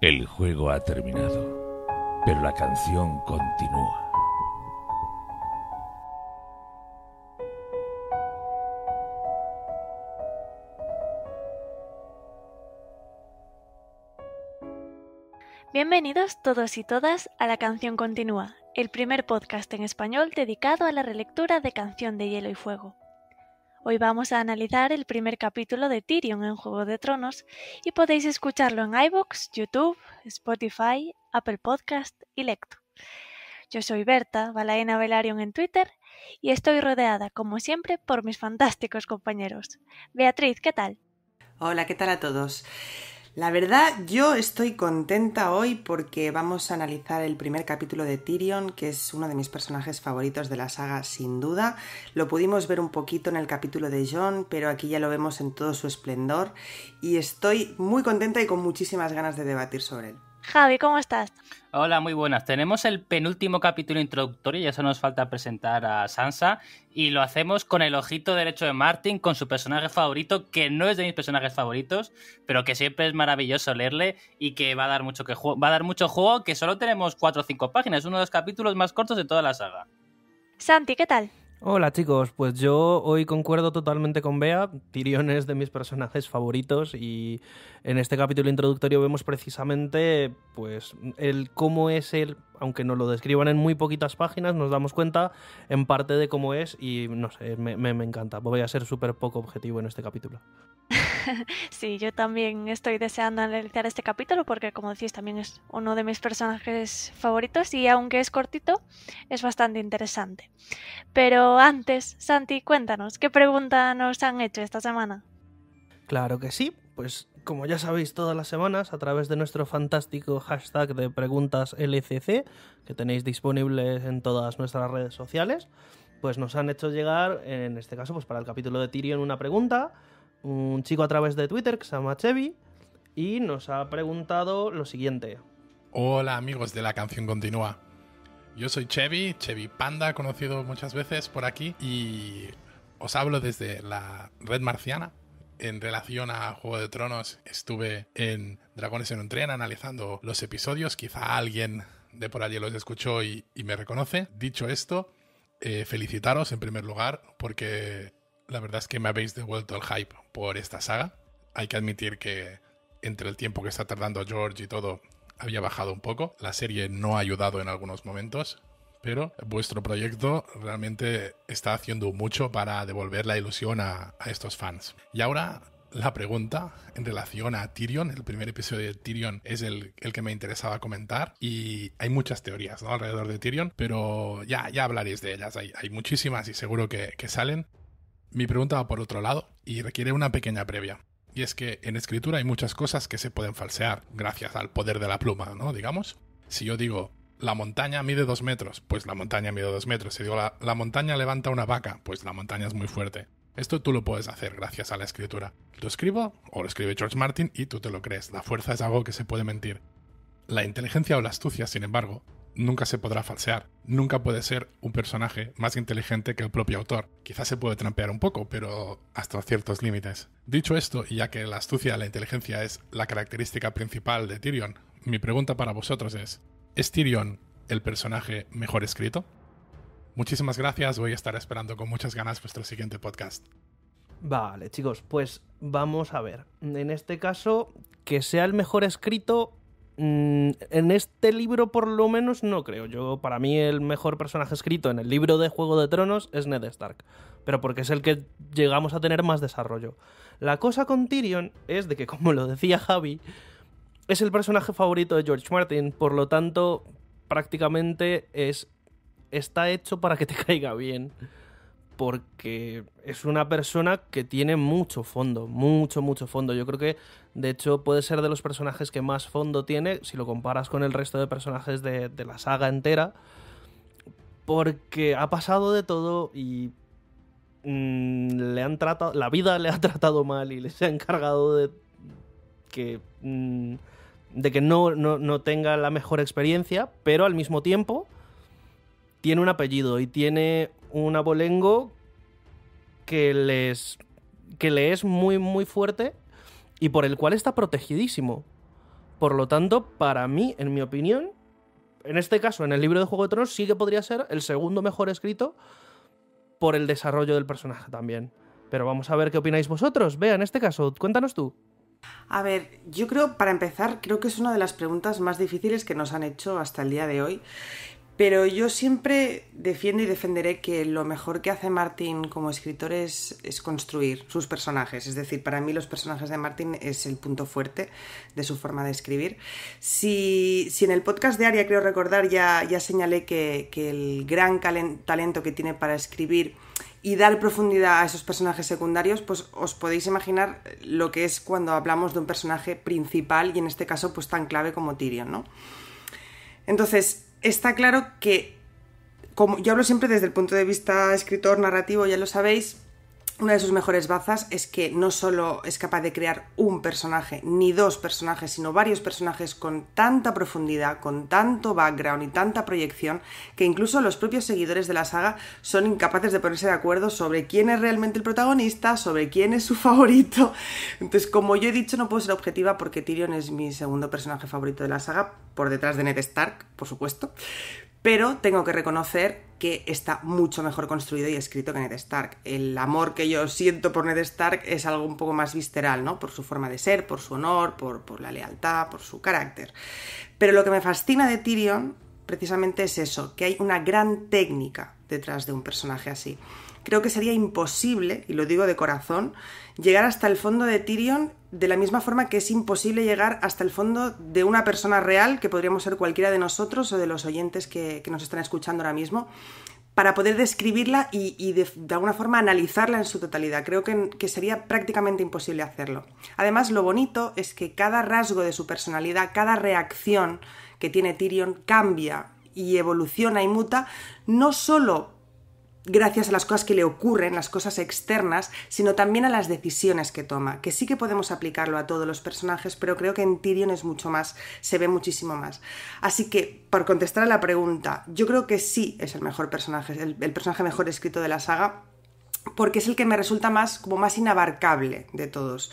El juego ha terminado, pero la canción continúa. Bienvenidos todos y todas a La Canción Continúa, el primer podcast en español dedicado a la relectura de Canción de Hielo y Fuego. Hoy vamos a analizar el primer capítulo de Tyrion en Juego de Tronos y podéis escucharlo en iVoox, YouTube, Spotify, Apple Podcast y Lecto. Yo soy Berta, Balaena Velarion en Twitter y estoy rodeada, como siempre, por mis fantásticos compañeros. Beatriz, ¿qué tal? Hola, ¿qué tal a todos? La verdad, yo estoy contenta hoy porque vamos a analizar el primer capítulo de Tyrion, que es uno de mis personajes favoritos de la saga, sin duda. Lo pudimos ver un poquito en el capítulo de John, pero aquí ya lo vemos en todo su esplendor y estoy muy contenta y con muchísimas ganas de debatir sobre él. Javi, ¿cómo estás? Hola, muy buenas. Tenemos el penúltimo capítulo introductorio, ya solo nos falta presentar a Sansa y lo hacemos con el ojito derecho de Martin, con su personaje favorito, que no es de mis personajes favoritos, pero que siempre es maravilloso leerle y que va a dar mucho, va a dar mucho juego, que solo tenemos cuatro o cinco páginas, uno de los capítulos más cortos de toda la saga. Santi, ¿qué tal? Hola chicos, pues yo hoy concuerdo totalmente con Bea, Tyrion es de mis personajes favoritos y en este capítulo introductorio vemos precisamente pues el cómo es él, aunque no lo describan en muy poquitas páginas, nos damos cuenta en parte de cómo es y no sé, me, me encanta, voy a ser súper poco objetivo en este capítulo. sí, yo también estoy deseando analizar este capítulo porque, como decís, también es uno de mis personajes favoritos y aunque es cortito, es bastante interesante. Pero antes, Santi, cuéntanos, ¿qué pregunta nos han hecho esta semana? Claro que sí, pues como ya sabéis todas las semanas, a través de nuestro fantástico hashtag de preguntas LCC, que tenéis disponibles en todas nuestras redes sociales, pues nos han hecho llegar, en este caso, pues para el capítulo de Tyrion, una pregunta un chico a través de Twitter que se llama Chevy y nos ha preguntado lo siguiente. Hola amigos de la canción continúa. Yo soy Chevy, Chevy Panda, conocido muchas veces por aquí, y os hablo desde la red marciana. En relación a Juego de Tronos, estuve en Dragones en un tren analizando los episodios. Quizá alguien de por allí los escuchó y, me reconoce. Dicho esto, eh, felicitaros en primer lugar porque la verdad es que me habéis devuelto el hype por esta saga. Hay que admitir que entre el tiempo que está tardando George y todo, había bajado un poco. La serie no ha ayudado en algunos momentos, pero vuestro proyecto realmente está haciendo mucho para devolver la ilusión a, estos fans. Y ahora la pregunta en relación a Tyrion. El primer episodio de Tyrion es el, que me interesaba comentar y hay muchas teorías alrededor de Tyrion, pero ya, ya hablaréis de ellas. Hay, muchísimas y seguro que, que, salen. Mi pregunta va por otro lado y requiere una pequeña previa. Y es que en escritura hay muchas cosas que se pueden falsear gracias al poder de la pluma, ¿no? Digamos. Si yo digo, la montaña mide dos metros, pues la montaña mide dos metros. Si digo, la, montaña levanta una vaca, pues la montaña es muy fuerte. Esto tú lo puedes hacer gracias a la escritura. Lo escribo o lo escribe George Martin y tú te lo crees. La fuerza es algo que se puede mentir. La inteligencia o la astucia, sin embargo, nunca se podrá falsear. Nunca puede ser un personaje más inteligente que el propio autor. Quizás se puede trampear un poco, pero hasta ciertos límites. Dicho esto, ya que la astucia de la inteligencia es la característica principal de Tyrion, mi pregunta para vosotros es, ¿es Tyrion el personaje mejor escrito? Muchísimas gracias, voy a estar esperando con muchas ganas vuestro siguiente podcast. Vale, chicos, pues vamos a ver. En este caso, que sea el mejor escrito Mm, en este libro, por lo menos, no creo. Yo, para mí, el mejor personaje escrito en el libro de Juego de Tronos es Ned Stark. Pero porque es el que llegamos a tener más desarrollo. La cosa con Tyrion es de que, como lo decía Javi, es el personaje favorito de George Martin. Por lo tanto, prácticamente es. está hecho para que te caiga bien porque es una persona que tiene mucho fondo, mucho, mucho fondo. Yo creo que de hecho, puede ser de los personajes que más fondo tiene, si lo comparas con el resto de personajes de, la saga entera, porque ha pasado de todo y mm, le han tratado, la vida le ha tratado mal y les ha encargado de que, mm, de que no, no tenga la mejor experiencia, pero al mismo tiempo tiene un apellido y tiene un abolengo que les que le es muy muy fuerte y por el cual está protegidísimo. Por lo tanto, para mí, en mi opinión, en este caso, en el libro de Juego de Tronos, sí que podría ser el segundo mejor escrito por el desarrollo del personaje también. Pero vamos a ver qué opináis vosotros. Vea, en este caso, cuéntanos tú. A ver, yo creo, para empezar, creo que es una de las preguntas más difíciles que nos han hecho hasta el día de hoy. Pero yo siempre defiendo y defenderé que lo mejor que hace Martin como escritor es, construir sus personajes. Es decir, para mí los personajes de Martin es el punto fuerte de su forma de escribir. Si, en el podcast de Aria, creo recordar, ya, ya señalé que, que el gran talento que tiene para escribir y dar profundidad a esos personajes secundarios, pues os podéis imaginar lo que es cuando hablamos de un personaje principal y en este caso pues tan clave como Tyrion, ¿no? Entonces, está claro que, como yo hablo siempre desde el punto de vista escritor, narrativo, ya lo sabéis, una de sus mejores bazas es que no solo es capaz de crear un personaje, ni dos personajes, sino varios personajes con tanta profundidad, con tanto background y tanta proyección, que incluso los propios seguidores de la saga son incapaces de ponerse de acuerdo sobre quién es realmente el protagonista, sobre quién es su favorito. Entonces, como yo he dicho, no puedo ser objetiva porque Tyrion es mi segundo personaje favorito de la saga, por detrás de Ned Stark, por supuesto. Pero tengo que reconocer que está mucho mejor construido y escrito que Ned Stark. El amor que yo siento por Ned Stark es algo un poco más visceral, ¿no? Por su forma de ser, por su honor, por, la lealtad, por su carácter. Pero lo que me fascina de Tyrion precisamente es eso, que hay una gran técnica detrás de un personaje así. Creo que sería imposible, y lo digo de corazón, llegar hasta el fondo de Tyrion de la misma forma que es imposible llegar hasta el fondo de una persona real, que podríamos ser cualquiera de nosotros o de los oyentes que, nos están escuchando ahora mismo, para poder describirla y, de, alguna forma analizarla en su totalidad. Creo que, que, sería prácticamente imposible hacerlo. Además, lo bonito es que cada rasgo de su personalidad, cada reacción que tiene Tyrion cambia y evoluciona y muta, no solo gracias a las cosas que le ocurren, las cosas externas, sino también a las decisiones que toma, que sí que podemos aplicarlo a todos los personajes, pero creo que en Tyrion es mucho más, se ve muchísimo más. Así que, por contestar a la pregunta, yo creo que sí es el mejor personaje, el, personaje mejor escrito de la saga, porque es el que me resulta más como más inabarcable de todos.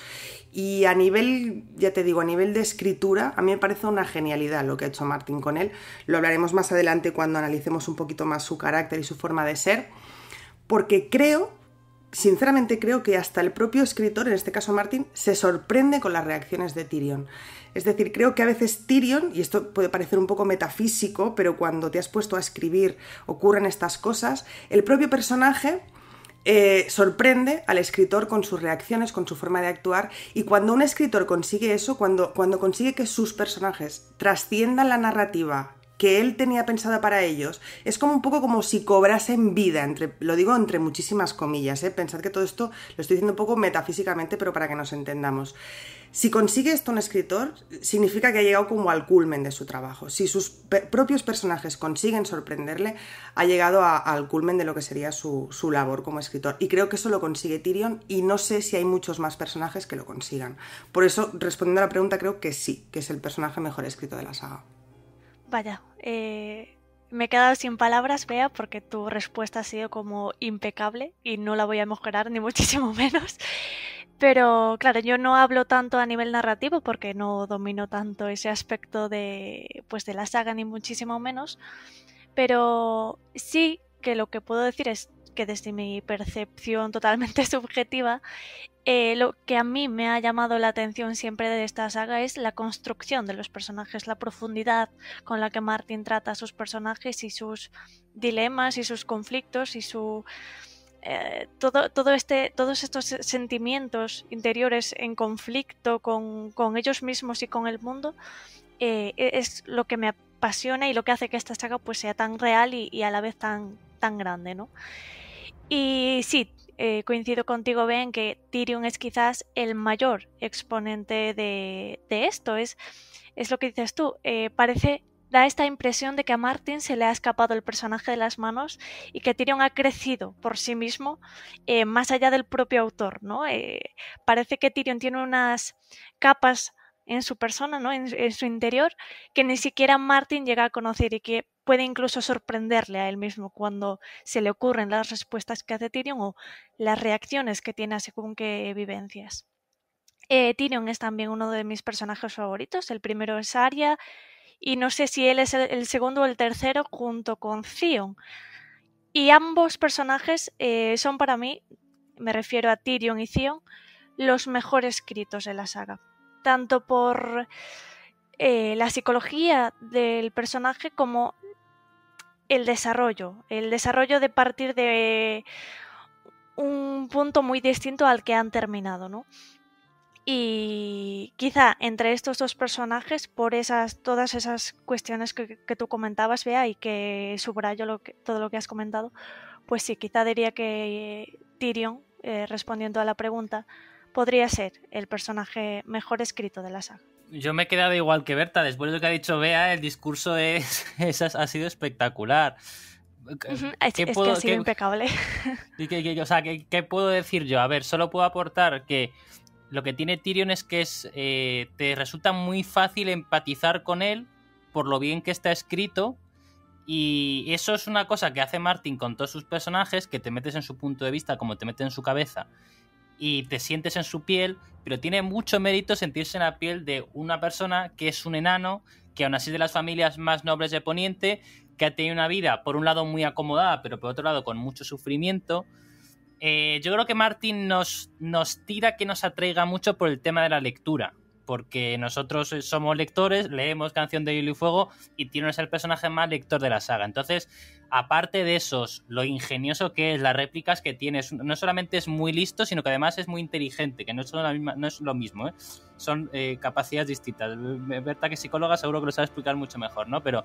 Y a nivel, ya te digo, a nivel de escritura, a mí me parece una genialidad lo que ha hecho Martin con él. Lo hablaremos más adelante cuando analicemos un poquito más su carácter y su forma de ser porque creo, sinceramente creo que hasta el propio escritor, en este caso Martín, se sorprende con las reacciones de Tyrion. Es decir, creo que a veces Tyrion, y esto puede parecer un poco metafísico, pero cuando te has puesto a escribir ocurren estas cosas, el propio personaje... Eh, sorprende al escritor con sus reacciones, con su forma de actuar, y cuando un escritor consigue eso, cuando, cuando consigue que sus personajes trasciendan la narrativa que él tenía pensada para ellos es como un poco como si cobrasen vida, entre, lo digo entre muchísimas comillas, ¿eh? pensad que todo esto lo estoy diciendo un poco metafísicamente, pero para que nos entendamos. Si consigue esto un escritor, significa que ha llegado como al culmen de su trabajo. Si sus propios personajes consiguen sorprenderle, ha llegado al culmen de lo que sería su, su, labor como escritor. Y creo que eso lo consigue Tyrion y no sé si hay muchos más personajes que lo consigan. Por eso, respondiendo a la pregunta, creo que sí, que es el personaje mejor escrito de la saga. Vaya, eh, me he quedado sin palabras, Bea, porque tu respuesta ha sido como impecable y no la voy a mejorar ni muchísimo menos. Pero claro, yo no hablo tanto a nivel narrativo porque no domino tanto ese aspecto de, pues, de la saga ni muchísimo menos. Pero sí que lo que puedo decir es que desde mi percepción totalmente subjetiva, eh, lo que a mí me ha llamado la atención siempre de esta saga es la construcción de los personajes, la profundidad con la que Martin trata a sus personajes y sus dilemas y sus conflictos y su... Eh, todo, todo este, todos estos sentimientos interiores en conflicto con, ellos mismos y con el mundo eh, e-, es lo que me apasiona y lo que hace que esta saga pues, sea tan real y, y a la vez tan, tan grande, ¿no? Y sí, eh, coincido contigo, Ben, que Tyrion es quizás el mayor exponente de, de esto. Es, es lo que dices tú. Eh, parece, da esta impresión de que a Martin se le ha escapado el personaje de las manos y que Tyrion ha crecido por sí mismo, eh, más allá del propio autor, ¿no? parece que Tyrion tiene unas capas en su persona, ¿no? En, su interior, que ni siquiera Martin llega a conocer y que puede incluso sorprenderle a él mismo cuando se le ocurren las respuestas que hace Tyrion o las reacciones que tiene según qué vivencias. Eh, Tyrion es también uno de mis personajes favoritos, el primero es Arya y no sé si él es el, segundo o el tercero junto con Theon. Y ambos personajes eh, son para mí, me refiero a Tyrion y Theon, los mejores escritos de la saga tanto por eh, la psicología del personaje como el desarrollo, el desarrollo de partir de un punto muy distinto al que han terminado, ¿no? Y quizá entre estos dos personajes, por esas, todas esas cuestiones que, tú comentabas, vea y que subrayo todo lo que has comentado, pues sí, quizá diría que eh, Tyrion, eh, respondiendo a la pregunta, podría ser el personaje mejor escrito de la saga. Yo me he quedado igual que Berta. Después de lo que ha dicho Bea, el discurso ha sido espectacular. Es, que ha sido impecable. o sea, ¿qué, puedo decir yo? A ver, solo puedo aportar que lo que tiene Tyrion es que es, eh, te resulta muy fácil empatizar con él por lo bien que está escrito. Y eso es una cosa que hace Martin con todos sus personajes, que te metes en su punto de vista como te mete en su cabeza y te sientes en su piel, pero tiene mucho mérito sentirse en la piel de una persona que es un enano, que aún así de las familias más nobles de Poniente, que ha tenido una vida, por un lado, muy acomodada, pero por otro lado, con mucho sufrimiento. Eh, yo creo que Martin nos, nos tira que nos atraiga mucho por el tema de la lectura, porque nosotros somos lectores, leemos Canción de Hielo y Fuego y tiene es el personaje más lector de la saga. Entonces, aparte de esos, lo ingenioso que es, las réplicas que tienes, no solamente es muy listo, sino que además es muy inteligente, que no, es lo mismo, ¿eh? son eh, capacidades distintas. Berta, que psicóloga, seguro que lo sabe explicar mucho mejor, ¿no? Pero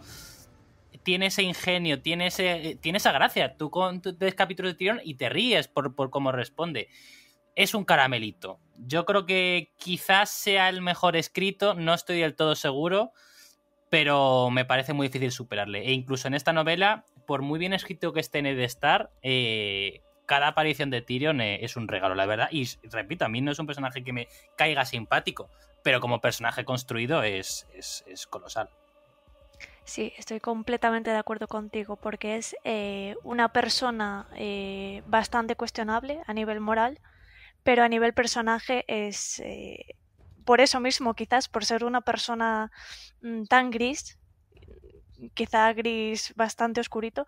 tiene ese ingenio, tiene, eh, esa gracia. Tú ves capítulos de tirón y te ríes por, por cómo responde. Es un caramelito. Yo creo que quizás sea el mejor escrito, no estoy del todo seguro pero me parece muy difícil superarle. E incluso en esta novela, por muy bien escrito que esté Ned Star, eh, cada aparición de Tyrion eh, es un regalo, la verdad. Y repito, a mí no es un personaje que me caiga simpático, pero como personaje construido es, colosal. Sí, estoy completamente de acuerdo contigo, porque es eh, una persona bastante cuestionable a nivel moral, pero a nivel personaje es, por eso mismo, quizás por ser una persona mm, tan gris, quizá gris bastante oscurito,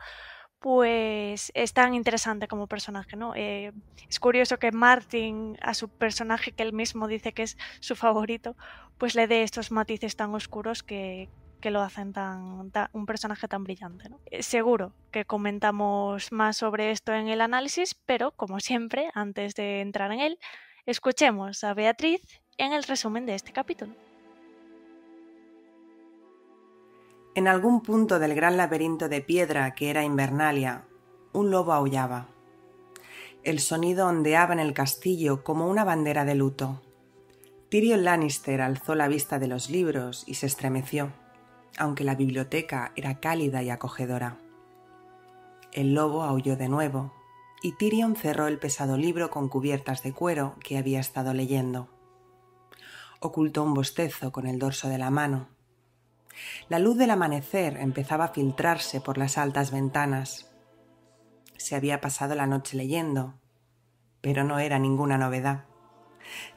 pues es tan interesante como personaje, ¿no? Eh, es curioso que Martin, a su personaje que él mismo dice que es su favorito, pues le dé estos matices tan oscuros que, lo hacen tan, un personaje tan brillante. Eh, seguro que comentamos más sobre esto en el análisis, pero como siempre, antes de entrar en él, escuchemos a Beatriz en el resumen de este capítulo. En algún punto del gran laberinto de piedra que era Invernalia, un lobo aullaba. El sonido ondeaba en el castillo como una bandera de luto. Tyrion Lannister alzó la vista de los libros y se estremeció, aunque la biblioteca era cálida y acogedora. El lobo aulló de nuevo, y Tyrion cerró el pesado libro con cubiertas de cuero que había estado leyendo ocultó un bostezo con el dorso de la mano. La luz del amanecer empezaba a filtrarse por las altas ventanas. Se había pasado la noche leyendo, pero no era ninguna novedad.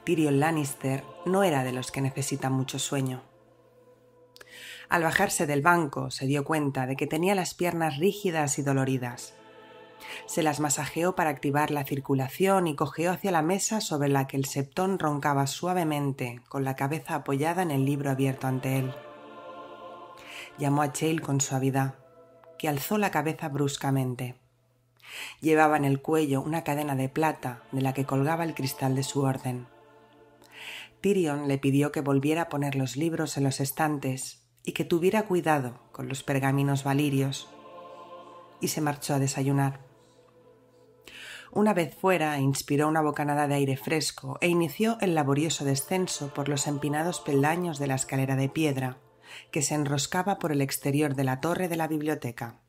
Tyrion Lannister no era de los que necesitan mucho sueño. Al bajarse del banco se dio cuenta de que tenía las piernas rígidas y doloridas, se las masajeó para activar la circulación y cogió hacia la mesa sobre la que el septón roncaba suavemente, con la cabeza apoyada en el libro abierto ante él. Llamó a Chale con suavidad, que alzó la cabeza bruscamente. Llevaba en el cuello una cadena de plata de la que colgaba el cristal de su orden. Tyrion le pidió que volviera a poner los libros en los estantes y que tuviera cuidado con los pergaminos valirios, y se marchó a desayunar. Una vez fuera, inspiró una bocanada de aire fresco e inició el laborioso descenso por los empinados peldaños de la escalera de piedra, que se enroscaba por el exterior de la torre de la biblioteca.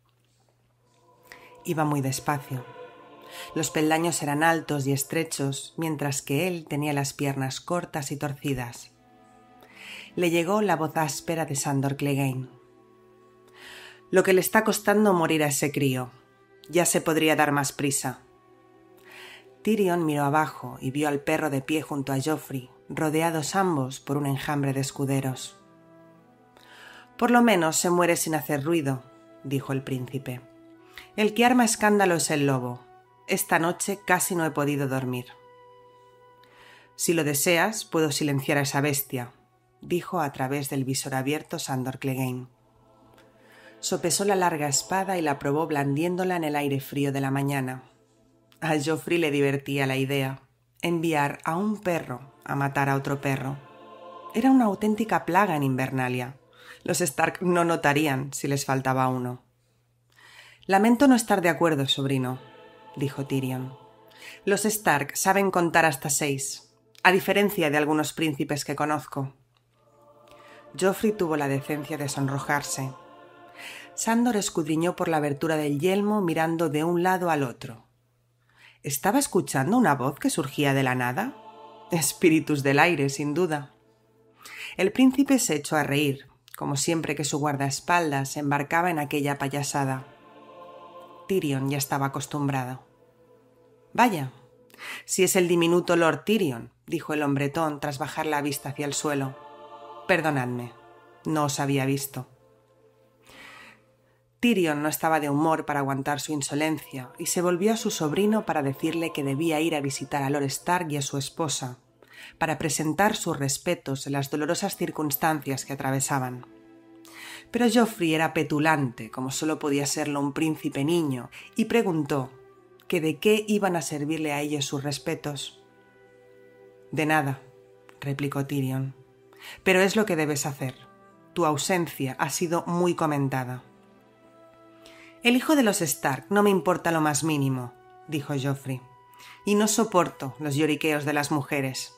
Iba muy despacio. Los peldaños eran altos y estrechos, mientras que él tenía las piernas cortas y torcidas. Le llegó la voz áspera de Sandor Clegane. Lo que le está costando morir a ese crío. Ya se podría dar más prisa. Tyrion miró abajo y vio al perro de pie junto a Joffrey, rodeados ambos por un enjambre de escuderos. Por lo menos se muere sin hacer ruido, dijo el príncipe. El que arma escándalo es el lobo. Esta noche casi no he podido dormir. Si lo deseas, puedo silenciar a esa bestia, dijo a través del visor abierto Sandor Clegane. Sopesó la larga espada y la probó blandiéndola en el aire frío de la mañana. A Joffrey le divertía la idea. Enviar a un perro a matar a otro perro. Era una auténtica plaga en Invernalia. Los Stark no notarían si les faltaba uno. Lamento no estar de acuerdo, sobrino, dijo Tyrion. Los Stark saben contar hasta seis, a diferencia de algunos príncipes que conozco. Joffrey tuvo la decencia de sonrojarse. Sandor escudriñó por la abertura del yelmo mirando de un lado al otro estaba escuchando una voz que surgía de la nada. Espíritus del aire, sin duda. El príncipe se echó a reír, como siempre que su guardaespaldas embarcaba en aquella payasada. Tyrion ya estaba acostumbrado. Vaya, si es el diminuto Lord Tyrion, dijo el hombretón tras bajar la vista hacia el suelo. Perdonadme, no os había visto. Tyrion no estaba de humor para aguantar su insolencia y se volvió a su sobrino para decirle que debía ir a visitar a Lord Stark y a su esposa, para presentar sus respetos en las dolorosas circunstancias que atravesaban. Pero Joffrey era petulante, como solo podía serlo un príncipe niño, y preguntó que de qué iban a servirle a ellos sus respetos. De nada, replicó Tyrion, pero es lo que debes hacer. Tu ausencia ha sido muy comentada. El hijo de los Stark no me importa lo más mínimo, dijo Joffrey, y no soporto los lloriqueos de las mujeres.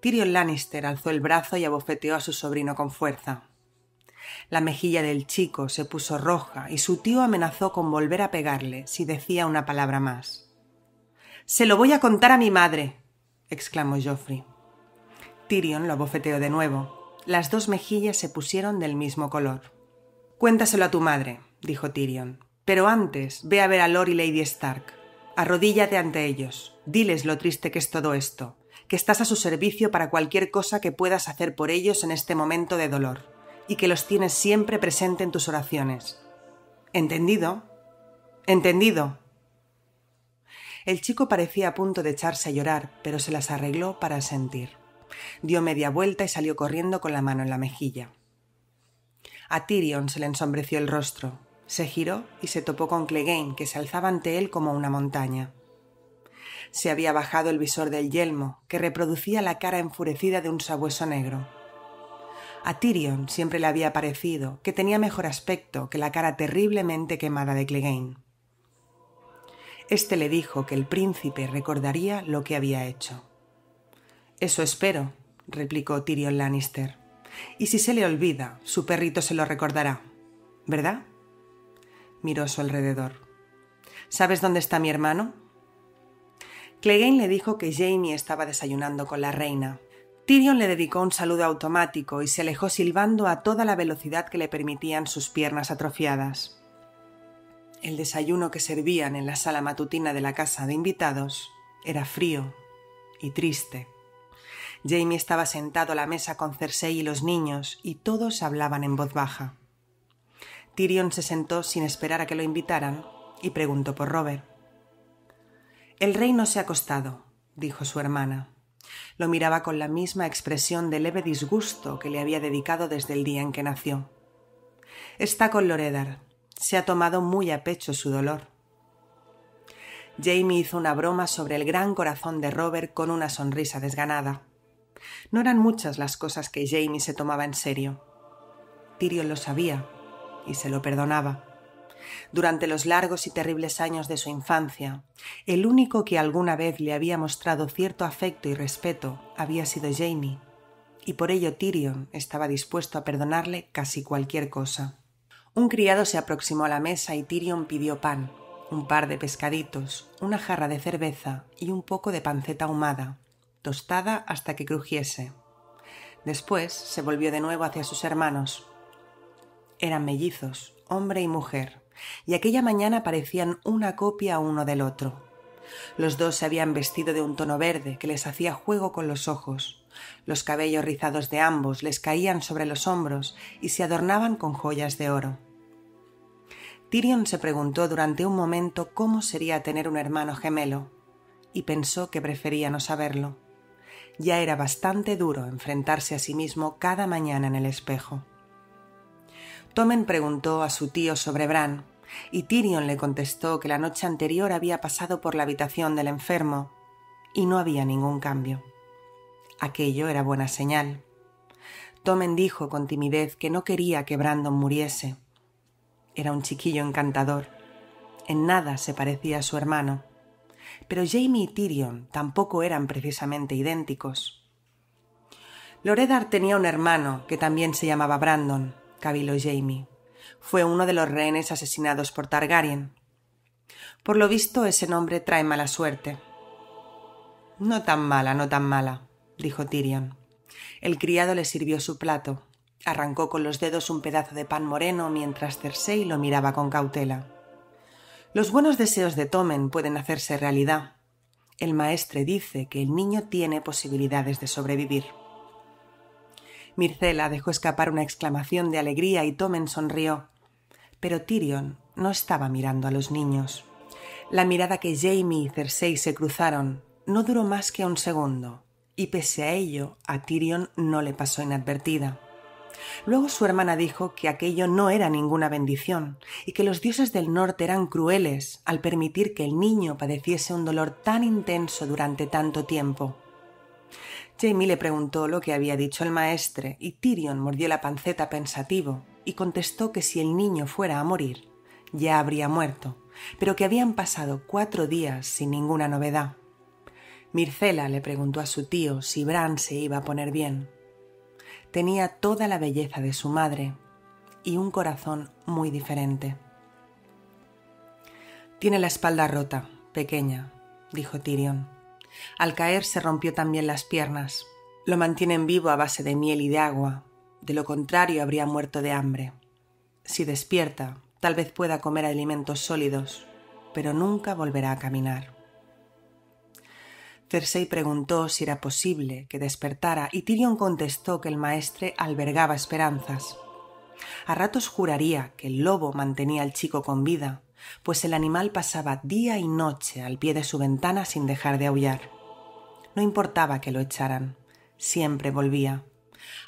Tyrion Lannister alzó el brazo y abofeteó a su sobrino con fuerza. La mejilla del chico se puso roja y su tío amenazó con volver a pegarle si decía una palabra más. Se lo voy a contar a mi madre, exclamó Joffrey. Tyrion lo abofeteó de nuevo. Las dos mejillas se pusieron del mismo color. Cuéntaselo a tu madre, dijo Tyrion. Pero antes, ve a ver a Lord y Lady Stark. Arrodíllate ante ellos. Diles lo triste que es todo esto, que estás a su servicio para cualquier cosa que puedas hacer por ellos en este momento de dolor, y que los tienes siempre presente en tus oraciones. ¿Entendido? ¿Entendido? El chico parecía a punto de echarse a llorar, pero se las arregló para sentir. Dio media vuelta y salió corriendo con la mano en la mejilla. A Tyrion se le ensombreció el rostro, se giró y se topó con Clegane, que se alzaba ante él como una montaña. Se había bajado el visor del yelmo, que reproducía la cara enfurecida de un sabueso negro. A Tyrion siempre le había parecido que tenía mejor aspecto que la cara terriblemente quemada de Clegane. Este le dijo que el príncipe recordaría lo que había hecho. Eso espero, replicó Tyrion Lannister. Y si se le olvida, su perrito se lo recordará. ¿Verdad? miró su alrededor. ¿Sabes dónde está mi hermano? Clegane le dijo que Jamie estaba desayunando con la reina. Tyrion le dedicó un saludo automático y se alejó silbando a toda la velocidad que le permitían sus piernas atrofiadas. El desayuno que servían en la sala matutina de la casa de invitados era frío y triste. Jamie estaba sentado a la mesa con Cersei y los niños, y todos hablaban en voz baja. Tyrion se sentó sin esperar a que lo invitaran y preguntó por Robert. El rey no se ha acostado, dijo su hermana. Lo miraba con la misma expresión de leve disgusto que le había dedicado desde el día en que nació. Está con Loredar. Se ha tomado muy a pecho su dolor. Jamie hizo una broma sobre el gran corazón de Robert con una sonrisa desganada. No eran muchas las cosas que Jamie se tomaba en serio. Tyrion lo sabía, y se lo perdonaba. Durante los largos y terribles años de su infancia, el único que alguna vez le había mostrado cierto afecto y respeto había sido Jamie, y por ello Tyrion estaba dispuesto a perdonarle casi cualquier cosa. Un criado se aproximó a la mesa y Tyrion pidió pan, un par de pescaditos, una jarra de cerveza y un poco de panceta ahumada, tostada hasta que crujiese. Después se volvió de nuevo hacia sus hermanos. Eran mellizos, hombre y mujer, y aquella mañana parecían una copia uno del otro. Los dos se habían vestido de un tono verde que les hacía juego con los ojos. Los cabellos rizados de ambos les caían sobre los hombros y se adornaban con joyas de oro. Tyrion se preguntó durante un momento cómo sería tener un hermano gemelo, y pensó que prefería no saberlo. Ya era bastante duro enfrentarse a sí mismo cada mañana en el espejo. Tommen preguntó a su tío sobre Bran, y Tyrion le contestó que la noche anterior había pasado por la habitación del enfermo, y no había ningún cambio. Aquello era buena señal. Tomen dijo con timidez que no quería que Brandon muriese. Era un chiquillo encantador. En nada se parecía a su hermano. Pero Jamie y Tyrion tampoco eran precisamente idénticos. Loredar tenía un hermano que también se llamaba Brandon, y Jamie. Fue uno de los rehenes asesinados por Targaryen. Por lo visto, ese nombre trae mala suerte. No tan mala, no tan mala, dijo Tyrion. El criado le sirvió su plato. Arrancó con los dedos un pedazo de pan moreno mientras Cersei lo miraba con cautela. Los buenos deseos de Tomen pueden hacerse realidad. El maestre dice que el niño tiene posibilidades de sobrevivir. Mircela dejó escapar una exclamación de alegría y Tomen sonrió. Pero Tyrion no estaba mirando a los niños. La mirada que Jamie y Cersei se cruzaron no duró más que un segundo, y pese a ello, a Tyrion no le pasó inadvertida. Luego su hermana dijo que aquello no era ninguna bendición y que los dioses del norte eran crueles al permitir que el niño padeciese un dolor tan intenso durante tanto tiempo. Jamie le preguntó lo que había dicho el maestre y Tyrion mordió la panceta pensativo y contestó que si el niño fuera a morir, ya habría muerto, pero que habían pasado cuatro días sin ninguna novedad. Mircela le preguntó a su tío si Bran se iba a poner bien. Tenía toda la belleza de su madre y un corazón muy diferente. Tiene la espalda rota, pequeña, dijo Tyrion. Al caer se rompió también las piernas. Lo mantienen vivo a base de miel y de agua. De lo contrario habría muerto de hambre. Si despierta, tal vez pueda comer alimentos sólidos, pero nunca volverá a caminar. Cersei preguntó si era posible que despertara y Tyrion contestó que el maestre albergaba esperanzas. A ratos juraría que el lobo mantenía al chico con vida, pues el animal pasaba día y noche al pie de su ventana sin dejar de aullar. No importaba que lo echaran, siempre volvía.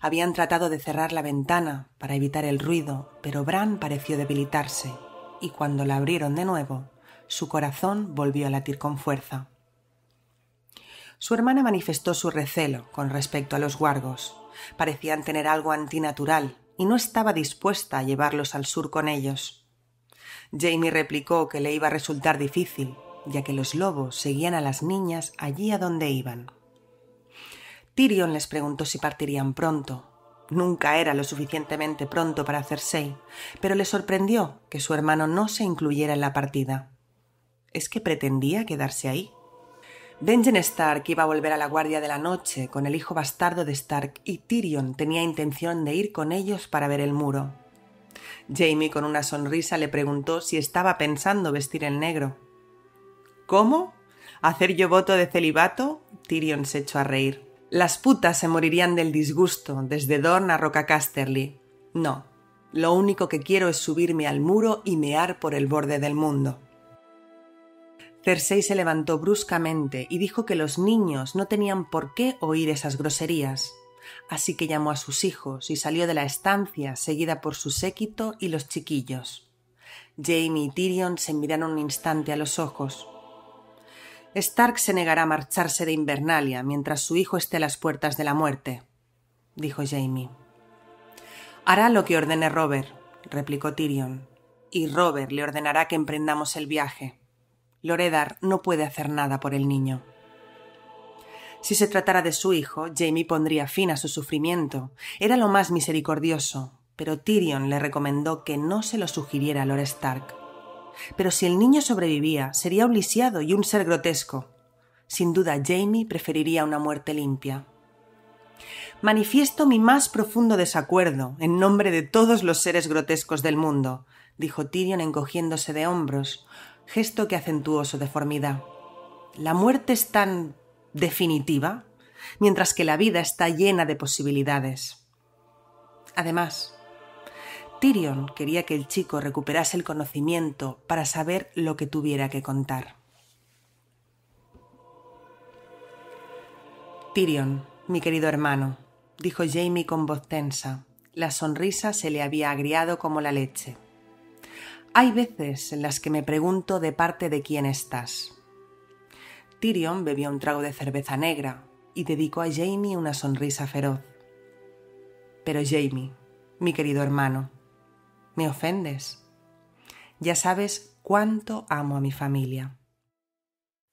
Habían tratado de cerrar la ventana para evitar el ruido, pero Bran pareció debilitarse, y cuando la abrieron de nuevo, su corazón volvió a latir con fuerza. Su hermana manifestó su recelo con respecto a los guargos. Parecían tener algo antinatural y no estaba dispuesta a llevarlos al sur con ellos. Jamie replicó que le iba a resultar difícil, ya que los lobos seguían a las niñas allí a donde iban. Tyrion les preguntó si partirían pronto. Nunca era lo suficientemente pronto para hacerse, pero le sorprendió que su hermano no se incluyera en la partida. ¿Es que pretendía quedarse ahí? Benjen Stark iba a volver a la guardia de la noche con el hijo bastardo de Stark y Tyrion tenía intención de ir con ellos para ver el muro. Jamie, con una sonrisa, le preguntó si estaba pensando vestir el negro. ¿Cómo? ¿Hacer yo voto de celibato? Tyrion se echó a reír. Las putas se morirían del disgusto, desde Dorn a Roca Casterly. No, lo único que quiero es subirme al muro y mear por el borde del mundo. Cersei se levantó bruscamente y dijo que los niños no tenían por qué oír esas groserías. Así que llamó a sus hijos y salió de la estancia, seguida por su séquito y los chiquillos. Jamie y Tyrion se miraron un instante a los ojos. Stark se negará a marcharse de Invernalia mientras su hijo esté a las puertas de la muerte, dijo Jamie. Hará lo que ordene Robert, replicó Tyrion, y Robert le ordenará que emprendamos el viaje. Loredar no puede hacer nada por el niño. Si se tratara de su hijo, Jamie pondría fin a su sufrimiento. Era lo más misericordioso, pero Tyrion le recomendó que no se lo sugiriera a Lord Stark. Pero si el niño sobrevivía, sería un lisiado y un ser grotesco. Sin duda, Jamie preferiría una muerte limpia. Manifiesto mi más profundo desacuerdo en nombre de todos los seres grotescos del mundo, dijo Tyrion encogiéndose de hombros, gesto que acentuó su deformidad. La muerte es tan definitiva, mientras que la vida está llena de posibilidades. Además, Tyrion quería que el chico recuperase el conocimiento para saber lo que tuviera que contar. Tyrion, mi querido hermano, dijo Jamie con voz tensa. La sonrisa se le había agriado como la leche. Hay veces en las que me pregunto de parte de quién estás. Tyrion bebió un trago de cerveza negra y dedicó a Jamie una sonrisa feroz. Pero Jamie, mi querido hermano, me ofendes. Ya sabes cuánto amo a mi familia.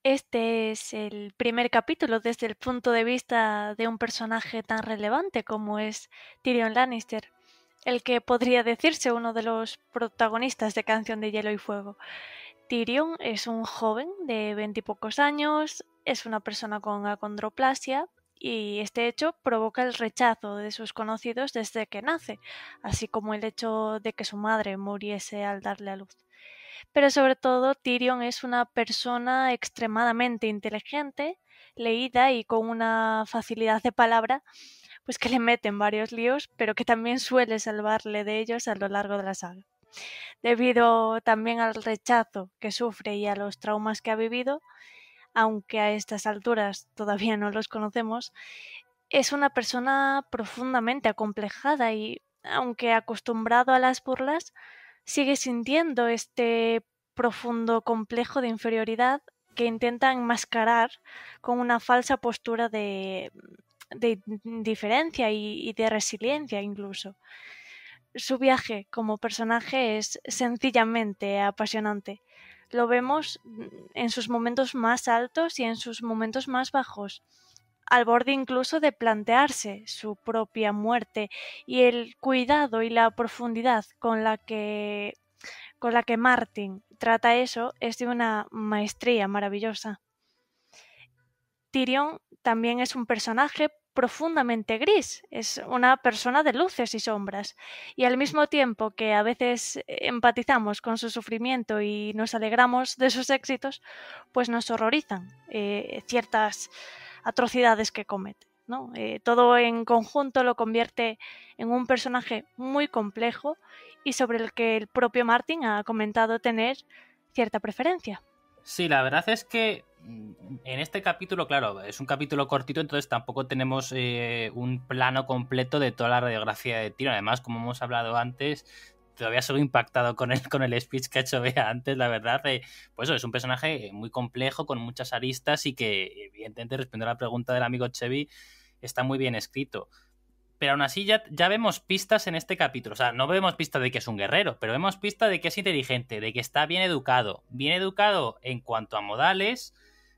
Este es el primer capítulo desde el punto de vista de un personaje tan relevante como es Tyrion Lannister, el que podría decirse uno de los protagonistas de Canción de Hielo y Fuego. Tyrion es un joven de veintipocos años, es una persona con acondroplasia y este hecho provoca el rechazo de sus conocidos desde que nace, así como el hecho de que su madre muriese al darle a luz. Pero sobre todo, Tyrion es una persona extremadamente inteligente, leída y con una facilidad de palabra, pues que le meten varios líos, pero que también suele salvarle de ellos a lo largo de la saga. Debido también al rechazo que sufre y a los traumas que ha vivido, aunque a estas alturas todavía no los conocemos, es una persona profundamente acomplejada y, aunque acostumbrado a las burlas, sigue sintiendo este profundo complejo de inferioridad que intenta enmascarar con una falsa postura de, de indiferencia y de resiliencia incluso. Su viaje como personaje es sencillamente apasionante. Lo vemos en sus momentos más altos y en sus momentos más bajos, al borde incluso de plantearse su propia muerte y el cuidado y la profundidad con la que con la que Martin trata eso es de una maestría maravillosa. Tyrion también es un personaje profundamente gris, es una persona de luces y sombras. Y al mm. mismo tiempo que a veces eh, empatizamos con su sufrimiento y nos alegramos de sus éxitos, pues nos horrorizan eh, ciertas atrocidades que comete. ¿no? Eh, todo en conjunto lo convierte en un personaje muy complejo y sobre el que el propio Martin ha comentado tener cierta preferencia. Sí, la verdad es que en este capítulo, claro, es un capítulo cortito, entonces tampoco tenemos eh, un plano completo de toda la radiografía de tiro. Además, como hemos hablado antes, todavía soy impactado con el, con el speech que ha hecho Bea antes, la verdad. Eh, pues eso, es un personaje muy complejo, con muchas aristas y que, evidentemente, respondiendo a la pregunta del amigo Chevy, está muy bien escrito. Pero aún así ya, ya vemos pistas en este capítulo. O sea, no vemos pistas de que es un guerrero, pero vemos pista de que es inteligente, de que está bien educado. Bien educado en cuanto a modales,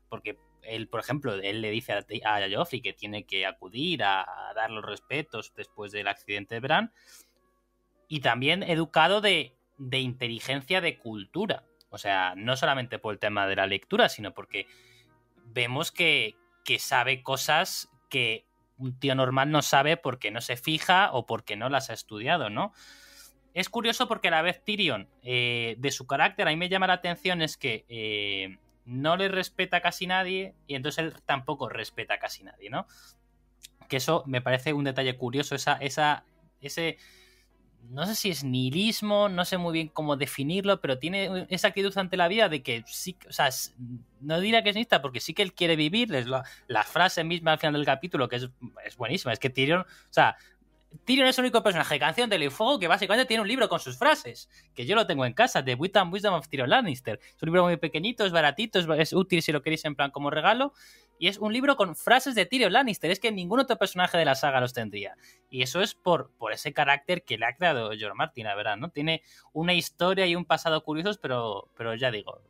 porque él, por ejemplo, él le dice a, a Joffrey que tiene que acudir a, dar los respetos después del accidente de Bran. Y también educado de, inteligencia de cultura. O sea, no solamente por el tema de la lectura, sino porque vemos que, sabe cosas que un tío normal no sabe porque no se fija o porque no las ha estudiado, ¿no? Es curioso porque a la vez Tyrion, eh, de su carácter, a mí me llama la atención es que eh, no le respeta casi nadie y entonces él tampoco respeta casi nadie, ¿no? Que eso me parece un detalle curioso, esa, esa, ese, no sé si es nihilismo, no sé muy bien cómo definirlo, pero tiene esa actitud ante la vida de que sí, o sea, no dirá que es nihilista porque sí que él quiere vivir, es la, frase misma al final del capítulo que es, es buenísima, es que Tyrion, o sea, Tyrion es el único personaje, de canción de fuego, que básicamente tiene un libro con sus frases, que yo lo tengo en casa, de and Wisdom of Tyrion Lannister. Es un libro muy pequeñito, es baratito, es, útil si lo queréis en plan como regalo, y es un libro con frases de Tyrion Lannister, es que ningún otro personaje de la saga los tendría. Y eso es por, ese carácter que le ha creado George Martin, la verdad, ¿no? Tiene una historia y un pasado curiosos, pero ya digo,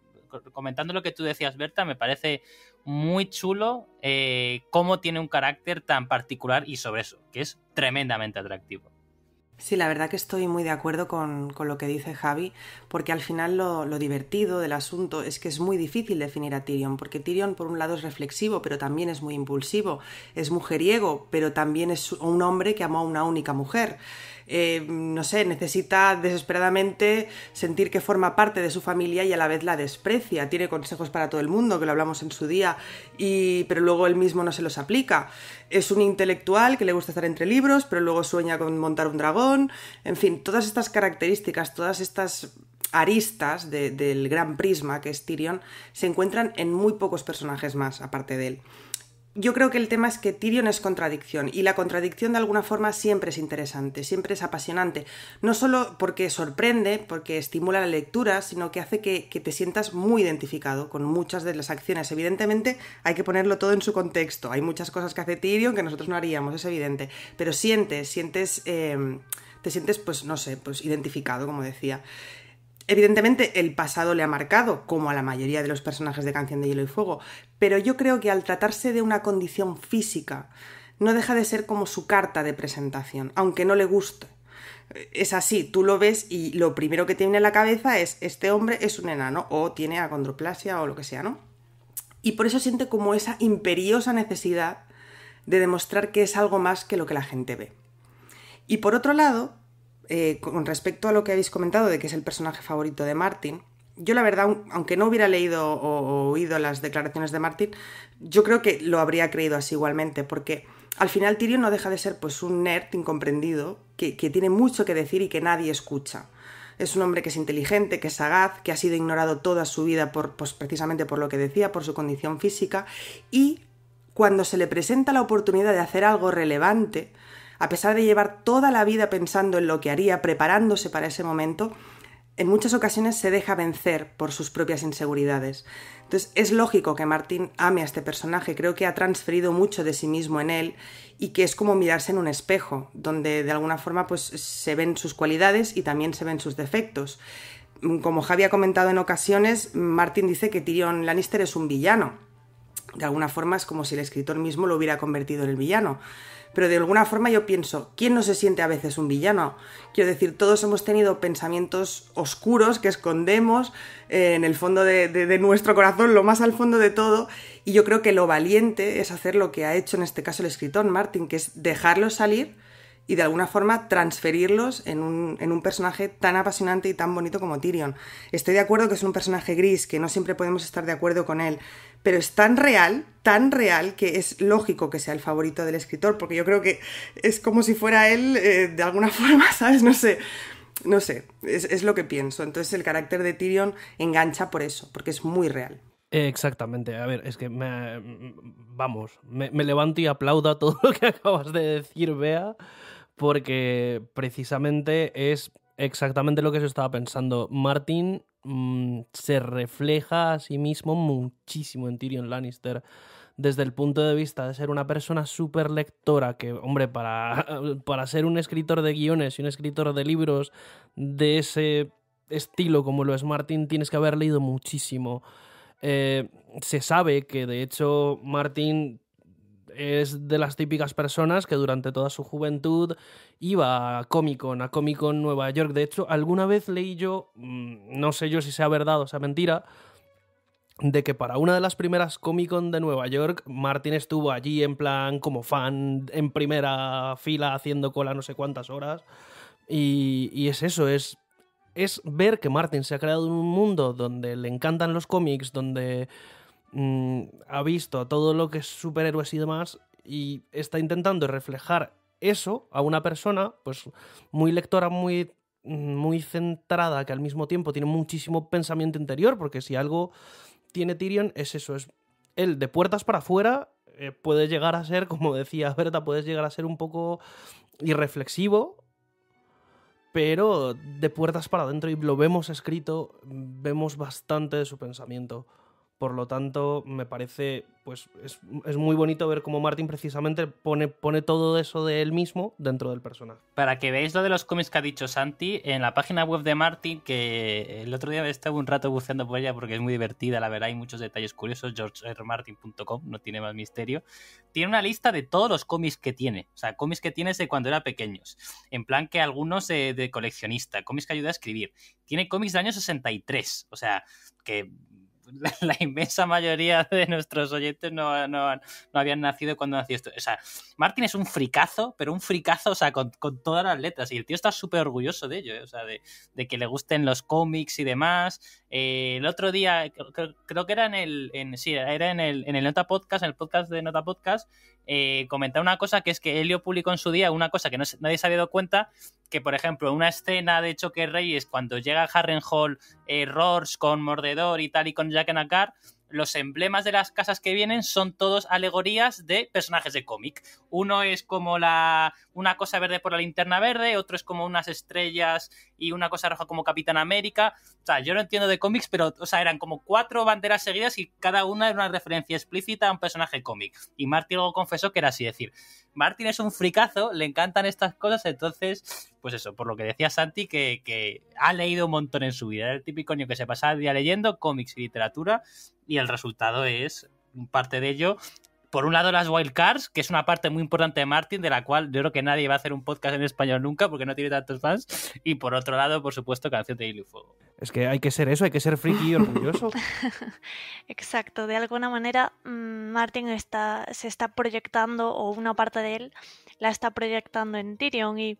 comentando lo que tú decías, Berta, me parece muy chulo eh, cómo tiene un carácter tan particular y sobre eso, que es tremendamente atractivo. Sí, la verdad que estoy muy de acuerdo con, lo que dice Javi, porque al final lo, divertido del asunto es que es muy difícil definir a Tyrion, porque Tyrion por un lado es reflexivo, pero también es muy impulsivo, es mujeriego, pero también es un hombre que amó a una única mujer. Eh, no sé, necesita desesperadamente sentir que forma parte de su familia y a la vez la desprecia, tiene consejos para todo el mundo, que lo hablamos en su día, pero luego él mismo no se los aplica. Es un intelectual que le gusta estar entre libros, pero luego sueña con montar un dragón, en fin, todas estas características, todas estas aristas del gran prisma que es Tyrion se encuentran en muy pocos personajes más aparte de él yo creo que el tema es que Tyrion es contradicción y la contradicción de alguna forma siempre es interesante, siempre es apasionante. No solo porque sorprende, porque estimula la lectura, sino que hace que, te sientas muy identificado con muchas de las acciones. Evidentemente hay que ponerlo todo en su contexto. Hay muchas cosas que hace Tyrion que nosotros no haríamos, es evidente. Pero sientes, sientes, em, te sientes pues no sé, pues identificado, como decía. Evidentemente el pasado le ha marcado, como a la mayoría de los personajes de Canción de Hielo y Fuego, pero yo creo que al tratarse de una condición física, no deja de ser como su carta de presentación, aunque no le guste. Eh, es así, tú lo ves y lo primero que tiene en la cabeza es este hombre es un enano o tiene acondroplasia o lo que sea, ¿no? Y por eso siente como esa imperiosa necesidad de demostrar que es algo más que lo que la gente ve. Y por otro lado, eh, con respecto a lo que habéis comentado de que es el personaje favorito de Martin, yo la verdad, aunque no hubiera leído o, oído las declaraciones de Martín, yo creo que lo habría creído así igualmente, porque al final Tyrion no deja de ser pues un nerd incomprendido que, tiene mucho que decir y que nadie escucha. Es un hombre que es inteligente, que es sagaz, que ha sido ignorado toda su vida por, pues, precisamente por lo que decía, por su condición física, y cuando se le presenta la oportunidad de hacer algo relevante, a pesar de llevar toda la vida pensando en lo que haría, preparándose para ese momento, en muchas ocasiones se deja vencer por sus propias inseguridades. Entonces es lógico que Martín ame a este personaje, creo que ha transferido mucho de sí mismo en él y que es como mirarse en un espejo, donde de alguna forma pues, se ven sus cualidades y también se ven sus defectos. Como Javi ha comentado en ocasiones, Martín dice que Tyrion Lannister es un villano. De alguna forma es como si el escritor mismo lo hubiera convertido en el villano pero de alguna forma yo pienso, ¿quién no se siente a veces un villano? Quiero decir, todos hemos tenido pensamientos oscuros que escondemos eh, en el fondo de, nuestro corazón, lo más al fondo de todo, y yo creo que lo valiente es hacer lo que ha hecho en este caso el escritor Martin, que es dejarlos salir y de alguna forma transferirlos en un, en un, personaje tan apasionante y tan bonito como Tyrion. Estoy de acuerdo que es un personaje gris, que no siempre podemos estar de acuerdo con él, pero es tan real, tan real, que es lógico que sea el favorito del escritor, porque yo creo que es como si fuera él eh, de alguna forma, ¿sabes? No sé. No sé, es, lo que pienso. Entonces el carácter de Tyrion engancha por eso, porque es muy real. Exactamente, a ver, es que me, vamos, me, levanto y a todo lo que acabas de decir, Bea, porque precisamente es exactamente lo que se estaba pensando. Martín Mm, se refleja a sí mismo muchísimo en Tyrion Lannister desde el punto de vista de ser una persona súper lectora, que, hombre, para, para, ser un escritor de guiones y un escritor de libros de ese estilo como lo es Martin, tienes que haber leído muchísimo. Eh, se sabe que, de hecho, Martin es de las típicas personas que durante toda su juventud iba a Comic Con, a Comic Con Nueva York. De hecho, alguna vez leí yo, mm, no sé yo si sea verdad o sea mentira, de que para una de las primeras Comic Con de Nueva York, Martin estuvo allí en plan como fan, en primera fila, haciendo cola no sé cuántas horas. Y, y es eso, es es ver que Martin se ha creado un mundo donde le encantan los cómics, donde Mm, ha visto todo lo que es superhéroes y demás y está intentando reflejar eso a una persona, pues muy lectora, muy mm, muy centrada, que al mismo tiempo tiene muchísimo pensamiento interior, porque si algo tiene Tyrion es eso, es él de puertas para afuera eh, puede llegar a ser, como decía Berta, puede llegar a ser un poco irreflexivo, pero de puertas para adentro y lo vemos escrito, vemos bastante de su pensamiento. Por lo tanto, me parece, pues es, muy bonito ver cómo Martin precisamente pone, pone todo eso de él mismo dentro del personaje. Para que veáis lo de los cómics que ha dicho Santi, en la página web de Martin, que el otro día estaba un rato buceando por ella porque es muy divertida, la verdad, hay muchos detalles curiosos, georgermartin.com, no tiene más misterio, tiene una lista de todos los cómics que tiene, o sea, cómics que tiene desde cuando era pequeño. en plan que algunos eh, de, coleccionista, cómics que ayuda a escribir, tiene cómics de años 63, o sea, que la, inmensa mayoría de nuestros oyentes no, habían nacido cuando nació esto. O sea, Martin es un fricazo, pero un fricazo, o sea, con, todas las letras. Y el tío está súper orgulloso de ello, eh, o sea, de, que le gusten los cómics y demás. Eh, el otro día, creo, que era en el. era en el, en el Nota Podcast, en el podcast de Nota Podcast, eh, comentar una cosa que es que Helio publicó en su día una cosa que no, nadie se había dado cuenta, que por ejemplo una escena de Choque Reyes cuando llega Harrenhal, Hall eh, Rors con Mordedor y tal y con Jack H'ghar los emblemas de las casas que vienen son todos alegorías de personajes de cómic. Uno es como la una cosa verde por la linterna verde, otro es como unas estrellas y una cosa roja como Capitán América. O sea, yo no entiendo de cómics, pero o sea, eran como cuatro banderas seguidas y cada una era una referencia explícita a un personaje cómic. Y Martin luego confesó que era así, decir, Martin es un fricazo, le encantan estas cosas, entonces, pues eso, por lo que decía Santi, que, ha leído un montón en su vida. Era el típico niño que se pasaba el día leyendo cómics y literatura y el resultado es parte de ello. Por un lado, las Cards, que es una parte muy importante de Martin, de la cual yo creo que nadie va a hacer un podcast en español nunca porque no tiene tantos fans. Y por otro lado, por supuesto, Canción de Hilo y Fuego. Es que hay que ser eso, hay que ser friki y orgulloso. Exacto, de alguna manera mm, Martin está, se está proyectando, o una parte de él la está proyectando en Tyrion. Y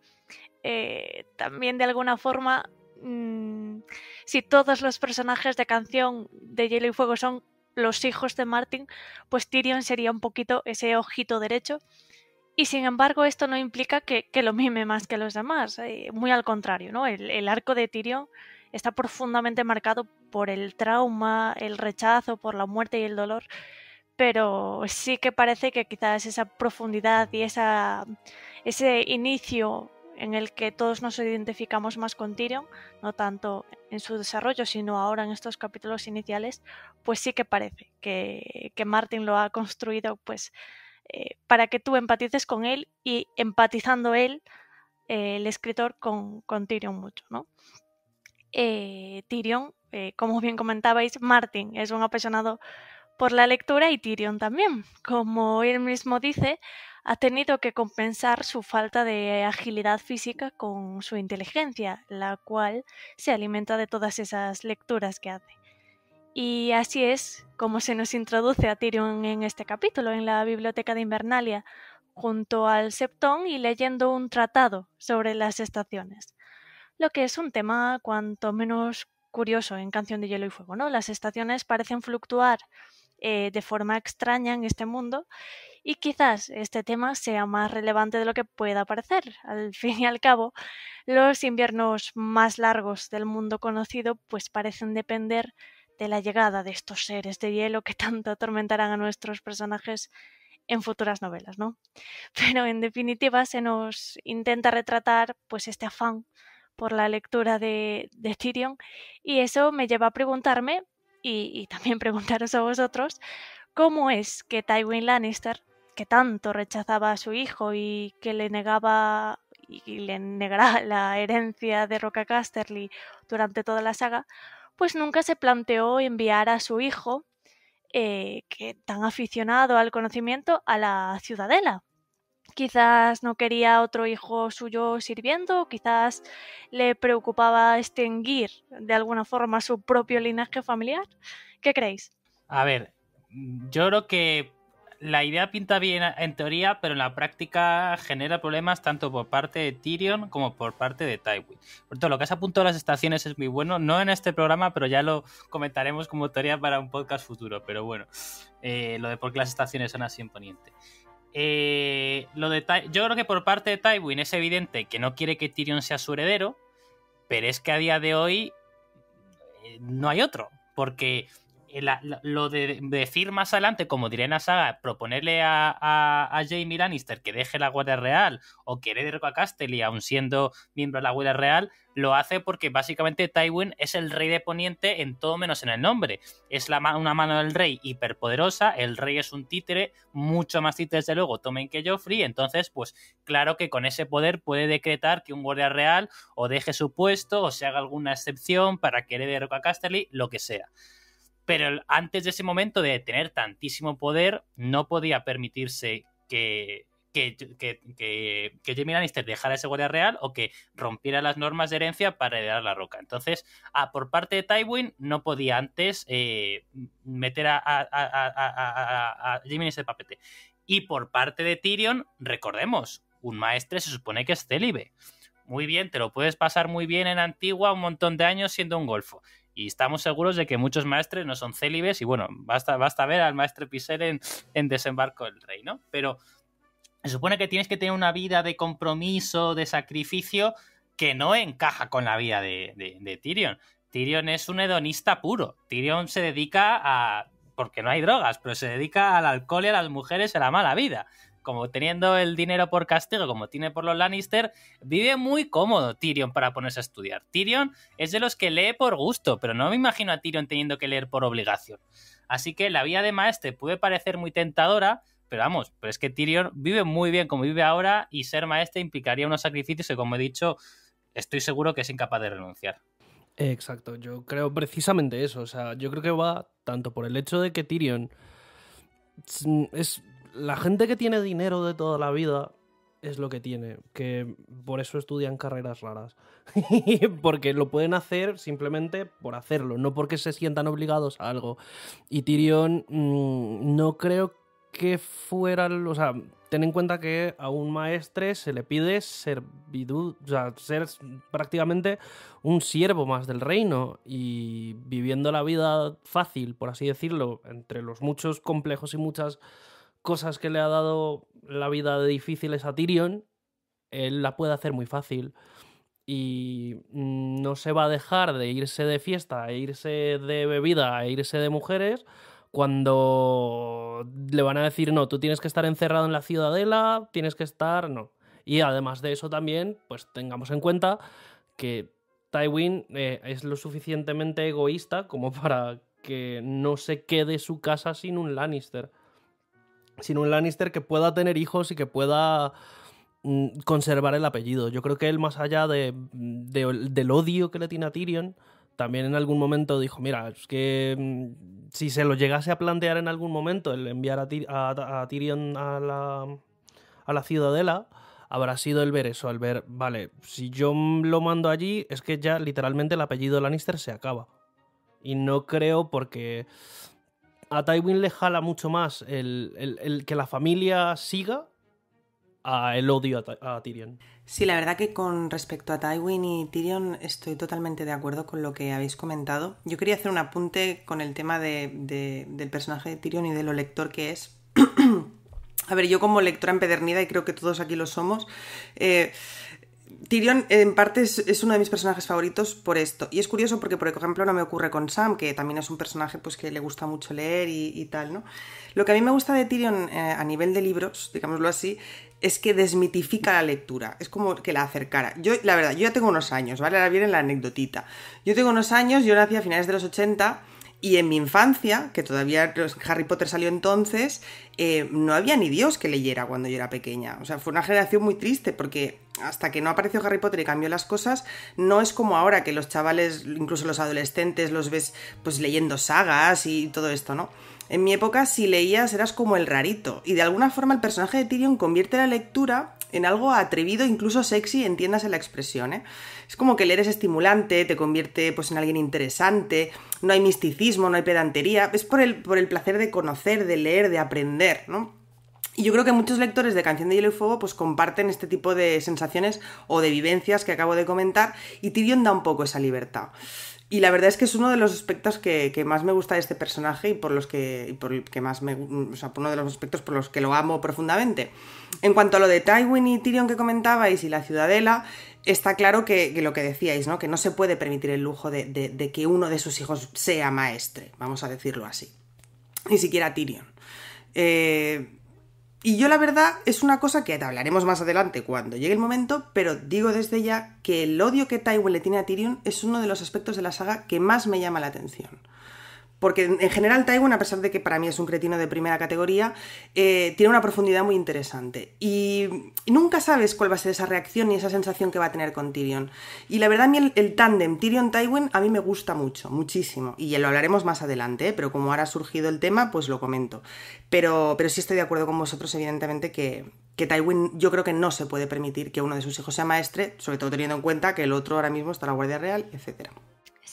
eh, también de alguna forma Mm, si todos los personajes de canción de Hielo y Fuego son los hijos de Martin, pues Tyrion sería un poquito ese ojito derecho. Y sin embargo, esto no implica que, lo mime más que los demás. Eh, muy al contrario, ¿no? El, arco de Tyrion está profundamente marcado por el trauma, el rechazo, por la muerte y el dolor pero sí que parece que quizás esa profundidad y ese inicio en el que todos nos identificamos más con Tyrion, no tanto en su desarrollo, sino ahora en estos capítulos iniciales, pues sí que parece que, que Martin lo ha construido pues eh, para que tú empatices con él y empatizando él, eh, el escritor, con, con, Tyrion mucho, ¿no? Eh, Tyrion, como bien comentabais, Martin es un apasionado por la lectura y Tyrion también. Como él mismo dice, ha tenido que compensar su falta de agilidad física con su inteligencia, la cual se alimenta de todas esas lecturas que hace. Y así es como se nos introduce a Tyrion en este capítulo, en la biblioteca de Invernalia, junto al Septón y leyendo un tratado sobre las estaciones, lo que es un tema cuanto menos curioso en Canción de Hielo y Fuego, ¿no? Las estaciones parecen fluctuar eh, de forma extraña en este mundo y quizás este tema sea más relevante de lo que pueda parecer. Al fin y al cabo, los inviernos más largos del mundo conocido pues parecen depender de la llegada de estos seres de hielo que tanto atormentarán a nuestros personajes en futuras novelas, ¿no? Pero en definitiva se nos intenta retratar pues este afán por la lectura de, de Tyrion y eso me lleva a preguntarme y, también preguntaros a vosotros cómo es que Tywin Lannister, que tanto rechazaba a su hijo y que le negaba y le negará la herencia de Roca Casterly durante toda la saga, pues nunca se planteó enviar a su hijo, eh, que tan aficionado al conocimiento, a la ciudadela, Quizás no quería otro hijo suyo sirviendo, quizás le preocupaba extinguir de alguna forma su propio linaje familiar. ¿Qué creéis? A ver, mm, yo creo que la idea pinta bien en teoría, pero en la práctica genera problemas tanto por parte de Tyrion como por parte de Tywin. Por todo lo que has apuntado las estaciones es muy bueno, no en este programa, pero ya lo comentaremos como teoría para un podcast futuro. Pero bueno, eh, lo de por qué las estaciones son así en eh, lo de Yo creo que por parte de Tywin es evidente que no quiere que Tyrion sea su heredero, pero es que a día de hoy eh, no hay otro, porque eh, lo de decir más adelante, como diré en saga, proponerle a, a, Jamie Lannister que deje la Guardia Real o que herede a Casterly, aun siendo miembro de la Guardia Real, lo hace porque básicamente Tywin es el rey de Poniente en todo menos en el nombre. Es la, una mano del rey hiperpoderosa, el rey es un títere, mucho más títere desde luego Tomen que Joffrey, entonces pues claro que con ese poder puede decretar que un Guardia Real o deje su puesto o se haga alguna excepción para que herede a Casterly, lo que sea. Pero antes de ese momento de tener tantísimo poder, no podía permitirse que, que, que, Lannister dejara ese guardia real o que rompiera las normas de herencia para heredar la roca. Entonces, ah, por parte de Tywin, no podía antes eh, meter a, a, ese papete. Y por parte de Tyrion, recordemos, un maestre se supone que es célibe. Muy bien, te lo puedes pasar muy bien en Antigua un montón de años siendo un golfo y estamos seguros de que muchos maestres no son célibes y bueno, basta, basta ver al maestro Piser en, Desembarco del Rey, ¿no? Pero se supone que tienes que tener una vida de compromiso, de sacrificio, que no encaja con la vida de, de, de Tyrion. Tyrion es un hedonista puro. Tyrion se dedica a porque no hay drogas, pero se dedica al alcohol y a las mujeres a la mala vida como teniendo el dinero por castigo, como tiene por los Lannister, vive muy cómodo Tyrion para ponerse a estudiar. Tyrion es de los que lee por gusto, pero no me imagino a Tyrion teniendo que leer por obligación. Así que la vida de Maestre puede parecer muy tentadora, pero vamos, pero es que Tyrion vive muy bien como vive ahora y ser Maestre implicaría unos sacrificios que, como he dicho, estoy seguro que es incapaz de renunciar. Exacto, yo creo precisamente eso. O sea, yo creo que va tanto por el hecho de que Tyrion es la gente que tiene dinero de toda la vida es lo que tiene, que por eso estudian carreras raras. porque lo pueden hacer simplemente por hacerlo, no porque se sientan obligados a algo. Y Tyrion mm, no creo que fuera, o sea, ten en cuenta que a un maestre se le pide servidud, o sea, ser prácticamente un siervo más del reino y viviendo la vida fácil, por así decirlo, entre los muchos complejos y muchas cosas que le ha dado la vida de difíciles a Tyrion, él la puede hacer muy fácil. Y mm, no se va a dejar de irse de fiesta, e irse de bebida, e irse de mujeres, cuando le van a decir, no, tú tienes que estar encerrado en la ciudadela, tienes que estar, no. Y además de eso también, pues tengamos en cuenta que Tywin eh, es lo suficientemente egoísta como para que no se quede su casa sin un Lannister sino un Lannister que pueda tener hijos y que pueda mm, conservar el apellido. Yo creo que él, más allá mm, del odio que le tiene a Tyrion, también en algún momento dijo, mira, es que mm, si se lo llegase a plantear en algún momento el enviar a, Tyrion a la, a la ciudadela, habrá sido el ver eso, el ver, vale, si yo lo mando allí, es que ya literalmente el apellido Lannister se acaba. Y no creo porque a Tywin le jala mucho más el, que la familia siga a el odio a, Tyrion. Sí, la verdad que con respecto a Tywin y Tyrion estoy totalmente de acuerdo con lo que habéis comentado. Yo quería hacer un apunte con el tema del personaje de Tyrion y de lo lector que es. a ver, yo como lectora empedernida, y creo que todos aquí lo somos, eh, Tyrion en parte es, uno de mis personajes favoritos por esto. Y es curioso porque, por ejemplo, no me ocurre con Sam, que también es un personaje pues, que le gusta mucho leer y, tal, ¿no? Lo que a mí me gusta de Tyrion eh, a nivel de libros, digámoslo así, es que desmitifica la lectura. Es como que la acercara. Yo, la verdad, yo ya tengo unos años, ¿vale? Ahora viene la anécdotita Yo tengo unos años, yo nací a finales de los 80 y en mi infancia, que todavía Harry Potter salió entonces, eh, no había ni Dios que leyera cuando yo era pequeña. O sea, fue una generación muy triste porque hasta que no apareció Harry Potter y cambió las cosas, no es como ahora que los chavales, incluso los adolescentes, los ves pues leyendo sagas y todo esto, ¿no? En mi época, si leías, eras como el rarito. Y de alguna forma el personaje de Tyrion convierte la lectura en algo atrevido, incluso sexy, entiéndase la expresión, ¿eh? es como que leer es estimulante, te convierte pues en alguien interesante, no hay misticismo, no hay pedantería, es por el, por el placer de conocer, de leer, de aprender, ¿no? Y yo creo que muchos lectores de Canción de Hielo y Fuego pues comparten este tipo de sensaciones o de vivencias que acabo de comentar y Tyrion da un poco esa libertad. Y la verdad es que es uno de los aspectos que, más me gusta de este personaje y por los que, y por que más me, o uno de los aspectos por los que lo amo profundamente. En cuanto a lo de Tywin y Tyrion que comentabais y la ciudadela, está claro que, lo que decíais, ¿no? Que no se puede permitir el lujo de, que uno de sus hijos sea maestre, vamos a decirlo así. Ni siquiera Tyrion. Eh, y yo la verdad es una cosa que hablaremos más adelante cuando llegue el momento, pero digo desde ya que el odio que Tywin le tiene a Tyrion es uno de los aspectos de la saga que más me llama la atención. Porque en general Tywin, a pesar de que para mí es un cretino de primera categoría, eh, tiene una profundidad muy interesante. Y nunca sabes cuál va a ser esa reacción y esa sensación que va a tener con Tyrion. Y la verdad, a el, tandem tándem Tyrion-Tywin a mí me gusta mucho, muchísimo. Y lo hablaremos más adelante, ¿eh? pero como ahora ha surgido el tema, pues lo comento. Pero, pero sí estoy de acuerdo con vosotros, evidentemente, que, que Tywin yo creo que no se puede permitir que uno de sus hijos sea maestre, sobre todo teniendo en cuenta que el otro ahora mismo está en la Guardia Real, etcétera.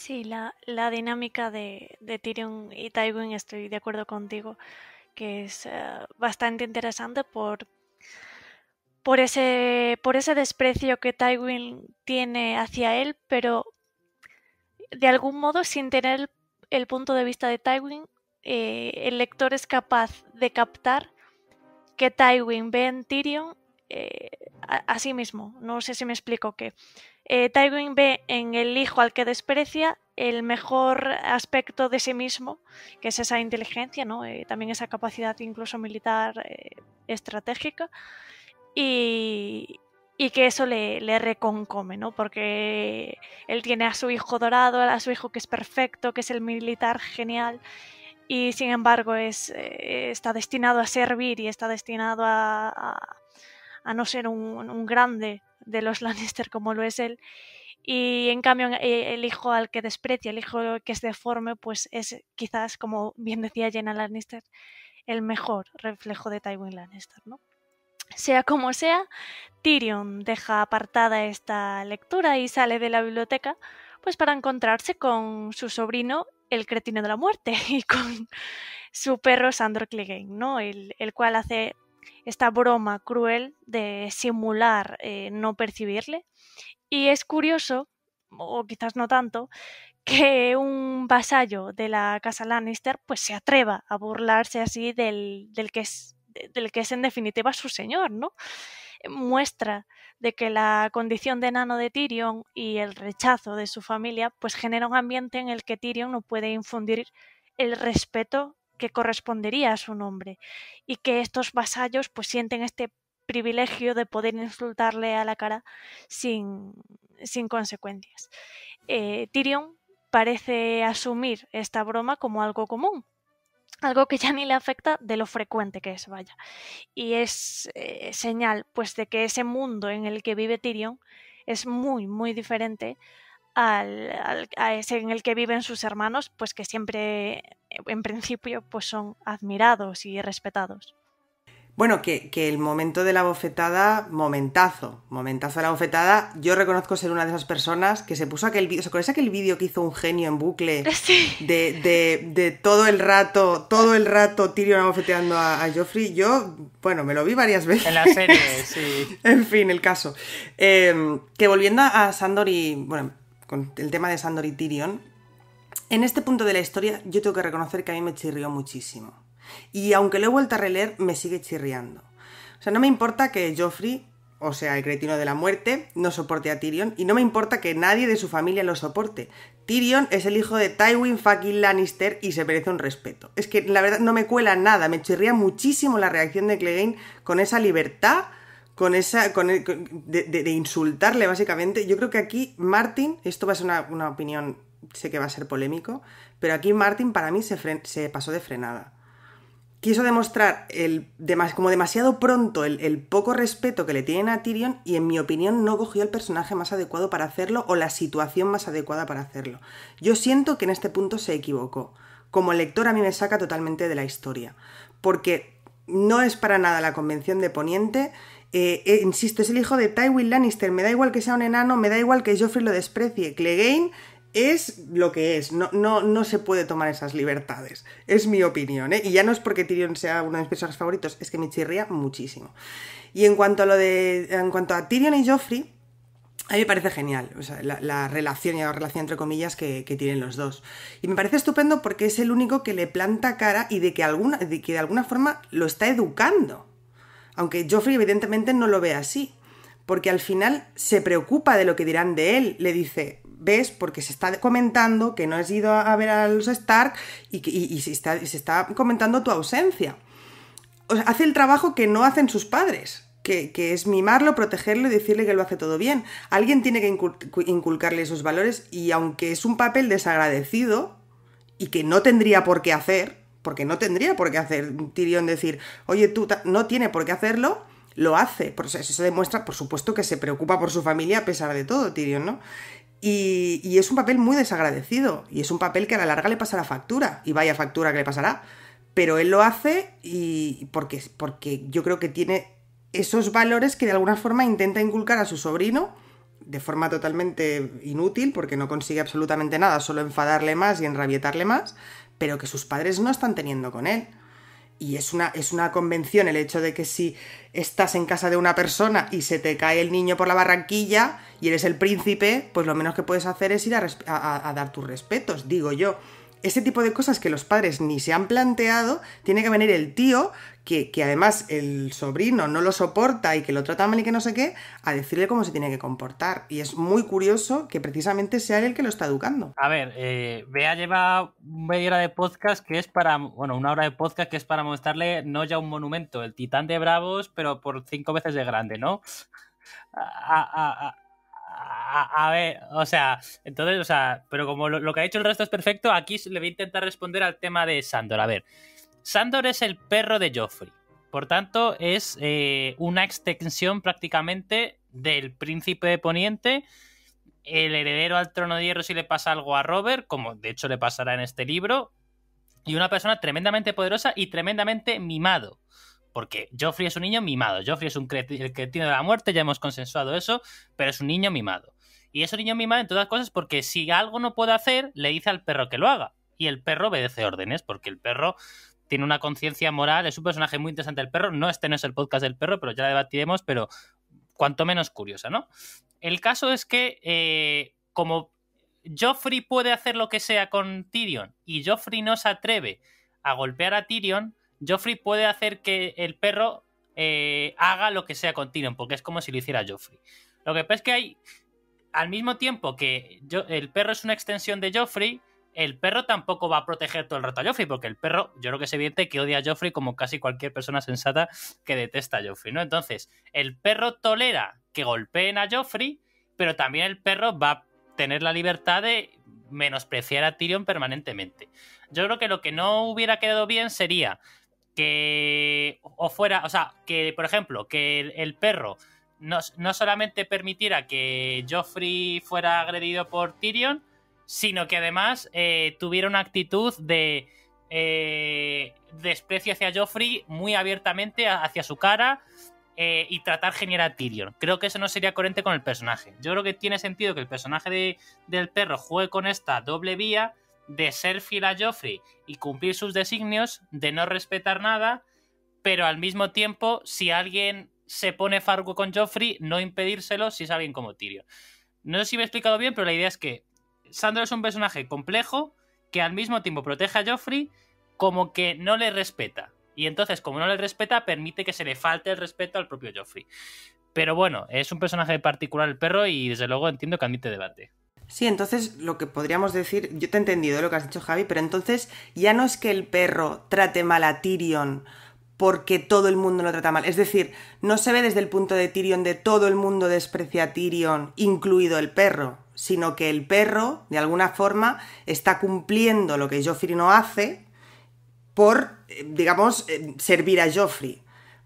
Sí, la, dinámica de, Tyrion y Tywin estoy de acuerdo contigo, que es eh, bastante interesante por, por, ese, por ese desprecio que Tywin tiene hacia él, pero de algún modo sin tener el, punto de vista de Tywin, eh, el lector es capaz de captar que Tywin ve en Tyrion eh, a sí mismo. No sé si me explico qué. eh, ve en el hijo al que desprecia el mejor aspecto de sí mismo, que es esa inteligencia, ¿no? Eh, también esa capacidad incluso militar eh, estratégica, y, que eso le, reconcome, ¿no? porque él tiene a su hijo dorado, a su hijo que es perfecto, que es el militar genial, y sin embargo es, está destinado a servir y está destinado a a no ser un, grande de los Lannister como lo es él. Y en cambio, eh, el hijo al que desprecia, el hijo que es deforme, pues es quizás, como bien decía Jenna Lannister, el mejor reflejo de Tywin Lannister, ¿no? Sea como sea, Tyrion deja apartada esta lectura y sale de la biblioteca, pues para encontrarse con su sobrino, el cretino de la muerte, y con su perro Sandor Clegane, ¿no? El, el cual hace esta broma cruel de simular eh, no percibirle. Y es curioso, o quizás no tanto, que un vasallo de la casa Lannister pues se atreva a burlarse así del, del que es en definitiva su señor, ¿no? Muestra de que la condición de enano de Tyrion y el rechazo de su familia pues genera un ambiente en el que Tyrion no puede infundir el respeto que correspondería a su nombre y que estos vasallos pues sienten este privilegio de poder insultarle a la cara sin, sin consecuencias. Eh, Tyrion parece asumir esta broma como algo común, algo que ya ni le afecta de lo frecuente que es, vaya. Y es eh, señal pues de que ese mundo en el que vive Tyrion es muy, muy diferente al, a ese en el que viven sus hermanos, pues que siempre, eh, en principio, pues son admirados y respetados. Bueno, que, el momento de la bofetada, momentazo, momentazo de la bofetada, yo reconozco ser una de esas personas que se puso aquel vídeo, ¿se acuerdas aquel vídeo que hizo un genio en bucle de, de, todo el rato, todo el rato Tyrion bofeteando a, a Joffrey? Yo, bueno, me lo vi varias veces. En la serie, sí. en fin, el caso. Em, que volviendo a Sandor y, bueno, con el tema de Sandor y Tyrion, en este punto de la historia yo tengo que reconocer que a mí me chirrió muchísimo. Y aunque lo he vuelto a releer, me sigue chirriando. O sea, no me importa que Joffrey, o sea, el cretino de la muerte, no soporte a Tyrion, y no me importa que nadie de su familia lo soporte. Tyrion es el hijo de Tywin fucking Lannister y se merece un respeto. Es que la verdad no me cuela nada, me chirría muchísimo la reacción de Clegane con esa libertad con esa. Con de, insultarle, básicamente. Yo creo que aquí Martin, esto va a ser una, opinión, sé que va a ser polémico, pero aquí Martin para mí se, pasó de frenada. Quiso demostrar el, como demasiado pronto el, el poco respeto que le tienen a Tyrion y en mi opinión no cogió el personaje más adecuado para hacerlo o la situación más adecuada para hacerlo. Yo siento que en este punto se equivocó. Como lector a mí me saca totalmente de la historia, porque no es para nada la convención de Poniente eh, eh, insisto, es el hijo de Tywin Lannister. Me da igual que sea un enano, me da igual que Joffrey lo desprecie. Clegane es lo que es. No, no, no se puede tomar esas libertades. Es mi opinión. ¿eh? Y ya no es porque Tyrion sea uno de mis personajes favoritos, es que me chirría muchísimo. Y en cuanto a lo de. En cuanto a Tyrion y Joffrey. A mí me parece genial, la, relación y la relación entre comillas que, tienen los dos. Y me parece estupendo porque es el único que le planta cara y de que, alguna, de que de alguna forma lo está educando. Aunque Joffrey evidentemente no lo ve así, porque al final se preocupa de lo que dirán de él. Le dice, ves, porque se está comentando que no has ido a ver a los Stark y, se, está, comentando tu ausencia. hace el trabajo que no hacen sus padres. Que, que, es mimarlo, protegerlo y decirle que lo hace todo bien. Alguien tiene que inculcarle esos valores y aunque es un papel desagradecido y que no tendría por qué hacer, porque no tendría por qué hacer Tyrion decir, oye, tú no tiene por qué hacerlo, lo hace. eso, demuestra, por supuesto, que se preocupa por su familia a pesar de todo, Tyrion, ¿no? Y, es un papel muy desagradecido, y es un papel que a la larga le pasará factura, y vaya factura que le pasará. Pero él lo hace y porque, porque yo creo que tiene esos valores que de alguna forma intenta inculcar a su sobrino de forma totalmente inútil, porque no consigue absolutamente nada, solo enfadarle más y enrabietarle más, pero que sus padres no están teniendo con él. Y es una, es una convención el hecho de que si estás en casa de una persona y se te cae el niño por la barranquilla y eres el príncipe, pues lo menos que puedes hacer es ir a, a dar tus respetos, digo yo ese tipo de cosas que los padres ni se han planteado, tiene que venir el tío, que, además el sobrino no lo soporta y que lo trata mal y que no sé qué, a decirle cómo se tiene que comportar. Y es muy curioso que precisamente sea él el que lo está educando. A ver, eh, Bea lleva media hora de podcast que es para, bueno, una hora de podcast que es para mostrarle no ya un monumento, el titán de bravos, pero por cinco veces de grande, ¿no? a, a, ver, o sea, entonces, o sea, pero como lo, que ha dicho el resto es perfecto, aquí le voy a intentar responder al tema de Sandor. A ver, Sandor es el perro de Joffrey. Por tanto, es eh, una extensión prácticamente del príncipe de Poniente, el heredero al trono de hierro si le pasa algo a Robert, como de hecho le pasará en este libro, y una persona tremendamente poderosa y tremendamente mimado. Porque Joffrey es un niño mimado. Joffrey es un cretino, de la muerte, ya hemos consensuado eso, pero es un niño mimado. Y es un niño mimado en todas cosas porque si algo no puede hacer, le dice al perro que lo haga. Y el perro obedece órdenes, porque el perro tiene una conciencia moral, es un personaje muy interesante el perro. No, este no es el podcast del perro, pero ya la debatiremos, pero cuanto menos curiosa, ¿no? El caso es que eh, como Joffrey puede hacer lo que sea con Tyrion y Joffrey no se atreve a golpear a Tyrion, Joffrey puede hacer que el perro eh, haga lo que sea con Tyrion, porque es como si lo hiciera Joffrey. Lo que pasa es que hay, al mismo tiempo que el perro es una extensión de Joffrey, el perro tampoco va a proteger todo el rato a Joffrey, porque el perro, yo creo que es evidente que odia a Joffrey como casi cualquier persona sensata que detesta a Joffrey, ¿no? Entonces, el perro tolera que golpeen a Joffrey, pero también el perro va a tener la libertad de menospreciar a Tyrion permanentemente. Yo creo que lo que no hubiera quedado bien sería que o fuera, o sea, que por ejemplo, que el, perro no, solamente permitiera que Joffrey fuera agredido por Tyrion, sino que además eh, tuviera una actitud de eh, desprecio hacia Joffrey muy abiertamente hacia su cara eh, y tratar generar a Tyrion. Creo que eso no sería coherente con el personaje. Yo creo que tiene sentido que el personaje de, del perro juegue con esta doble vía de ser fiel a Joffrey y cumplir sus designios, de no respetar nada, pero al mismo tiempo, si alguien se pone fargo con Joffrey, no impedírselo si es alguien como Tyrion. No sé si me he explicado bien, pero la idea es que Sandro es un personaje complejo que al mismo tiempo protege a Joffrey como que no le respeta. Y entonces, como no le respeta, permite que se le falte el respeto al propio Joffrey. Pero bueno, es un personaje particular el perro y desde luego entiendo que admite debate. Sí, entonces lo que podríamos decir, yo te he entendido lo que has dicho Javi, pero entonces ya no es que el perro trate mal a Tyrion porque todo el mundo lo trata mal. Es decir, no se ve desde el punto de Tyrion de todo el mundo desprecia a Tyrion, incluido el perro, sino que el perro, de alguna forma, está cumpliendo lo que Joffrey no hace por, eh, digamos, eh, servir a Joffrey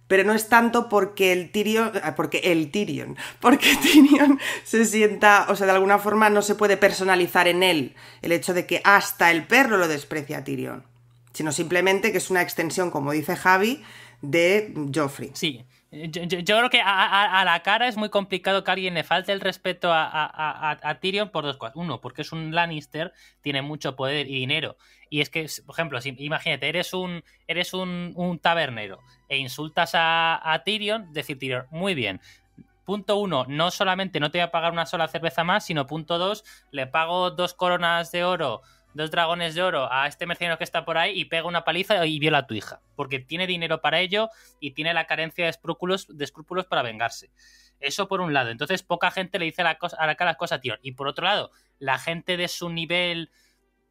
pero no es tanto porque el Tyrion, ah, porque el Tyrion, porque Tyrion se sienta, o sea, de alguna forma no se puede personalizar en él el hecho de que hasta el perro lo desprecia a Tyrion, sino simplemente que es una extensión, como dice Javi, de Joffrey. Sí, yo, creo que a, la cara es muy complicado que alguien le falte el respeto a, Tyrion por dos cosas. Uno, porque es un Lannister, tiene mucho poder y dinero. Y es que, por ejemplo, imagínate, eres un, eres un, un tabernero e insultas a, Tyrion, decir Tyrion, muy bien. Punto uno, no solamente no te voy a pagar una sola cerveza más, sino punto dos, le pago dos coronas de oro dos dragones de oro a este mercenario que está por ahí y pega una paliza y viola a tu hija, porque tiene dinero para ello y tiene la carencia de escrúpulos, para vengarse. Eso por un lado. Entonces, poca gente le dice a la, cosa, a la cara las cosas, Tyrion. Y por otro lado, la gente de su nivel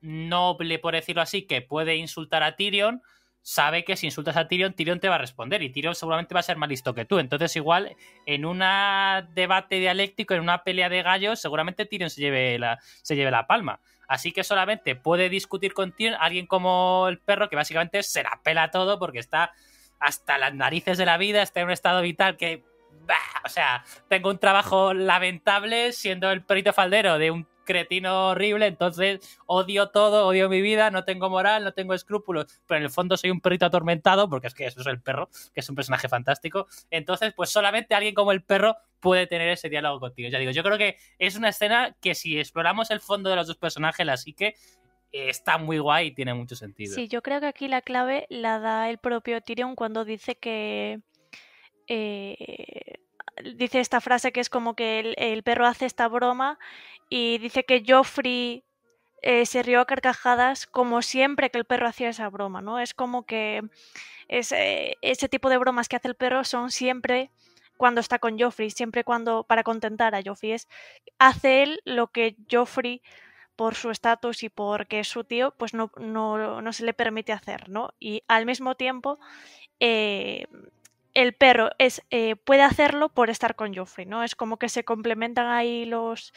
noble, por decirlo así, que puede insultar a Tyrion, sabe que si insultas a Tyrion, Tyrion te va a responder y Tyrion seguramente va a ser más listo que tú. Entonces, igual, en un debate dialéctico, en una pelea de gallos, seguramente Tyrion se lleve la, se lleve la palma. Así que solamente puede discutir contigo alguien como el perro, que básicamente se la pela todo porque está hasta las narices de la vida, está en un estado vital que. o sea, tengo un trabajo lamentable siendo el perrito faldero de un cretino horrible, entonces odio todo, odio mi vida, no tengo moral, no tengo escrúpulos, pero en el fondo soy un perrito atormentado, porque es que eso es el perro, que es un personaje fantástico. Entonces, pues solamente alguien como el perro puede tener ese diálogo contigo. Ya digo, yo creo que es una escena que si exploramos el fondo de los dos personajes, la que está muy guay y tiene mucho sentido. Sí, yo creo que aquí la clave la da el propio Tyrion cuando dice que eh, dice esta frase que es como que el, perro hace esta broma y dice que Joffrey eh, se rió a carcajadas como siempre que el perro hacía esa broma, ¿no? Es como que ese, eh, ese tipo de bromas que hace el perro son siempre cuando está con Joffrey, siempre cuando para contentar a Joffrey. Es, hace él lo que Joffrey, por su estatus y porque es su tío, pues no, no, se le permite hacer, ¿no? Y al mismo tiempo, eh, el perro es, eh, puede hacerlo por estar con Joffrey, ¿no? Es como que se complementan ahí los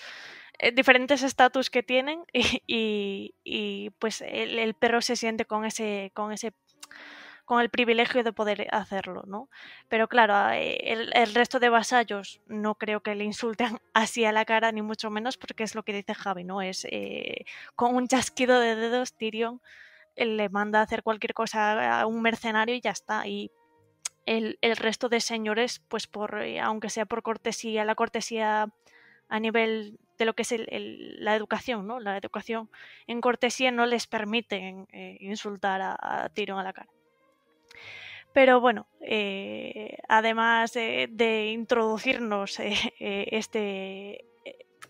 eh, diferentes estatus que tienen y, pues el, perro se siente con ese, con ese con el privilegio de poder hacerlo, ¿no? Pero claro, eh, el, resto de vasallos no creo que le insulten así a la cara, ni mucho menos, porque es lo que dice Javi, ¿no? Es con un chasquido de dedos, Tyrion le manda a hacer cualquier cosa a un mercenario y ya está. Y el, resto de señores, pues por, eh, aunque sea por cortesía, la cortesía a nivel de lo que es la educación, ¿no? La educación en cortesía no les permite eh, insultar a, tirón a la cara. Pero bueno, eh, además de introducirnos este,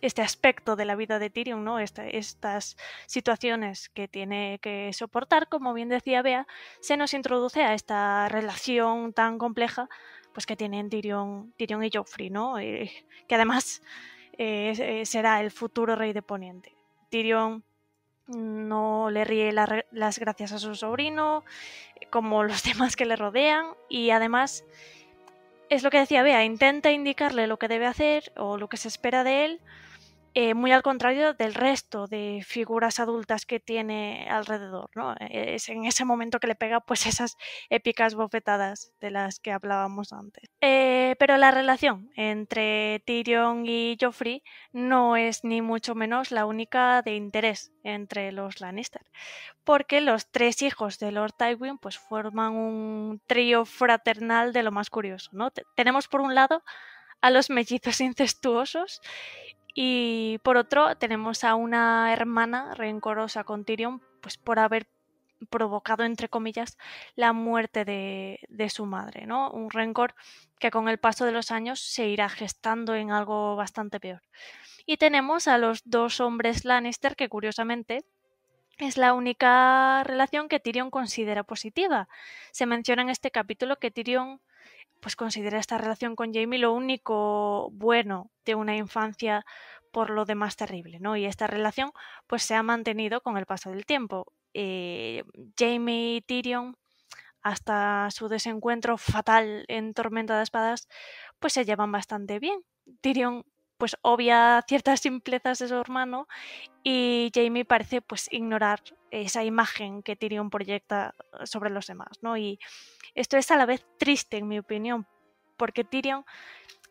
este aspecto de la vida de Tyrion, ¿no? estas situaciones que tiene que soportar, como bien decía Bea, se nos introduce a esta relación tan compleja pues que tienen Tyrion, y Joffrey, ¿no? Eh, que además eh, eh, será el futuro rey de Poniente. Tyrion no le ríe las gracias a su sobrino, como los demás que le rodean, y además es lo que decía Bea, intenta indicarle lo que debe hacer o lo que se espera de él, eh, muy al contrario del resto de figuras adultas que tiene alrededor. ¿no? E-, es en ese momento que le pega pues esas épicas bofetadas de las que hablábamos antes. Eh, pero la relación entre Tyrion y Joffrey no es ni mucho menos la única de interés entre los Lannister, porque los tres hijos de Lord Tywin pues forman un trío fraternal de lo más curioso. ¿no? tenemos por un lado a los mellizos incestuosos y por otro, tenemos a una hermana rencorosa con Tyrion, pues por haber provocado, entre comillas, la muerte de, su madre, ¿no? Un rencor que con el paso de los años se irá gestando en algo bastante peor. Y tenemos a los dos hombres Lannister, que curiosamente es la única relación que Tyrion considera positiva. Se menciona en este capítulo que Tyrion pues considera esta relación con Jamie lo único bueno de una infancia por lo demás terrible, ¿no? Y esta relación pues se ha mantenido con el paso del tiempo. Eh, Jamie y Tyrion hasta su desencuentro fatal en Tormenta de Espadas, pues se llevan bastante bien. Tyrion pues obvia ciertas simplezas de su hermano y Jamie parece pues ignorar esa imagen que Tyrion proyecta eh, sobre los demás, ¿no? Y esto es a la vez triste, en mi opinión, porque Tyrion,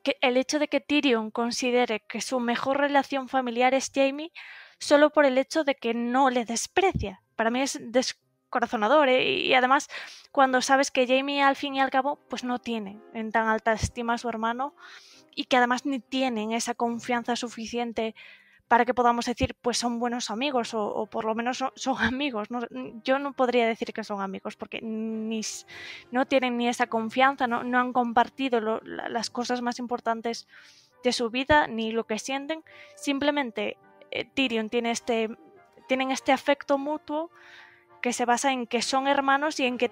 que el hecho de que Tyrion considere que su mejor relación familiar es Jamie, solo por el hecho de que no le desprecia. Para mí es descorazonador ¿eh? y además cuando sabes que Jamie al fin y al cabo pues no tiene en tan alta estima a su hermano y que además ni tienen esa confianza suficiente para que podamos decir, pues son buenos amigos o, por lo menos son, amigos. Mm, yo no podría decir que son amigos porque ni, no tienen ni esa confianza, no, han compartido las cosas más importantes de su vida ni lo que sienten. Simplemente eh, Tyrion tiene este, tienen este afecto mutuo que se basa en que son hermanos y en que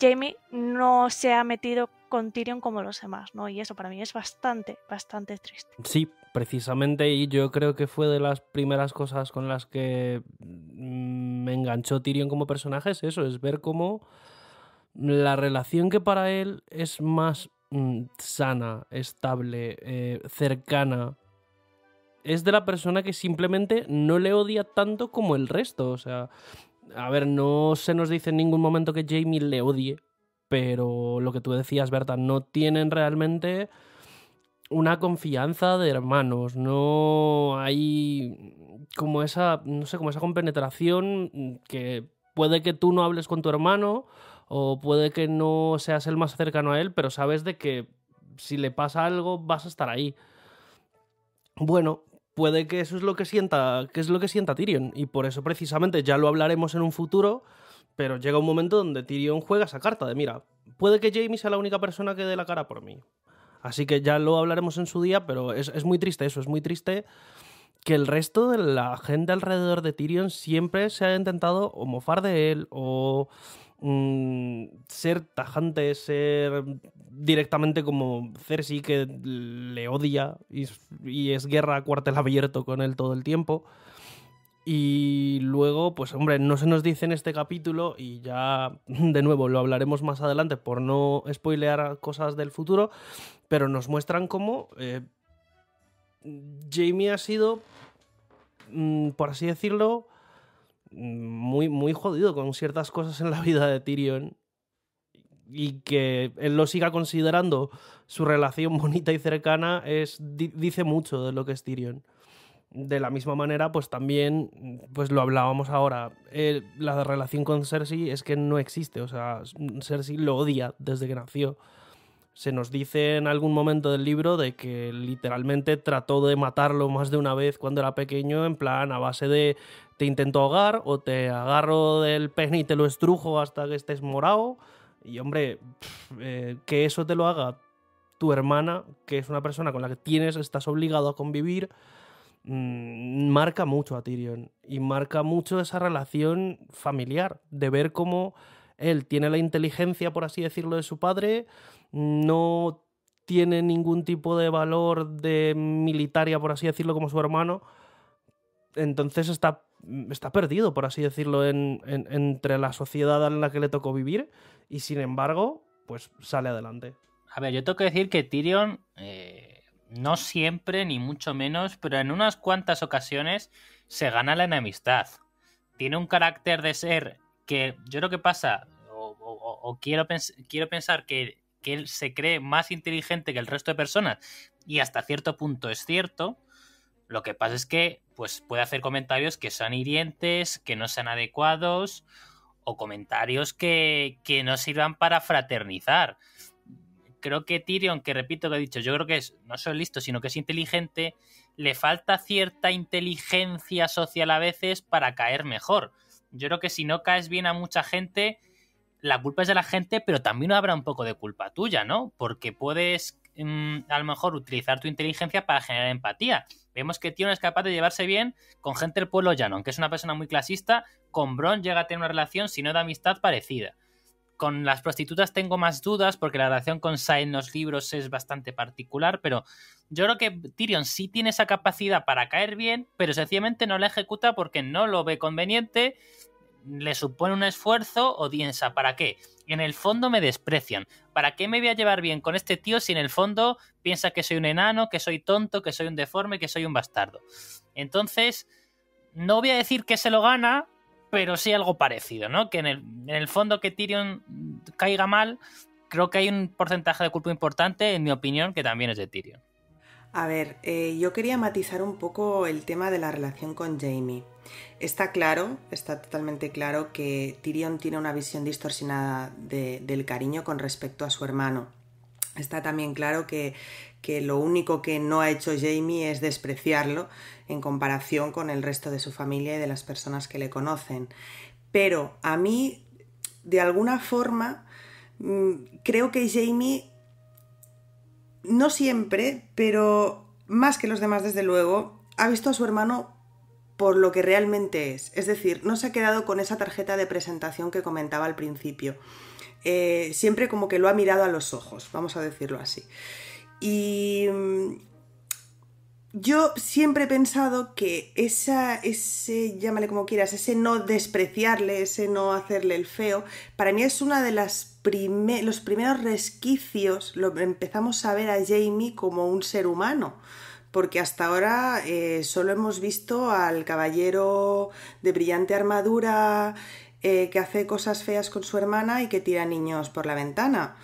Jamie no se ha metido con Tyrion como los demás, ¿no? Y eso para mí es bastante, bastante triste. Sí, precisamente, y yo creo que fue de las primeras cosas con las que me mm, enganchó Tyrion como personaje, es eso, es ver cómo la relación que para él es más mm, sana, estable, eh, cercana, es de la persona que simplemente no le odia tanto como el resto, o sea, a ver, no se nos dice en ningún momento que Jamie le odie, pero lo que tú decías, Berta, no tienen realmente una confianza de hermanos, no hay como esa, no sé, como esa compenetración que puede que tú no hables con tu hermano o puede que no seas el más cercano a él, pero sabes de que si le pasa algo vas a estar ahí. Bueno, puede que eso es lo que sienta, que es lo que sienta Tyrion. Y por eso, precisamente, ya lo hablaremos en un futuro. Pero llega un momento donde Tyrion juega esa carta de mira, puede que Jamie sea la única persona que dé la cara por mí. Así que ya lo hablaremos en su día, pero es, muy triste eso, es muy triste que el resto de la gente alrededor de Tyrion siempre se haya intentado o mofar de él o mm, ser tajante, ser directamente como Cersei que le odia y, es guerra a cuartel abierto con él todo el tiempo. Y luego, pues hombre, no se nos dice en este capítulo, y ya de nuevo lo hablaremos más adelante por no spoilear cosas del futuro, pero nos muestran cómo eh, Jamie ha sido, mm, por así decirlo, mm, muy, muy jodido con ciertas cosas en la vida de Tyrion y que él lo siga considerando su relación bonita y cercana es, dice mucho de lo que es Tyrion. De la misma manera, pues también, pues lo hablábamos ahora, la relación con Cersei es que no existe, o sea, Cersei lo odia desde que nació. Se nos dice en algún momento del libro de que literalmente trató de matarlo más de una vez cuando era pequeño, en plan a base de te intento ahogar o te agarro del pene y te lo estrujo hasta que estés morado y hombre, eh, que eso te lo haga tu hermana, que es una persona con la que tienes, estás obligado a convivir, mm, marca mucho a Tyrion. Y marca mucho esa relación familiar, de ver cómo él tiene la inteligencia, por así decirlo, de su padre, no tiene ningún tipo de valor de militaria, por así decirlo, como su hermano. Entonces está, está perdido, por así decirlo, en, entre la sociedad en la que le tocó vivir y sin embargo, pues sale adelante. A ver, yo tengo que decir que Tyrion, eh, no siempre, ni mucho menos, pero en unas cuantas ocasiones se gana la enemistad. Tiene un carácter de ser que yo creo que pasa, o, quiero, pensar que, que él se cree más inteligente que el resto de personas, y hasta cierto punto es cierto, lo que pasa es que pues, puede hacer comentarios que sean hirientes, que no sean adecuados, o comentarios que, que no sirvan para fraternizar. Creo que Tyrion, que repito que he dicho, yo creo que es no solo listo, sino que es inteligente, le falta cierta inteligencia social a veces para caer mejor. Yo creo que si no caes bien a mucha gente, la culpa es de la gente, pero también habrá un poco de culpa tuya, ¿no? Porque puedes mm, a lo mejor utilizar tu inteligencia para generar empatía. Vemos que Tyrion es capaz de llevarse bien con gente del pueblo llano, aunque es una persona muy clasista, con Bron llega a tener una relación, si no de amistad, parecida. Con las prostitutas tengo más dudas porque la relación con Sai en los libros es bastante particular, pero yo creo que Tyrion sí tiene esa capacidad para caer bien, pero sencillamente no la ejecuta porque no lo ve conveniente le supone un esfuerzo o piensa, ¿para qué? En el fondo me desprecian. ¿Para qué me voy a llevar bien con este tío si en el fondo piensa que soy un enano, que soy tonto, que soy un deforme, que soy un bastardo? Entonces, no voy a decir que se lo gana, pero sí algo parecido, ¿no? Que en el, en el fondo que Tyrion caiga mal, creo que hay un porcentaje de culpa importante, en mi opinión, que también es de Tyrion. A ver, eh, yo quería matizar un poco el tema de la relación con Jamie. Está claro, está totalmente claro que Tyrion tiene una visión distorsionada del cariño con respecto a su hermano. Está también claro que, que lo único que no ha hecho Jamie es despreciarlo en comparación con el resto de su familia y de las personas que le conocen. Pero a mí, de alguna forma, mm, creo que Jamie no siempre, pero más que los demás desde luego, ha visto a su hermano por lo que realmente es. Es decir, no se ha quedado con esa tarjeta de presentación que comentaba al principio. Eh, siempre como que lo ha mirado a los ojos, vamos a decirlo así. Y yo siempre he pensado que esa, ese, llámale como quieras, ese no despreciarle, ese no hacerle el feo, para mí es una de las los primeros resquicios, lo, empezamos a ver a Jamie como un ser humano porque hasta ahora eh, solo hemos visto al caballero de brillante armadura eh, que hace cosas feas con su hermana y que tira niños por la ventana.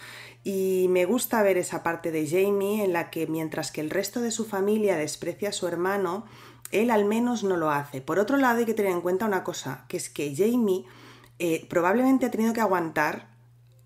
Y me gusta ver esa parte de Jamie en la que mientras que el resto de su familia desprecia a su hermano, él al menos no lo hace. Por otro lado, hay que tener en cuenta una cosa, que es que Jamie eh, probablemente ha tenido que aguantar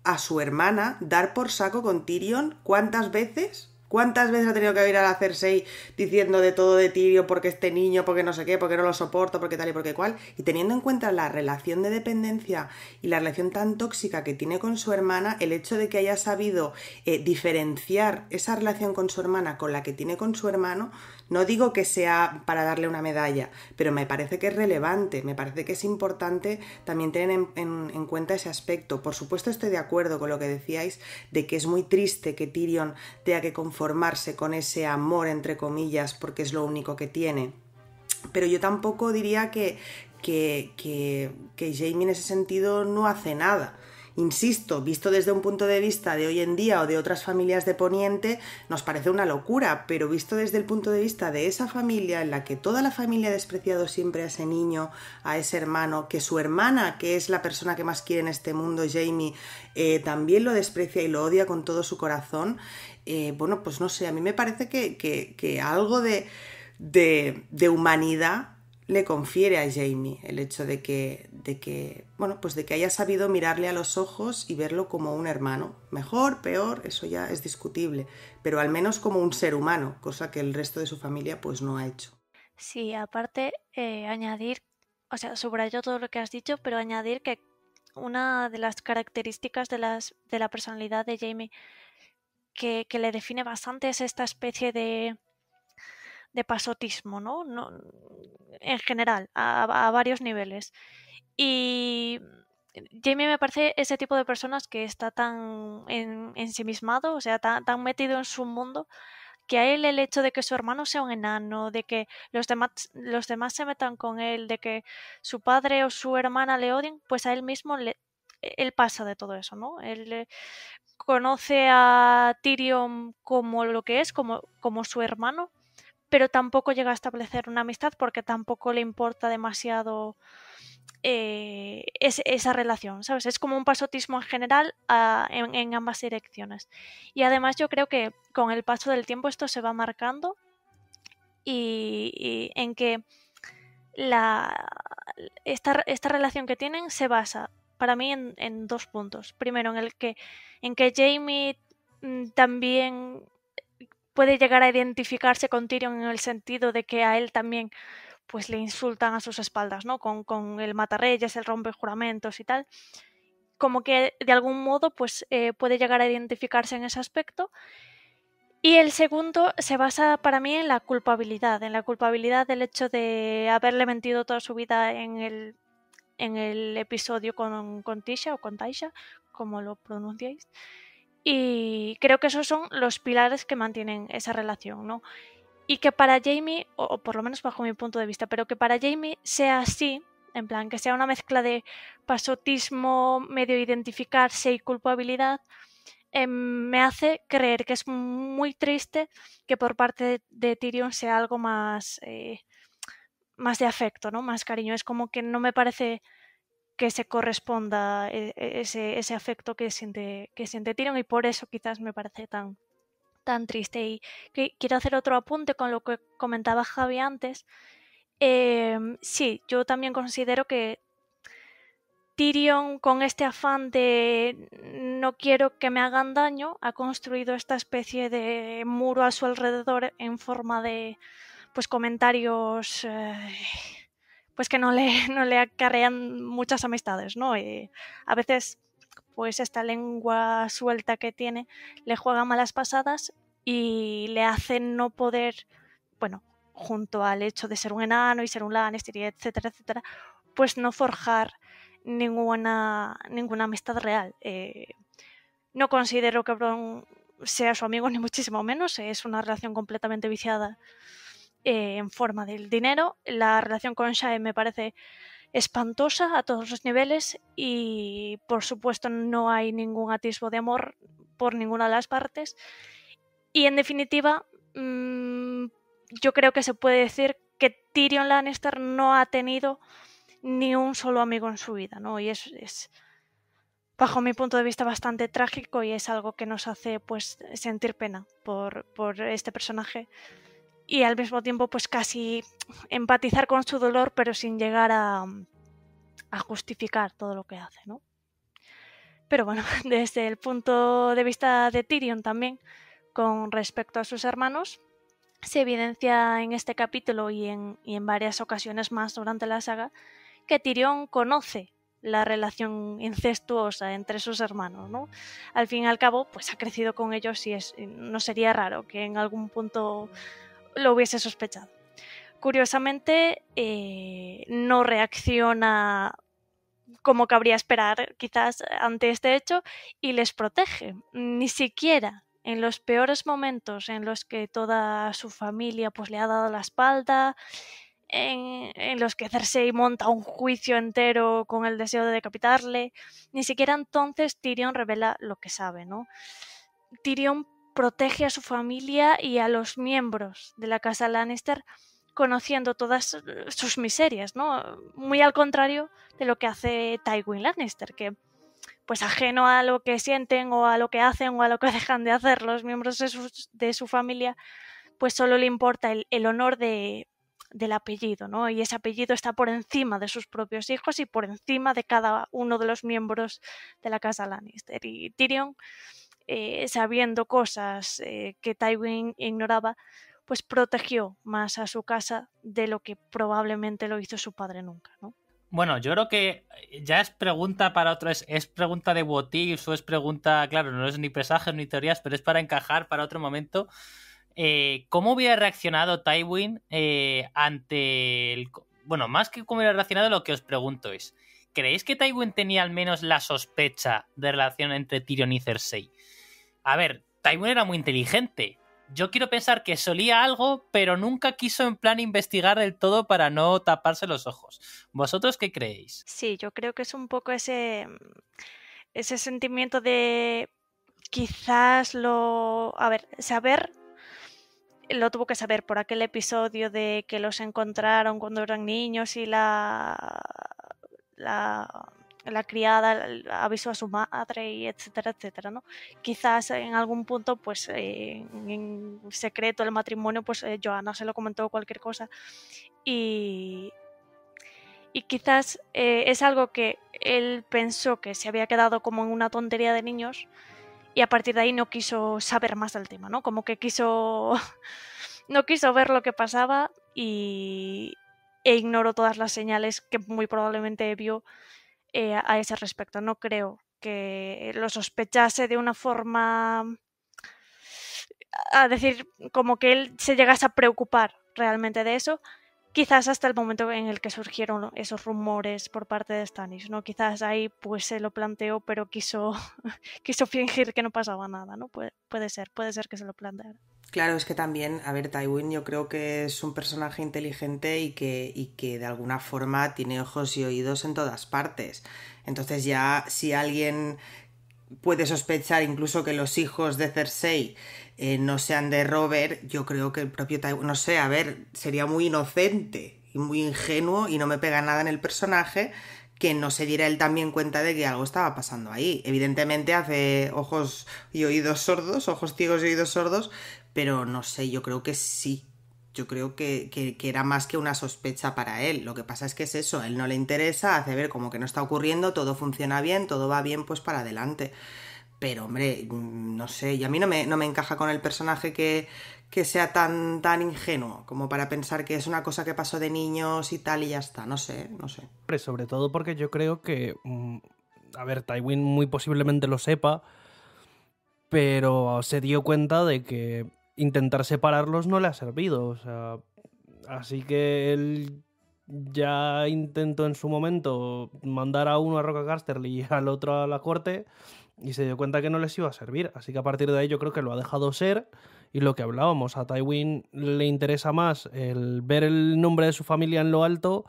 a su hermana dar por saco con Tyrion cuántas veces ¿Cuántas veces ha tenido que ir a la Cersei diciendo de todo de Tirio porque este niño, porque no sé qué, porque no lo soporto, porque tal y porque cual? Y teniendo en cuenta la relación de dependencia y la relación tan tóxica que tiene con su hermana, el hecho de que haya sabido eh, diferenciar esa relación con su hermana con la que tiene con su hermano, no digo que sea para darle una medalla, pero me parece que es relevante, me parece que es importante también tener en, cuenta ese aspecto. Por supuesto estoy de acuerdo con lo que decíais de que es muy triste que Tyrion tenga que confundir formarse con ese amor, entre comillas, porque es lo único que tiene. Pero yo tampoco diría que, que, que, que Jamie en ese sentido no hace nada insisto, visto desde un punto de vista de hoy en día o de otras familias de Poniente, nos parece una locura, pero visto desde el punto de vista de esa familia en la que toda la familia ha despreciado siempre a ese niño, a ese hermano, que su hermana, que es la persona que más quiere en este mundo, Jamie, eh, también lo desprecia y lo odia con todo su corazón, eh, bueno, pues no sé, a mí me parece que, que, algo de, de, de, humanidad le confiere a Jamie el hecho de que, de que, bueno, pues de que haya sabido mirarle a los ojos y verlo como un hermano. Mejor, peor, eso ya es discutible, pero al menos como un ser humano, cosa que el resto de su familia pues no ha hecho. Sí, aparte, eh, añadir, o sea, subrayo todo lo que has dicho, pero añadir que una de las características de, las, de la personalidad de Jamie que, le define bastante es esta especie de, pasotismo, ¿no? en general, a, varios niveles. Y Jamie me parece ese tipo de personas que está tan ensimismado, o sea, tan, metido en su mundo, que a él el hecho de que su hermano sea un enano, de que los demás, los demás se metan con él, de que su padre o su hermana le odien, pues a él mismo le, él pasa de todo eso, ¿no? Él conoce a Tyrion como lo que es, como, como su hermano, pero tampoco llega a establecer una amistad porque tampoco le importa demasiado eh, esa relación, ¿sabes? Es como un pasotismo en general ah, en, ambas direcciones. Y además yo creo que con el paso del tiempo esto se va marcando y, en que la, esta relación que tienen se basa para mí en, dos puntos. Primero, en el que, en que Jamie mm, también puede llegar a identificarse con Tyrion en el sentido de que a él también pues le insultan a sus espaldas, ¿no? Con, con el matarreyes, el rompe juramentos y tal. Como que de algún modo pues eh, puede llegar a identificarse en ese aspecto. Y el segundo se basa para mí en la culpabilidad, en la culpabilidad del hecho de haberle mentido toda su vida en el en el episodio con, Tisha o con Taisha, como lo pronunciéis Y creo que esos son los pilares que mantienen esa relación, ¿no? Y que para Jamie, o, por lo menos bajo mi punto de vista, pero que para Jamie sea así, en plan, que sea una mezcla de pasotismo, medio identificarse y culpabilidad, em, me hace creer que es muy triste que por parte de, Tyrion sea algo más eh, más de afecto, ¿no? Más cariño. Es como que no me parece que se corresponda e, e, ese, ese afecto que siente, que siente Tyrion y por eso quizás me parece tan, tan triste. Y quiero hacer otro apunte con lo que comentaba Javi antes. Em, sí, yo también considero que Tyrion, con este afán de no quiero que me hagan daño, ha construido esta especie de muro a su alrededor en forma de, pues comentarios eh, pues que no le, no le acarrean muchas amistades, ¿no? Eh, a veces pues esta lengua suelta que tiene le juega malas pasadas y le hace no poder, bueno, junto al hecho de ser un enano y ser un Lannister, etcétera, etcétera, pues no forjar ninguna, ninguna amistad real. Eh, no considero que brown sea su amigo, ni muchísimo menos, es una relación completamente viciada eh, en forma del dinero. La relación con Shae me parece espantosa a todos los niveles y por supuesto no hay ningún atisbo de amor por ninguna de las partes. Y en definitiva, mm, yo creo que se puede decir que Tyrion Lannister no ha tenido ni un solo amigo en su vida, ¿no? Y eso es bajo mi punto de vista bastante trágico y es algo que nos hace pues sentir pena por, por este personaje y al mismo tiempo pues casi empatizar con su dolor pero sin llegar a, justificar todo lo que hace, ¿no? Pero bueno, desde el punto de vista de Tyrion también, con respecto a sus hermanos, se evidencia en este capítulo y en, en varias ocasiones más durante la saga que Tyrion conoce la relación incestuosa entre sus hermanos, ¿no? Al fin y al cabo, pues ha crecido con ellos y es, no sería raro que en algún punto lo hubiese sospechado. Curiosamente, eh, no reacciona como cabría esperar quizás ante este hecho y les protege. Ni siquiera en los peores momentos en los que toda su familia pues le ha dado la espalda, en, en, los que Cersei monta un juicio entero con el deseo de decapitarle, ni siquiera entonces Tyrion revela lo que sabe, ¿no? Tyrion protege a su familia y a los miembros de la casa Lannister conociendo todas sus miserias, ¿no? Muy al contrario de lo que hace Tywin Lannister, que pues ajeno a lo que sienten o a lo que hacen o a lo que dejan de hacer los miembros de su, de su familia, pues solo le importa el, honor de, del apellido, ¿no? Y ese apellido está por encima de sus propios hijos y por encima de cada uno de los miembros de la casa Lannister. Y Tyrion eh, sabiendo cosas eh, que Tywin ignoraba, pues protegió más a su casa de lo que probablemente lo hizo su padre nunca, Bueno, yo creo que eh, ya es pregunta para otro, es, pregunta de what o es pregunta, claro, no es ni presajes ni teorías, pero es para encajar para otro momento. ¿Cómo hubiera reaccionado Tywin ante el... Bueno, más que cómo hubiera reaccionado, lo que os pregunto es, ¿creéis que Tywin tenía al menos la sospecha de relación entre Tyrion y Cersei? A ver, Tywin era muy inteligente. Yo quiero pensar que solía algo, pero nunca quiso en plan investigar del todo para no taparse los ojos. ¿Vosotros qué creéis? Sí, yo creo que es un poco ese, ese sentimiento de quizás lo... A ver, saber lo tuvo que saber por aquel episodio de que los encontraron cuando eran niños y la la, criada avisó a su madre y etcétera, etcétera, ¿no? Quizás en algún punto, pues eh, en secreto el matrimonio, pues eh, Joana se lo comentó cualquier cosa y, y quizás eh, es algo que él pensó que se había quedado como en una tontería de niños y a partir de ahí no quiso saber más del tema, ¿no? Como que quiso... no quiso ver lo que pasaba y, e ignoró todas las señales que muy probablemente vio eh, a ese respecto. No creo que lo sospechase de una forma a decir como que él se llegase a preocupar realmente de eso, quizás hasta el momento en el que surgieron esos rumores por parte de Stannis, ¿no? Quizás ahí pues se lo planteó, pero quiso, quiso fingir que no pasaba nada, ¿no? puede ser, puede ser que se lo planteara. Claro, es que también, a ver, Tywin yo creo que es un personaje inteligente y que, que de alguna forma tiene ojos y oídos en todas partes. Entonces ya si alguien puede sospechar incluso que los hijos de Cersei eh, no sean de Robert, yo creo que el propio Tywin, no sé, a ver, sería muy inocente y muy ingenuo y no me pega nada en el personaje que no se diera él también cuenta de que algo estaba pasando ahí. Evidentemente hace ojos y oídos sordos, ojos ciegos y oídos sordos, pero no sé, yo creo que sí. Yo creo que, era más que una sospecha para él. Lo que pasa es que es eso, él no le interesa, hace ver como que no está ocurriendo, todo funciona bien, todo va bien, pues para adelante. Pero hombre, mm, no sé, y a mí no me, no me encaja con el personaje que, sea tan, tan ingenuo como para pensar que es una cosa que pasó de niños y tal y ya está, no sé, no sé. Sobre todo porque yo creo que, mm, a ver, Tywin muy posiblemente lo sepa, pero se dio cuenta de que intentar separarlos no le ha servido. O sea, así que él ya intentó en su momento mandar a uno a Roca Casterly y al otro a la corte y se dio cuenta que no les iba a servir. Así que a partir de ahí yo creo que lo ha dejado ser y lo que hablábamos, a Tywin le interesa más el ver el nombre de su familia en lo alto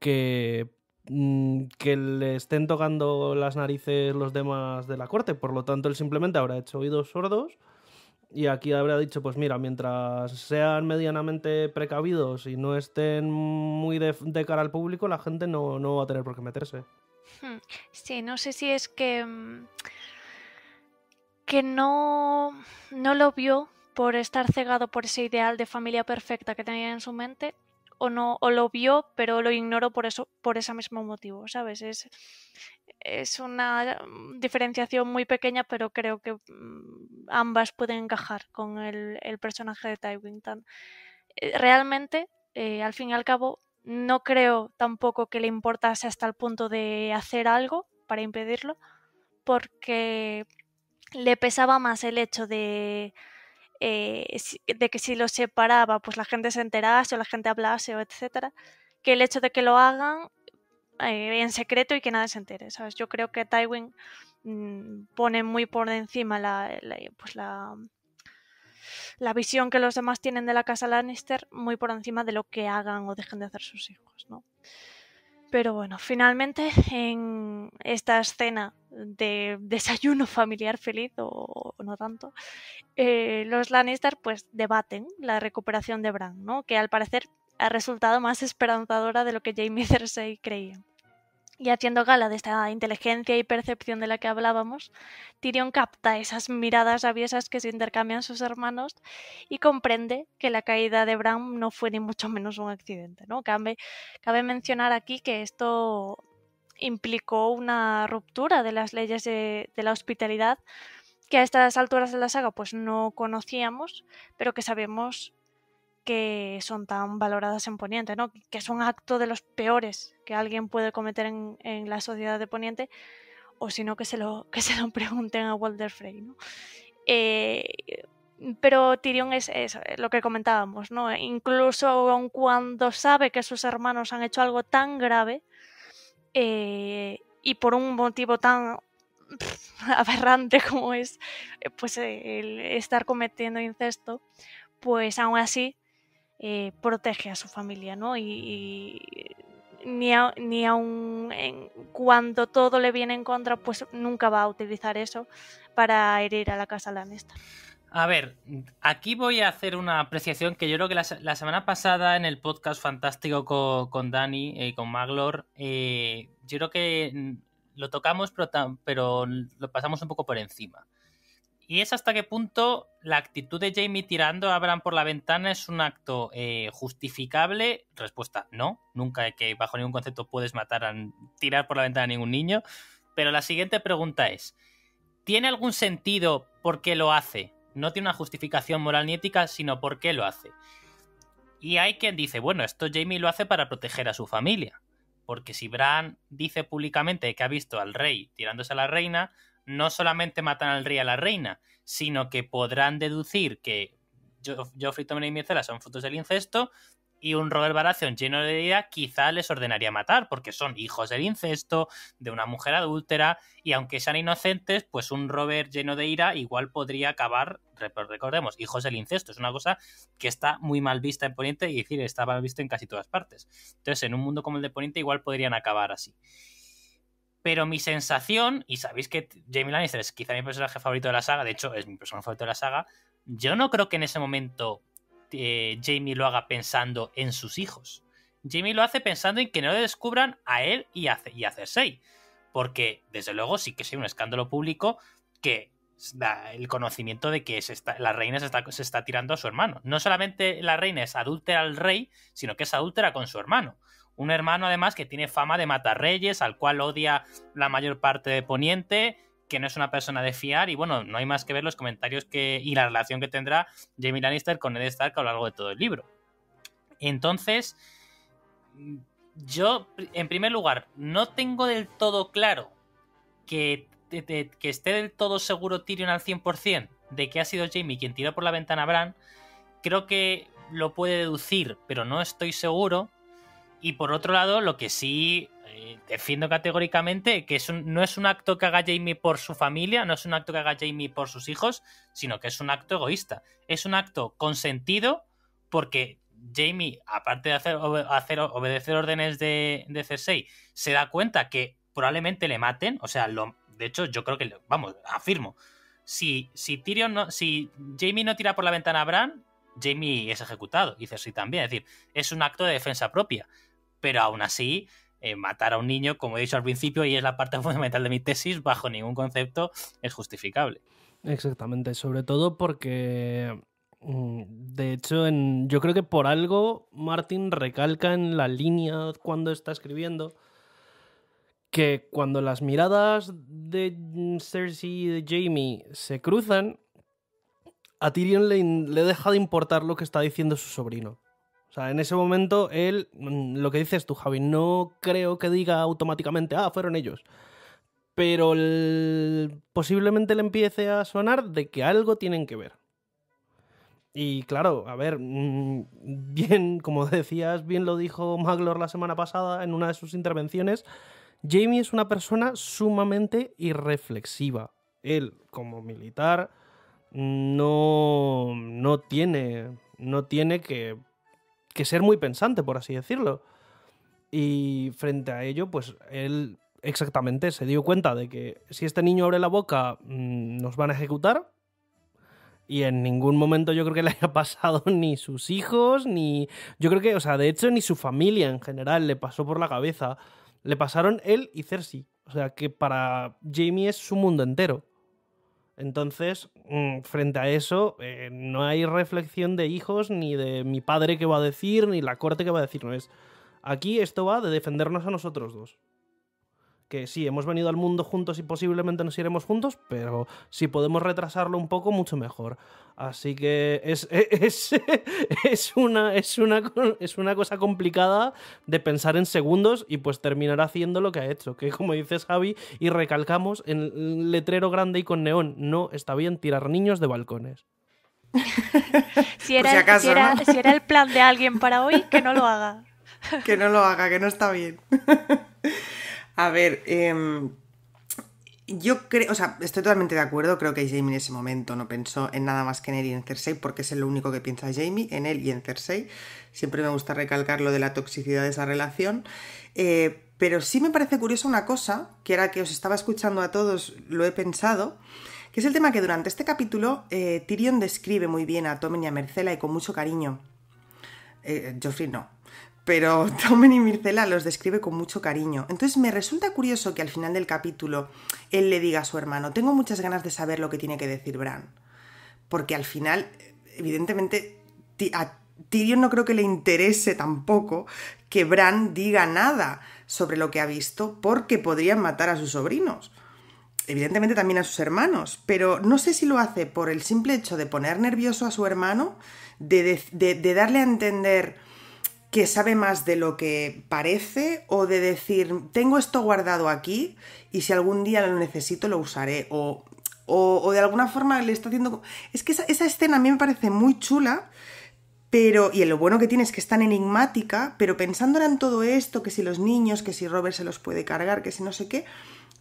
que mm, que le estén tocando las narices los demás de la corte. Por lo tanto, él simplemente habrá hecho oídos sordos y aquí habrá dicho, pues mira, mientras sean medianamente precavidos y no estén muy de, cara al público, la gente no, va a tener por qué meterse. Hmm. Sí, no sé si es que, mm, que no, no lo vio por estar cegado por ese ideal de familia perfecta que tenía en su mente o no o lo vio pero lo ignoró por eso por ese mismo motivo sabes es es una mm, diferenciación muy pequeña, pero creo que mm, ambas pueden encajar con el, personaje de Tywin. Eh, realmente, eh, al fin y al cabo, no creo tampoco que le importase hasta el punto de hacer algo para impedirlo, porque le pesaba más el hecho de, eh, de que si lo separaba, pues la gente se enterase o la gente hablase o etcétera, que el hecho de que lo hagan eh, en secreto y que nadie se entere, ¿sabes? Yo creo que Tywin mm, pone muy por encima la, pues la, la visión que los demás tienen de la casa Lannister, muy por encima de lo que hagan o dejen de hacer sus hijos, ¿no? Pero bueno, finalmente en esta escena de desayuno familiar feliz, o, no tanto, eh, los Lannister pues debaten la recuperación de Bran, ¿no? Que al parecer ha resultado más esperanzadora de lo que Jamie y Cersei y haciendo gala de esta inteligencia y percepción de la que hablábamos, Tyrion capta esas miradas aviesas que se intercambian sus hermanos y comprende que la caída de Bran no fue ni mucho menos un accidente. ¿no? Cabe, mencionar aquí que esto implicó una ruptura de las leyes de, de la hospitalidad que a estas alturas de la saga pues no conocíamos, pero que sabemos que son tan valoradas en Poniente, ¿no? que un acto de los peores que alguien puede cometer en, la sociedad de Poniente, o si no que se lo pregunten a Walter Frey. ¿no? Eh, pero Tyrion es, lo que comentábamos, ¿no? Incluso aun cuando sabe que sus hermanos han hecho algo tan grave eh, y por un motivo tan aberrante como es eh, pues estar cometiendo incesto, pues aún así eh, protege a su familia, ¿no? Y, ni, ni aun en, cuando todo le viene en contra, pues nunca va a utilizar eso para herir a la casa Lannister. A ver, aquí voy a hacer una apreciación que yo creo que la, semana pasada en el podcast fantástico con, con Dani y eh, con Maglor, eh, yo creo que mm, lo tocamos, pero lo pasamos un poco por encima. Y es hasta qué punto la actitud de Jamie tirando a Bran por la ventana es un acto eh, justificable. Respuesta, no. Nunca que bajo ningún concepto puedes matar a tirar por la ventana a ningún niño. Pero la siguiente pregunta es, ¿tiene algún sentido por qué lo hace? No tiene una justificación moral ni ética, sino por qué lo hace. Y hay quien dice, bueno, esto Jamie lo hace para proteger a su familia. Porque si Bran dice públicamente que ha visto al rey tirándose a la reina, no solamente matan al rey a la reina, sino que podrán deducir que Joffrey, Tommen y Myrcella son frutos del incesto y un Robert Baratheon lleno de ira quizá les ordenaría matar, porque son hijos del incesto, de una mujer adúltera, y aunque sean inocentes, pues un Robert lleno de ira igual podría acabar, pues recordemos, hijos del incesto, es una cosa que está muy mal vista en Poniente y decir, está mal visto en casi todas partes. Entonces, en un mundo como el de Poniente igual podrían acabar así. Pero mi sensación, y sabéis que Jamie Lannister es quizá mi personaje favorito de la saga, de hecho es mi personaje favorito de la saga, yo no creo que en ese momento eh, Jamie lo haga pensando en sus hijos. Jamie lo hace pensando en que no le descubran a él y a, Cersei. Porque, desde luego, sí que es un escándalo público que da el conocimiento de que la reina se está, se está tirando a su hermano. No solamente la reina es adúltera al rey, sino que es adúltera con su hermano. Un hermano, además, que tiene fama de matar reyes, al cual odia la mayor parte de Poniente, que no es una persona de fiar. Y bueno, no hay más que ver los comentarios que, y la relación que tendrá Jamie Lannister con Ned Stark a lo largo de todo el libro. Entonces, yo, en primer lugar, no tengo del todo claro que, que esté del todo seguro Tyrion al 100% de que ha sido Jamie quien tiró por la ventana a Bran. Creo que lo puede deducir, pero no estoy seguro. Y por otro lado, lo que sí eh, defiendo categóricamente, que es no es un acto que haga Jamie por su familia, no es un acto que haga Jamie por sus hijos, sino que es un acto egoísta. Es un acto consentido porque Jamie, aparte de hacer, obedecer órdenes de, de Cersei, se da cuenta que probablemente le maten. O sea, de hecho, yo creo que, vamos, afirmo. Si, si, Tyrion no, si Jamie no tira por la ventana a Bran, Jamie es ejecutado. Y Cersei también. Es decir, es un acto de defensa propia pero aún así, eh, matar a un niño, como he dicho al principio, y es la parte fundamental de mi tesis, bajo ningún concepto es justificable. Exactamente, sobre todo porque mm, de hecho, en, yo creo que por algo Martin recalca en la línea cuando está escribiendo que cuando las miradas de Cersei y de Jamie se cruzan, a Tyrion le, deja de importar lo que está diciendo su sobrino. O sea, en ese momento él, mm, lo que dices tú, Javi, no creo que diga automáticamente, ah, fueron ellos. Pero posiblemente le empiece a sonar de que algo tienen que ver. Y claro, a ver, mm, bien, como decías, bien lo dijo Maglor la semana pasada en una de sus intervenciones, Jamie es una persona sumamente irreflexiva. Él, como militar, no, no tiene, no tiene que que ser muy pensante, por así decirlo. Y frente a ello, pues él exactamente se dio cuenta de que si este niño abre la boca, mm, nos van a ejecutar. Y en ningún momento yo creo que le haya pasado ni sus hijos, ni. Yo creo que, o sea, de hecho, ni su familia en general le pasó por la cabeza. Le pasaron él y Cersei. O sea, que para Jamie es su mundo entero. Entonces, mm, frente a eso, eh, no hay reflexión de hijos, ni de mi padre que va a decir, ni la corte que va a decir. No es. Aquí esto va de defendernos a nosotros dos que sí, hemos venido al mundo juntos y posiblemente nos iremos juntos, pero si podemos retrasarlo un poco, mucho mejor. Así que es, es, una, es, es una cosa complicada de pensar en segundos y pues terminar haciendo lo que ha hecho, que como dices Javi, y recalcamos en letrero grande y con neón, no está bien tirar niños de balcones. si, era, si era el plan de alguien para hoy, que no lo haga. que no lo haga, que no está bien. A ver, em, yo creo, o sea, estoy totalmente de acuerdo, creo que Jamie en ese momento no pensó en nada más que en él y en Cersei, porque es lo único que piensa Jamie, en él y en Cersei. Siempre me gusta recalcar lo de la toxicidad de esa relación. Eh, pero sí me parece curiosa una cosa, que era que os estaba escuchando a todos, lo he pensado, que es el tema que durante este capítulo eh, Tyrion describe muy bien a Tommen y a Mercela y con mucho cariño. Eh, Joffrey no, pero Tommen y Mircela los describe con mucho cariño. Entonces me resulta curioso que al final del capítulo él le diga a su hermano, tengo muchas ganas de saber lo que tiene que decir Bran. Porque al final, evidentemente, a Tyrion no creo que le interese tampoco que Bran diga nada sobre lo que ha visto porque podrían matar a sus sobrinos. Evidentemente también a sus hermanos, pero no sé si lo hace por el simple hecho de poner nervioso a su hermano, de darle a entender que sabe más de lo que parece o de decir, tengo esto guardado aquí y si algún día lo necesito lo usaré o, o, de alguna forma le está haciendo... Es que esa, escena a mí me parece muy chula, pero... Y lo bueno que tiene es que es tan enigmática, pero pensando en todo esto, que si los niños, que si Robert se los puede cargar, que si no sé qué,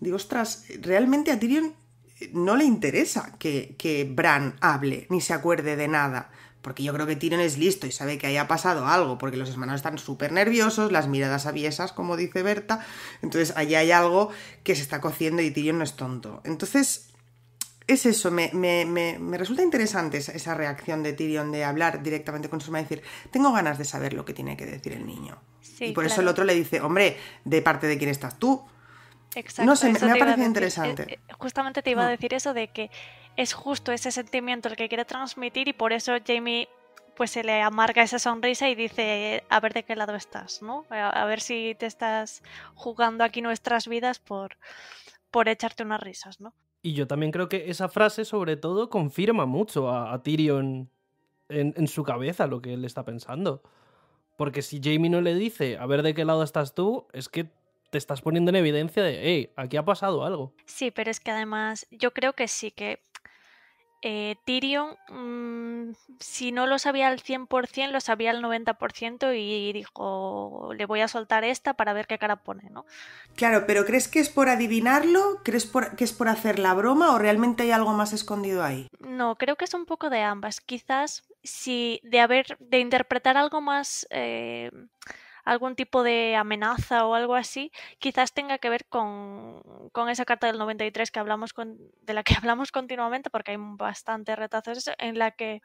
digo, ostras, realmente a Tyrion eh, no le interesa que, que Bran hable ni se acuerde de nada porque yo creo que Tyrion es listo y sabe que haya pasado algo, porque los hermanos están súper nerviosos, las miradas aviesas, como dice Berta, entonces ahí hay algo que se está cociendo y Tyrion no es tonto. Entonces, es eso, me, me, me, resulta interesante esa, reacción de Tyrion de hablar directamente con su hermano y decir, tengo ganas de saber lo que tiene que decir el niño. y por eso el otro le dice, hombre, ¿de parte de quién estás tú? Exacto, no sé, me, ha parecido interesante. Eh, eh, justamente te iba a decir eso de que es justo ese sentimiento el que quiere transmitir y por eso Jamie pues se le amarga esa sonrisa y dice a ver de qué lado estás, ¿no? A, ver si te estás jugando aquí nuestras vidas por, por echarte unas risas, ¿no? Y yo también creo que esa frase sobre todo confirma mucho a, Tyrion en, en, su cabeza lo que él está pensando. Porque si Jamie no le dice a ver de qué lado estás tú, es que te estás poniendo en evidencia de, hey, aquí ha pasado algo. Sí, pero es que además yo creo que sí, que eh, Tyrion, mm, si no lo sabía al 100%, lo sabía al 90% y dijo, le voy a soltar esta para ver qué cara pone, ¿no? Claro, pero ¿crees que es por adivinarlo? ¿Crees que es por hacer la broma o realmente hay algo más escondido ahí? No, creo que es un poco de ambas. Quizás si de haber, de interpretar algo más... Eh, algún tipo de amenaza o algo así, quizás tenga que ver con, esa carta del 93 que hablamos de la que hablamos continuamente, porque hay bastantes retazos en la que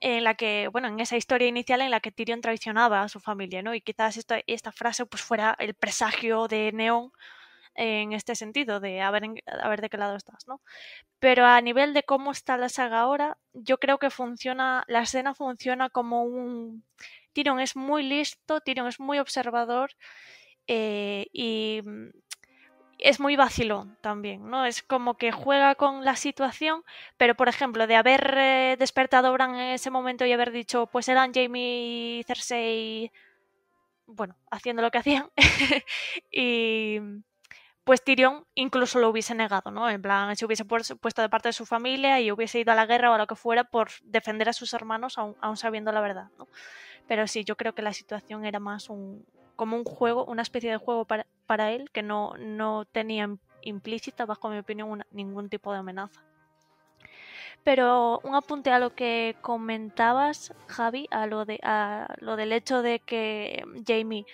en la que, bueno, en esa historia inicial en la que Tyrion traicionaba a su familia, ¿no? Y quizás esta, esta frase pues fuera el presagio de Neón en este sentido, de a ver, a ver, de qué lado estás, ¿no? Pero a nivel de cómo está la saga ahora, yo creo que funciona, la escena funciona como un Tyrion es muy listo, Tyrion es muy observador eh, y mm, es muy vacilón también, ¿no? Es como que juega con la situación, pero por ejemplo, de haber eh, despertado Bran en ese momento y haber dicho, pues eran Jamie y Cersei, bueno, haciendo lo que hacían, y mm, pues Tyrion incluso lo hubiese negado, ¿no? En plan, se hubiese puesto de parte de su familia y hubiese ido a la guerra o a lo que fuera por defender a sus hermanos, aún sabiendo la verdad, ¿no? Pero sí, yo creo que la situación era más un, como un juego, una especie de juego para, él que no, no tenía implícita, bajo mi opinión, ningún tipo de amenaza. Pero un apunte a lo que comentabas, Javi, a lo, de, a lo del hecho de que Jamie,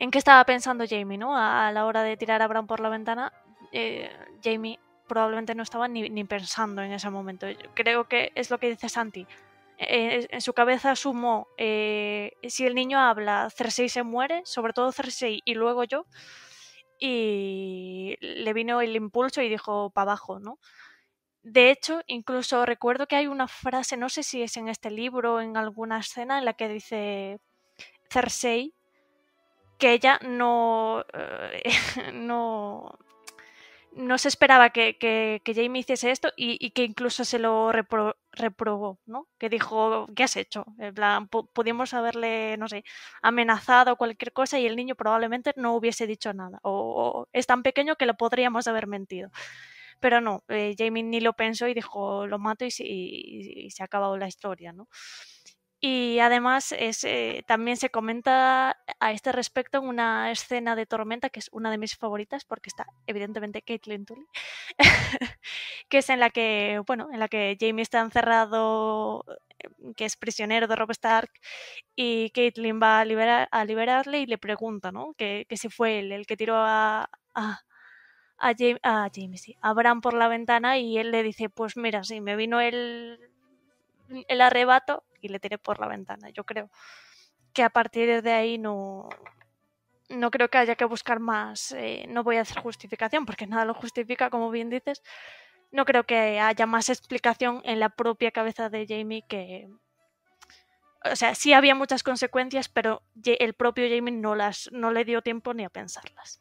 en qué estaba pensando Jamie, ¿no? A, la hora de tirar a Bran por la ventana, eh, Jamie probablemente no estaba ni, ni pensando en ese momento. creo que es lo que dice Santi. Eh, en su cabeza sumó, eh, si el niño habla, Cersei se muere, sobre todo Cersei y luego yo, y le vino el impulso y dijo, para abajo, ¿no? De hecho, incluso recuerdo que hay una frase, no sé si es en este libro o en alguna escena, en la que dice Cersei que ella no, eh, no, no se esperaba que, que, Jamie hiciese esto y, que incluso se lo repro, reprobó, ¿no? Que dijo, ¿qué has hecho? En plan, pudimos haberle, no sé, amenazado cualquier cosa y el niño probablemente no hubiese dicho nada. O, es tan pequeño que lo podríamos haber mentido. Pero no, eh, Jamie ni lo pensó y dijo, lo mato y, y se ha acabado la historia, ¿no? Y además eh, también se comenta a este respecto en una escena de Tormenta, que es una de mis favoritas, porque está evidentemente Caitlin Tully, que es en la que, bueno, en la que Jamie está encerrado, em, que es prisionero de Rob Stark, y Caitlin va a, liberar, a liberarle y le pregunta, ¿no? Que, si fue él el que tiró a, a a, por la ventana y él le dice, pues mira, si me vino el, el arrebato y le tiré por la ventana. Yo creo que a partir de ahí no, no creo que haya que buscar más. Eh, no voy a hacer justificación porque nada lo justifica, como bien dices. No creo que haya más explicación en la propia cabeza de Jamie que... O sea, sí había muchas consecuencias, pero el propio Jamie no, las, no le dio tiempo ni a pensarlas.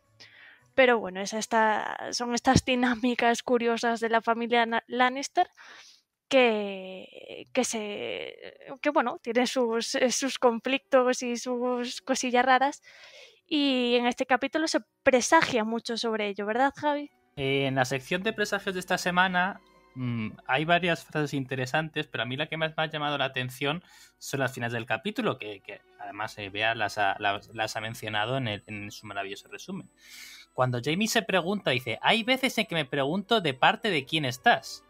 Pero bueno, es esta, son estas dinámicas curiosas de la familia Lannister que, que se que bueno, tiene eh, sus, conflictos y sus cosillas raras. Y en este capítulo se presagia mucho sobre ello, ¿verdad, Javi? Eh, en la sección de presagios de esta semana mm, hay varias frases interesantes, pero a mí la que más me ha llamado la atención son las finales del capítulo, que, además eh, las ha, mencionado en, en, su maravilloso resumen. Cuando Jamie se pregunta, dice, hay veces en que me pregunto de parte de quién estás.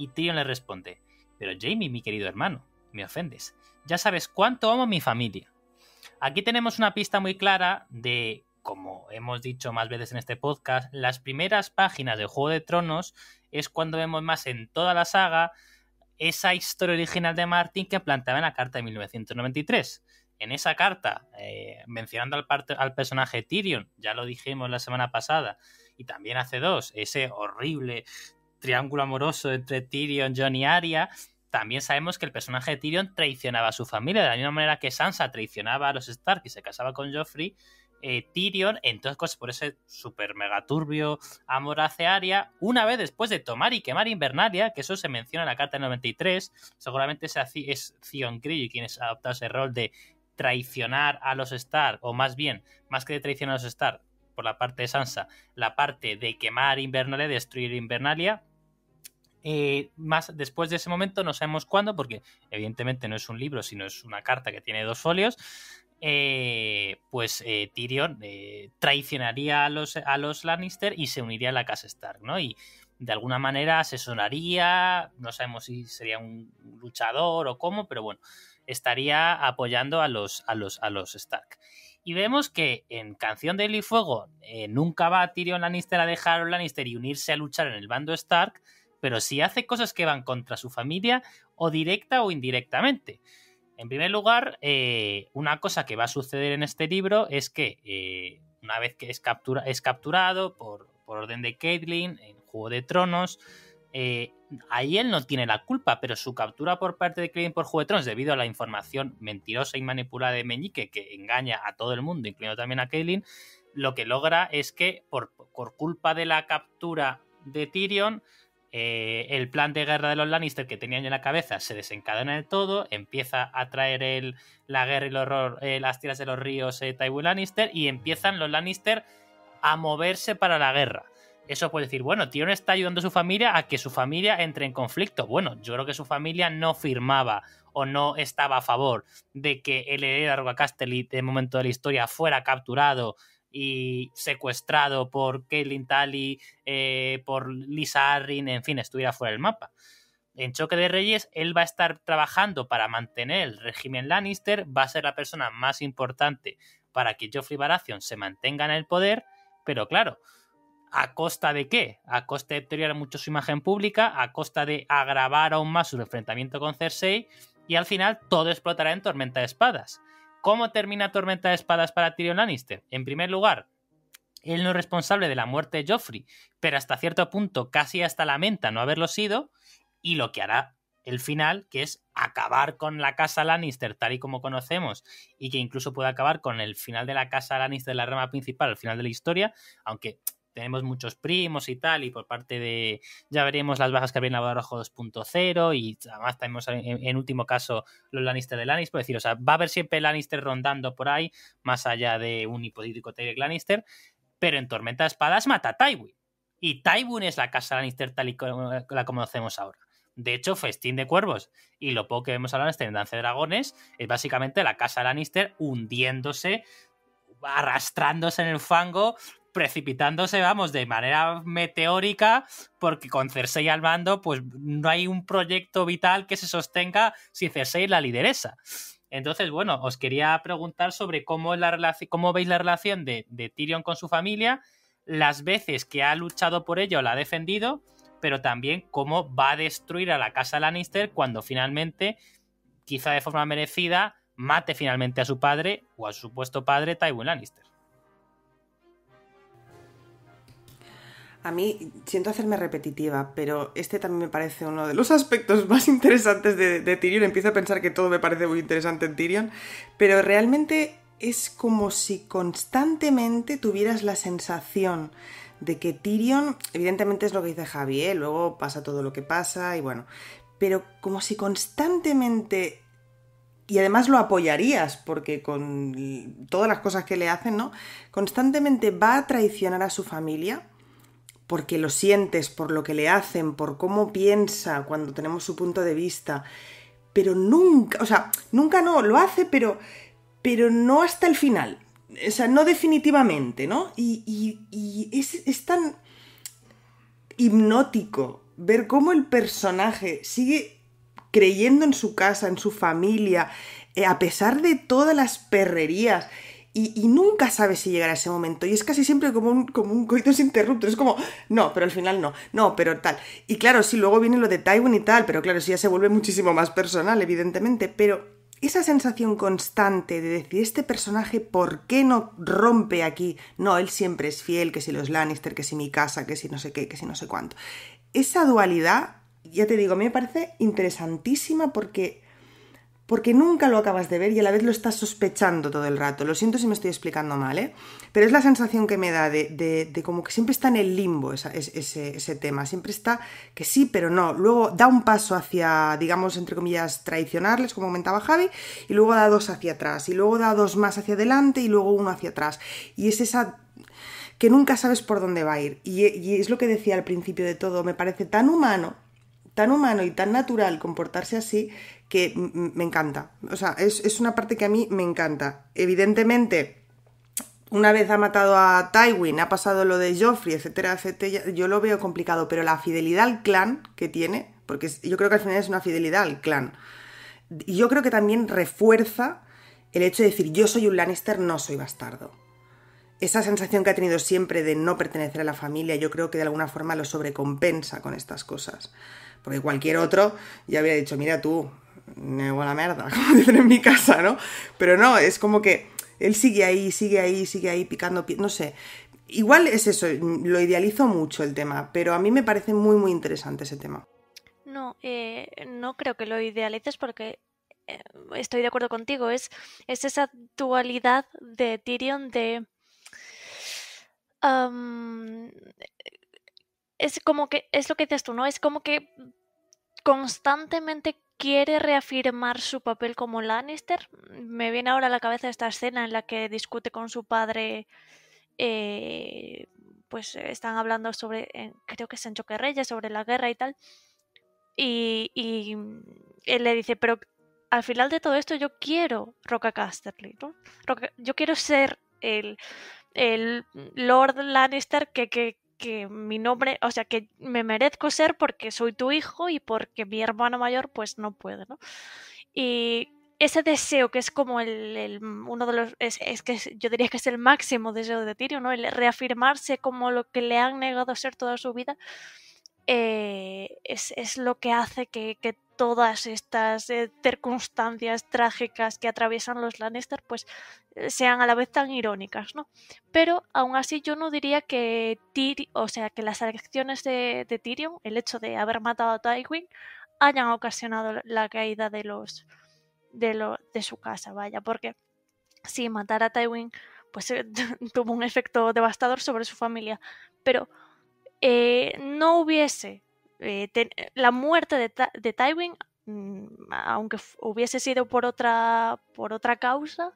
Y Tyrion le responde, pero Jamie, mi querido hermano, me ofendes. Ya sabes cuánto amo a mi familia. Aquí tenemos una pista muy clara de, como hemos dicho más veces en este podcast, las primeras páginas de Juego de Tronos es cuando vemos más en toda la saga esa historia original de Martin que planteaba en la carta de 1993. En esa carta, eh, mencionando al, al personaje Tyrion, ya lo dijimos la semana pasada, y también hace dos, ese horrible triángulo amoroso entre Tyrion, John y Arya, también sabemos que el personaje de Tyrion traicionaba a su familia, de la misma manera que Sansa traicionaba a los Stark y se casaba con Joffrey. Eh, Tyrion, entonces por ese super mega turbio amor hacia Arya, una vez después de tomar y quemar Invernalia, que eso se menciona en la carta del 93, seguramente es, es Theon Grey quien ha adoptado ese rol de traicionar a los Stark, o más bien, más que de traicionar a los Stark, por la parte de Sansa, la parte de quemar Invernalia, destruir Invernalia, eh, más después de ese momento, no sabemos cuándo, porque evidentemente no es un libro, sino es una carta que tiene dos folios. Eh, pues eh, Tyrion traicionaría a los, Lannister y se uniría a la casa Stark, ¿no? Y de alguna manera sonaría, no sabemos si sería un luchador o cómo, pero bueno, estaría apoyando a los, a los, a los Stark. Y vemos que en Canción de Hielo y Fuego nunca va Tyrion Lannister a dejar a Lannister y unirse a luchar en el bando Stark, pero si hace cosas que van contra su familia o directa o indirectamente. En primer lugar, eh, una cosa que va a suceder en este libro es que eh, una vez que es, captura, es capturado por, orden de Caitlyn en Juego de Tronos, eh, ahí él no tiene la culpa, pero su captura por parte de Caitlyn por Juego de Tronos, debido a la información mentirosa y manipulada de Meñique, que engaña a todo el mundo, incluyendo también a Caitlyn, lo que logra es que por, por culpa de la captura de Tyrion, eh, el plan de guerra de los Lannister que tenían en la cabeza se desencadena de todo, empieza a traer la guerra y el horror, eh, las tiras de los ríos eh, Tywin Lannister y empiezan los Lannister a moverse para la guerra. Eso puede decir, bueno, Tyrion está ayudando a su familia a que su familia entre en conflicto. Bueno, yo creo que su familia no firmaba o no estaba a favor de que el heredero de en de momento de la historia fuera capturado y secuestrado por Caitlin Talley, eh, por Lisa Arryn, en fin, estuviera fuera del mapa. En Choque de Reyes, él va a estar trabajando para mantener el régimen Lannister, va a ser la persona más importante para que Joffrey Baratheon se mantenga en el poder, pero claro, ¿a costa de qué? A costa de deteriorar mucho su imagen pública, a costa de agravar aún más su enfrentamiento con Cersei, y al final todo explotará en Tormenta de Espadas. ¿Cómo termina Tormenta de Espadas para Tyrion Lannister? En primer lugar, él no es responsable de la muerte de Joffrey, pero hasta cierto punto casi hasta lamenta no haberlo sido, y lo que hará el final, que es acabar con la casa Lannister tal y como conocemos, y que incluso puede acabar con el final de la casa Lannister de la rama principal, al final de la historia, aunque tenemos muchos primos y tal, y por parte de, ya veremos las bajas que habrían abajo 2.0, y además tenemos en, último caso los Lannister de Lannister, por decir, o sea, va a haber siempre Lannister rondando por ahí, más allá de un hipotético Tyrion Lannister, pero en Tormenta de Espadas mata a Tywin, y Tywin es la casa Lannister tal y como la conocemos ahora. De hecho, Festín de Cuervos y lo poco que vemos a Lannister en Dance de Dragones es básicamente la casa Lannister hundiéndose arrastrándose en el fango precipitándose, vamos, de manera meteórica, porque con Cersei al mando, pues no hay un proyecto vital que se sostenga si Cersei la lideresa. Entonces, bueno, os quería preguntar sobre cómo, la cómo veis la relación de, Tyrion con su familia, las veces que ha luchado por ello, la ha defendido, pero también cómo va a destruir a la casa Lannister cuando finalmente, quizá de forma merecida, mate finalmente a su padre o al supuesto padre Tywin Lannister. A mí siento hacerme repetitiva, pero este también me parece uno de los aspectos más interesantes de, Tyrion. Empiezo a pensar que todo me parece muy interesante en Tyrion, pero realmente es como si constantemente tuvieras la sensación de que Tyrion, evidentemente es lo que dice Javier, ¿eh? luego pasa todo lo que pasa y bueno, pero como si constantemente y además lo apoyarías porque con todas las cosas que le hacen, ¿no? Constantemente va a traicionar a su familia porque lo sientes, por lo que le hacen, por cómo piensa cuando tenemos su punto de vista, pero nunca, o sea, nunca no, lo hace, pero, pero no hasta el final, o sea, no definitivamente, ¿no? Y, es, tan hipnótico ver cómo el personaje sigue creyendo en su casa, en su familia, eh, a pesar de todas las perrerías, y, nunca sabes si llegará ese momento. Y es casi siempre como un, como un sin Es como, no, pero al final no, no, pero tal. Y claro, sí, luego viene lo de Tywin y tal, pero claro, sí ya se vuelve muchísimo más personal, evidentemente. Pero esa sensación constante de decir, este personaje, ¿por qué no rompe aquí? No, él siempre es fiel, que si los Lannister, que si mi casa, que si no sé qué, que si no sé cuánto. Esa dualidad, ya te digo, a mí me parece interesantísima porque porque nunca lo acabas de ver y a la vez lo estás sospechando todo el rato. Lo siento si me estoy explicando mal, ¿eh? Pero es la sensación que me da de, como que siempre está en el limbo ese, tema. Siempre está que sí, pero no. Luego da un paso hacia, digamos, entre comillas, traicionarles, como comentaba Javi, y luego da dos hacia atrás, y luego da dos más hacia adelante y luego uno hacia atrás. Y es esa que nunca sabes por dónde va a ir. Y, y es lo que decía al principio de todo, me parece tan humano, tan humano y tan natural comportarse así que me encanta. O sea, es, una parte que a mí me encanta. Evidentemente, una vez ha matado a Tywin, ha pasado lo de Joffrey, etcétera, etcétera, yo lo veo complicado, pero la fidelidad al clan que tiene, porque yo creo que al final es una fidelidad al clan, yo creo que también refuerza el hecho de decir, yo soy un Lannister, no soy bastardo. Esa sensación que ha tenido siempre de no pertenecer a la familia, yo creo que de alguna forma lo sobrecompensa con estas cosas. Porque cualquier otro ya habría dicho, mira tú, me a la merda, como dicen en mi casa, ¿no? Pero no, es como que él sigue ahí, sigue ahí, sigue ahí picando, no sé. Igual es eso, lo idealizo mucho el tema, pero a mí me parece muy, muy interesante ese tema. No, eh, no creo que lo idealices porque eh, estoy de acuerdo contigo, es, es esa dualidad de Tyrion de... es como que, es lo que dices tú, ¿no? Es como que constantemente quiere reafirmar su papel como Lannister. Me viene ahora a la cabeza esta escena en la que discute con su padre. Eh, pues eh, están hablando sobre, eh, creo que es en Choque Reyes, sobre la guerra y tal. Y, él le dice, pero al final de todo esto yo quiero Roca Casterly, ¿no? yo quiero ser el, el Lord Lannister que, que, que mi nombre, o sea, que me merezco ser porque soy tu hijo y porque mi hermano mayor pues no puede, ¿no? Y ese deseo que es como el, uno de los, es, que yo diría que es el máximo deseo de tirio ¿no? El reafirmarse como lo que le han negado a ser toda su vida, eh, es, lo que hace que todas estas eh, circunstancias trágicas que atraviesan los Lannister pues eh, sean a la vez tan irónicas, ¿no? Pero aún así yo no diría que Tyr o sea, que las acciones de, Tyrion, el hecho de haber matado a Tywin, hayan ocasionado la caída de los de, lo, de su casa, vaya, porque si matar a Tywin pues eh, tuvo un efecto devastador sobre su familia, pero no hubiese eh, eh, la muerte de, Tywin, mm, aunque hubiese sido por otra, por otra causa,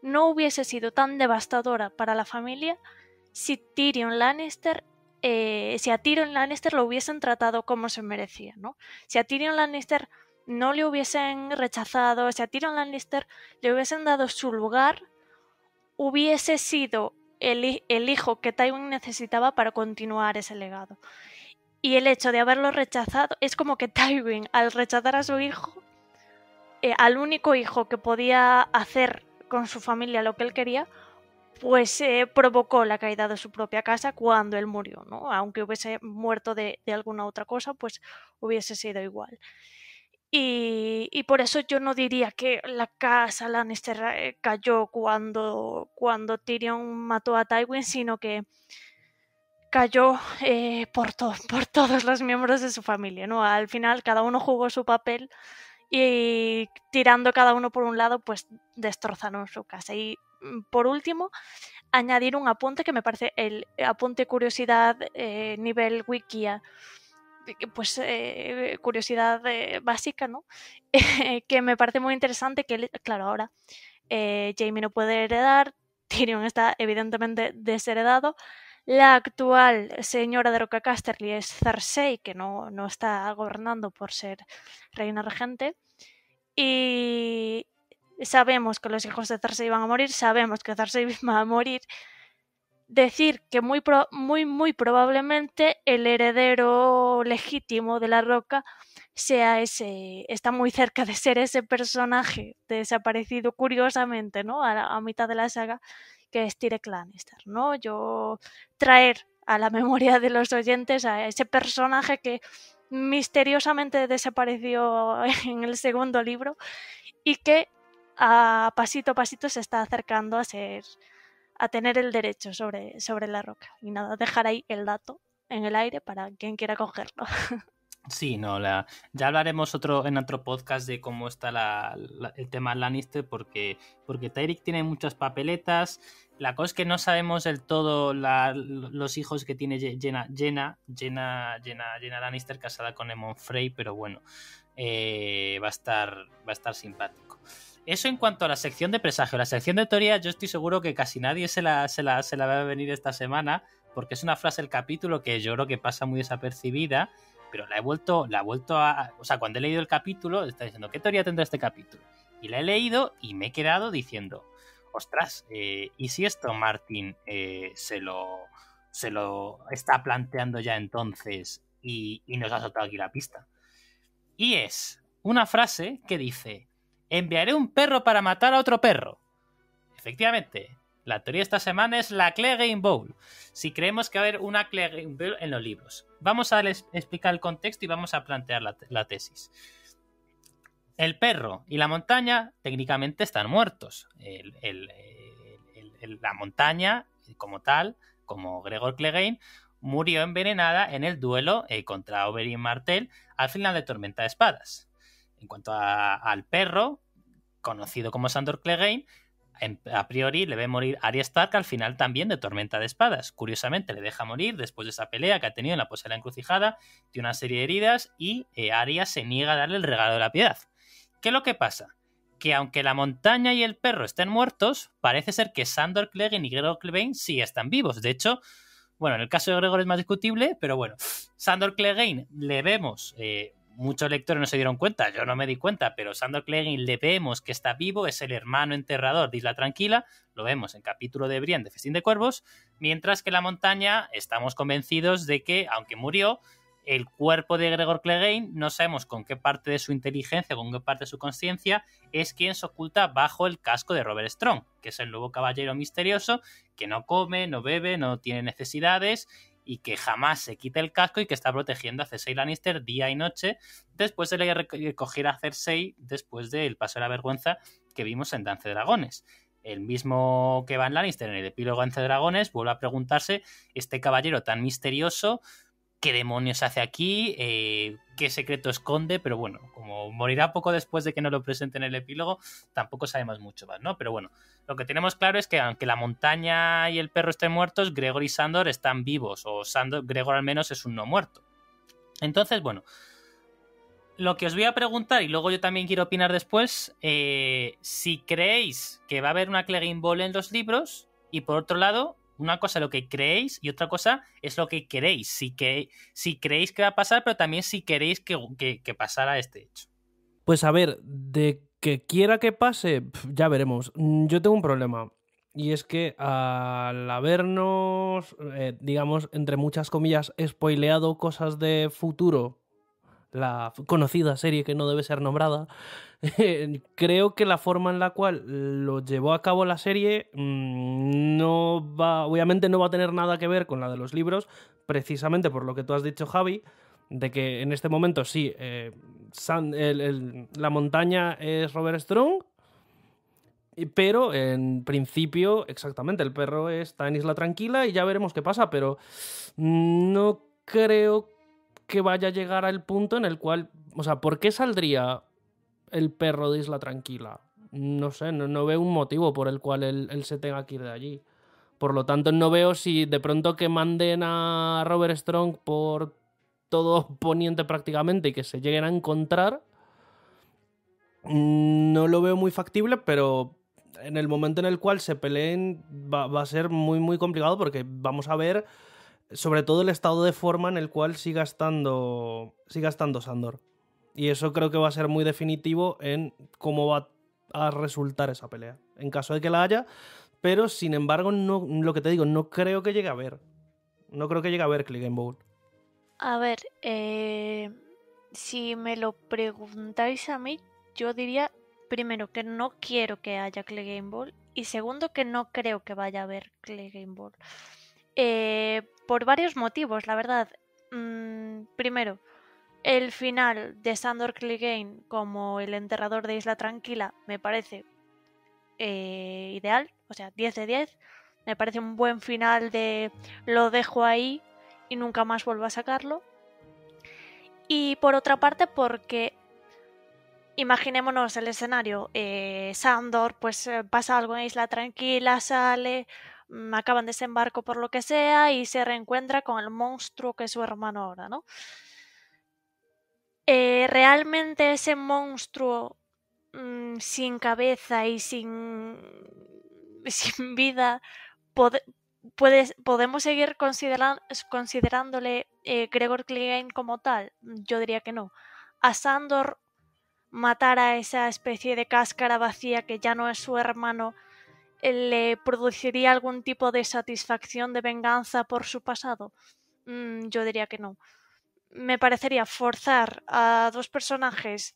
no hubiese sido tan devastadora para la familia si Tyrion Lannister eh, si a Tyrion Lannister lo hubiesen tratado como se merecía, ¿no? Si a Tyrion Lannister no le hubiesen rechazado, si a Tyrion Lannister le hubiesen dado su lugar, hubiese sido el, el hijo que Tywin necesitaba para continuar ese legado. Y el hecho de haberlo rechazado es como que Tywin, al rechazar a su hijo, eh, al único hijo que podía hacer con su familia lo que él quería, pues eh, provocó la caída de su propia casa cuando él murió, ¿no? Aunque hubiese muerto de, alguna otra cosa, pues hubiese sido igual. Y, por eso yo no diría que la casa Lannister eh, cayó cuando, cuando Tyrion mató a Tywin, sino que cayó eh, por, por todos los miembros de su familia, ¿no? Al final cada uno jugó su papel y tirando cada uno por un lado, pues destrozaron su casa. Y mm, por último, añadir un apunte que me parece el apunte curiosidad eh, nivel wikia, pues eh, curiosidad eh, básica, ¿no? que me parece muy interesante que, claro, ahora Jamie no puede heredar, Tyrion está evidentemente desheredado, la actual señora de Roca Casterly es Cersei, que no, no está gobernando por ser reina regente. Y sabemos que los hijos de Cersei van a morir, sabemos que Cersei va a morir. Decir que muy, muy, muy probablemente el heredero legítimo de la Roca sea ese, está muy cerca de ser ese personaje desaparecido curiosamente, ¿no? a mitad de la saga que es Tyrek Lannister, ¿no? Yo traer a la memoria de los oyentes a ese personaje que misteriosamente desapareció en el segundo libro y que a pasito a pasito se está acercando a ser a tener el derecho sobre, sobre la roca. Y nada, dejar ahí el dato en el aire para quien quiera cogerlo. Sí, no, la, ya hablaremos otro, en otro podcast de cómo está el tema Lannister, porque, porque Tyrick tiene muchas papeletas. La cosa es que no sabemos del todo los hijos que tiene Jenna, Lannister casada con Emon Frey, pero bueno, eh, va, a estar, va a estar simpático. Eso en cuanto a la sección de presagio. La sección de teoría, yo estoy seguro que casi nadie se la, se la, se la va a venir esta semana, porque es una frase del capítulo que yo creo que pasa muy desapercibida pero la he vuelto, la vuelto a. O sea, cuando he leído el capítulo, está diciendo, ¿qué teoría tendrá este capítulo? Y la he leído y me he quedado diciendo, ostras, eh, ¿y si esto Martin eh, se lo. se lo está planteando ya entonces y, y nos ha soltado aquí la pista? Y es una frase que dice: Enviaré un perro para matar a otro perro. Efectivamente, la teoría esta semana es la Clegane Bowl. Si creemos que va a haber una Clegane Bowl en los libros. Vamos a explicar el contexto y vamos a plantear la, tesis. El perro y la montaña técnicamente están muertos. la montaña, como tal, como Gregor Clegane, murió envenenada en el duelo eh, contra Oberyn Martell al final de Tormenta de Espadas. En cuanto al perro, conocido como Sandor Clegane, a priori le ve morir Arya Stark al final también de Tormenta de Espadas. Curiosamente, le deja morir después de esa pelea que ha tenido en la posada encrucijada, tiene una serie de heridas y eh, Arya se niega a darle el regalo de la piedad. ¿Qué es lo que pasa? Que aunque la montaña y el perro estén muertos, parece ser que Sandor Clegane y Gregor Clegane sí están vivos. De hecho, bueno, en el caso de Gregor es más discutible, pero bueno, Sandor Clegane le vemos eh, muchos lectores no se dieron cuenta, yo no me di cuenta, pero Sandor Clegane le vemos que está vivo, es el hermano enterrador de Isla Tranquila, lo vemos en capítulo de Brienne de Festín de Cuervos, mientras que la montaña estamos convencidos de que, aunque murió, el cuerpo de Gregor Clegane, no sabemos con qué parte de su inteligencia, con qué parte de su conciencia, es quien se oculta bajo el casco de Robert Strong, que es el nuevo caballero misterioso que no come, no bebe, no tiene necesidades y que jamás se quite el casco y que está protegiendo a Cersei Lannister día y noche después de recoger eh, a Cersei después del paso de la vergüenza que vimos en Dance de Dragones. El mismo que va en Lannister en el epílogo Dance de Dragones vuelve a preguntarse este caballero tan misterioso qué demonios hace aquí, eh, qué secreto esconde, pero bueno, como morirá poco después de que no lo presenten en el epílogo, tampoco sabemos mucho más, ¿no? Pero bueno, lo que tenemos claro es que aunque la montaña y el perro estén muertos, Gregor y Sandor están vivos, o Sandor, Gregor al menos es un no muerto. Entonces, bueno, lo que os voy a preguntar, y luego yo también quiero opinar después, eh, si creéis que va a haber una Clegane Ball en los libros, y por otro lado, una cosa es lo que creéis y otra cosa es lo que queréis. Si, que, si creéis que va a pasar, pero también si queréis que, pasara este hecho. Pues a ver, de que quiera que pase, ya veremos. Mm, yo tengo un problema. Y es que al habernos, eh, digamos, entre muchas comillas, spoileado cosas de futuro la conocida serie que no debe ser nombrada, creo que la forma en la cual lo llevó a cabo la serie mm, no va, obviamente no va a tener nada que ver con la de los libros, precisamente por lo que tú has dicho, Javi, de que en este momento sí, eh, la montaña es Robert Strong, pero en principio, exactamente, el perro está en Isla Tranquila y ya veremos qué pasa, pero mm, no creo que vaya a llegar al punto en el cual, o sea, ¿por qué saldría el perro de Isla Tranquila? No sé, no, veo un motivo por el cual él, se tenga que ir de allí. Por lo tanto, no veo si de pronto que manden a Robert Strong por todo Poniente prácticamente y que se lleguen a encontrar, mm, no lo veo muy factible, pero en el momento en el cual se peleen va a ser muy, muy complicado porque vamos a ver sobre todo el estado de forma en el cual siga estando, siga gastando Sandor. Y eso creo que va a ser muy definitivo en cómo va a resultar esa pelea. En caso de que la haya, pero sin embargo, no, lo que te digo, no creo que llegue a ver. No creo que llegue a ver Click Game Bowl. A ver, eh, si me lo preguntáis a mí, yo diría primero que no quiero que haya Click Game Ball y segundo que no creo que vaya a haber Click Game eh, por varios motivos, la verdad. Mm, primero, el final de Sandor Clegane como el enterrador de Isla Tranquila me parece eh, ideal, o sea, 10 de 10. Me parece un buen final de lo dejo ahí y nunca más vuelvo a sacarlo. Y por otra parte, porque imaginémonos el escenario, eh, Sandor pues eh, pasa algo en Isla Tranquila, sale, Mm, acaban desembarco por lo que sea y se reencuentra con el monstruo que es su hermano ahora, ¿no? Eh, realmente ese monstruo mm, sin cabeza y sin, sin vida podemos seguir considerándole eh, Gregor Klein como tal yo diría que no a Sandor matar a esa especie de cáscara vacía que ya no es su hermano le produciría algún tipo de satisfacción de venganza por su pasado? Mm, yo diría que no. Me parecería forzar a dos personajes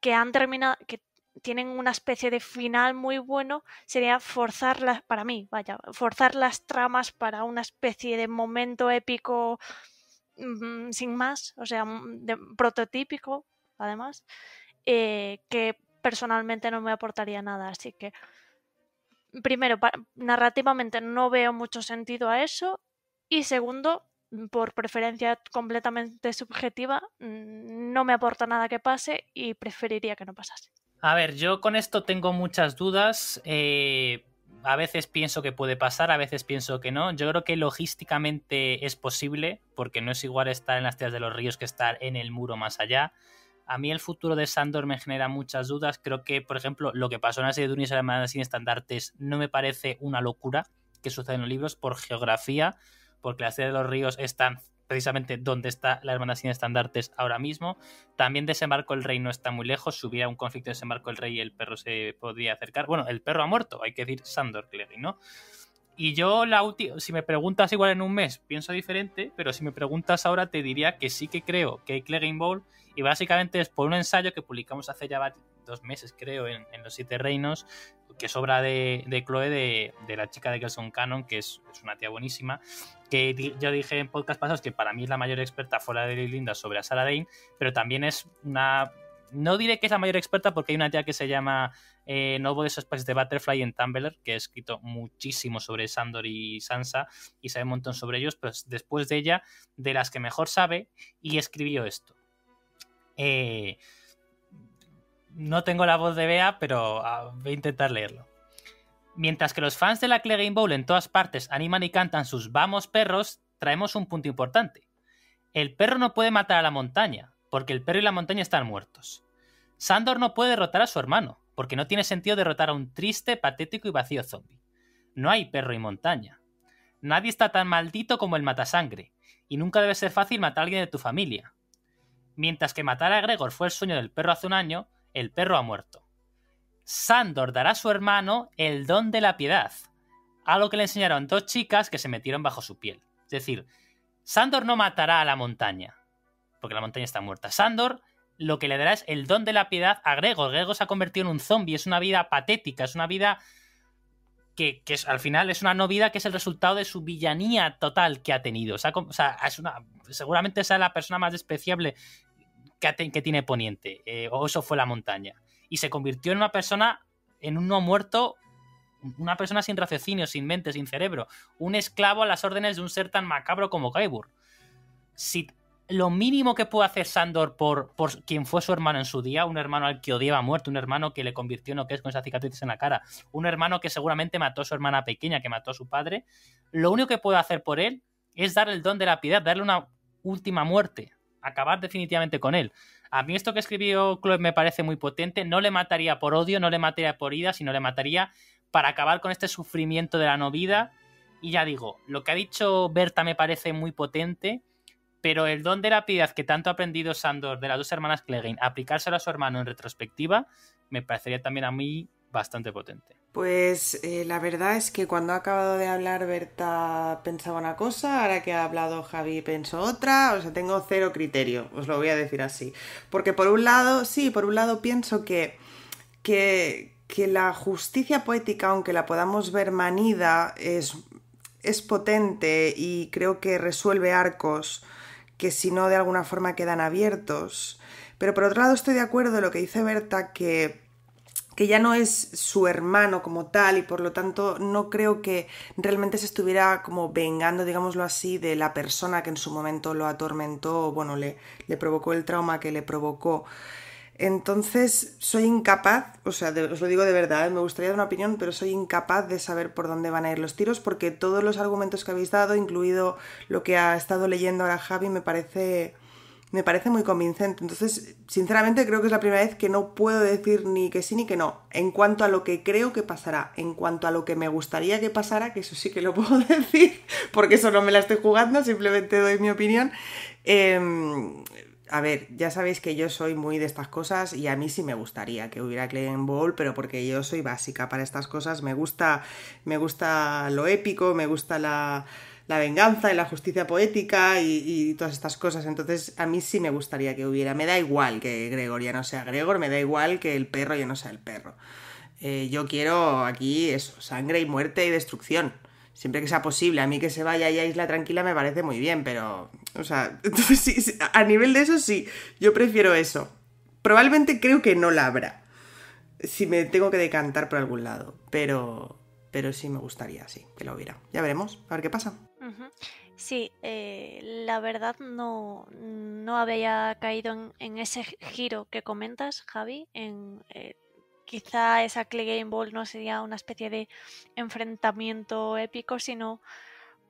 que han terminado, que tienen una especie de final muy bueno, sería forzarlas para mí, vaya, forzar las tramas para una especie de momento épico mm, sin más, o sea, mm, prototípico, además, eh, que personalmente no me aportaría nada, así que primero, narrativamente no veo mucho sentido a eso y segundo, por preferencia completamente subjetiva, no me aporta nada que pase y preferiría que no pasase. A ver, yo con esto tengo muchas dudas. Eh, a veces pienso que puede pasar, a veces pienso que no. Yo creo que logísticamente es posible, porque no es igual estar en las tierras de los ríos que estar en el muro más allá. A mí el futuro de Sandor me genera muchas dudas. Creo que, por ejemplo, lo que pasó en la serie de la Hermandad sin estandartes no me parece una locura que sucede en los libros por geografía, porque la serie de los ríos están precisamente donde está la hermandad sin estandartes ahora mismo. También desembarco el rey no está muy lejos. Si hubiera un conflicto de desembarco el rey, el perro se podría acercar. Bueno, el perro ha muerto, hay que decir Sandor Cleary, ¿no? Y yo, la si me preguntas igual en un mes, pienso diferente, pero si me preguntas ahora, te diría que sí que creo que hay Clear Y básicamente es por un ensayo que publicamos hace ya dos meses, creo, en, Los Siete Reinos, que es obra de, de Chloe, de, la chica de Gelson Cannon, que es, una tía buenísima, que yo dije en podcast pasados que para mí es la mayor experta fuera de Linda sobre a Sarah Dane, pero también es una... No diré que es la mayor experta porque hay una tía que se llama eh, no hubo de de Butterfly en Tumblr, que ha escrito muchísimo sobre Sandor y Sansa y sabe un montón sobre ellos, pero pues después de ella, de las que mejor sabe, y escribió esto. Eh, no tengo la voz de Bea, pero ah, voy a intentar leerlo. Mientras que los fans de la Clegane Game Bowl en todas partes animan y cantan sus vamos perros, traemos un punto importante. El perro no puede matar a la montaña, porque el perro y la montaña están muertos. Sandor no puede derrotar a su hermano, porque no tiene sentido derrotar a un triste, patético y vacío zombie. No hay perro y montaña. Nadie está tan maldito como el matasangre, y nunca debe ser fácil matar a alguien de tu familia. Mientras que matar a Gregor fue el sueño del perro hace un año, el perro ha muerto. Sandor dará a su hermano el don de la piedad, algo que le enseñaron dos chicas que se metieron bajo su piel. Es decir, Sandor no matará a la montaña, porque la montaña está muerta. Sandor lo que le dará es el don de la piedad a Gregor. Gregor se ha convertido en un zombie, es una vida patética, es una vida que, al final es una no vida que es el resultado de su villanía total que ha tenido. O sea, es una, seguramente esa es la persona más despreciable que, que tiene Poniente, eh, o eso fue la montaña. Y se convirtió en una persona, en un no muerto, una persona sin raciocinio, sin mente, sin cerebro, un esclavo a las órdenes de un ser tan macabro como Gaibur Si lo mínimo que puede hacer Sandor por, por, quien fue su hermano en su día, un hermano al que odiaba muerto, un hermano que le convirtió en lo que es con esas cicatrices en la cara, un hermano que seguramente mató a su hermana pequeña, que mató a su padre, lo único que puede hacer por él es darle el don de la piedad, darle una última muerte, acabar definitivamente con él. A mí esto que escribió Chloe me parece muy potente, no le mataría por odio, no le mataría por ida, sino le mataría para acabar con este sufrimiento de la no vida. Y ya digo, lo que ha dicho Berta me parece muy potente pero el don de la piedad que tanto ha aprendido Sandor de las dos hermanas Clegane, aplicárselo a su hermano en retrospectiva, me parecería también a mí bastante potente. Pues eh, la verdad es que cuando ha acabado de hablar Berta pensaba una cosa, ahora que ha hablado Javi pensó otra, o sea, tengo cero criterio, os lo voy a decir así. Porque por un lado, sí, por un lado pienso que, que, la justicia poética, aunque la podamos ver manida, es, es potente y creo que resuelve arcos que si no de alguna forma quedan abiertos. Pero por otro lado estoy de acuerdo en lo que dice Berta, que, que ya no es su hermano como tal y por lo tanto no creo que realmente se estuviera como vengando, digámoslo así, de la persona que en su momento lo atormentó, bueno, le, le provocó el trauma que le provocó. Entonces soy incapaz, o sea, os lo digo de verdad, ¿eh? me gustaría dar una opinión, pero soy incapaz de saber por dónde van a ir los tiros porque todos los argumentos que habéis dado, incluido lo que ha estado leyendo ahora Javi, me parece, me parece muy convincente. Entonces, sinceramente creo que es la primera vez que no puedo decir ni que sí ni que no en cuanto a lo que creo que pasará, en cuanto a lo que me gustaría que pasara, que eso sí que lo puedo decir porque eso no me la estoy jugando, simplemente doy mi opinión. Eh, a ver, ya sabéis que yo soy muy de estas cosas y a mí sí me gustaría que hubiera en Bowl, pero porque yo soy básica para estas cosas, me gusta, me gusta lo épico, me gusta la, venganza y la justicia poética y, todas estas cosas. Entonces, a mí sí me gustaría que hubiera. Me da igual que Gregor ya no sea Gregor, me da igual que el perro ya no sea el perro. Eh, yo quiero aquí eso, sangre y muerte y destrucción siempre que sea posible, a mí que se vaya ahí a Isla Tranquila me parece muy bien, pero, o sea, a nivel de eso sí, yo prefiero eso. Probablemente creo que no la habrá, si me tengo que decantar por algún lado, pero, pero sí me gustaría, sí, que lo hubiera. Ya veremos, a ver qué pasa. Sí, eh, la verdad no, no había caído en, ese giro que comentas, Javi, en eh, quizá esa Clay Game Ball no sería una especie de enfrentamiento épico, sino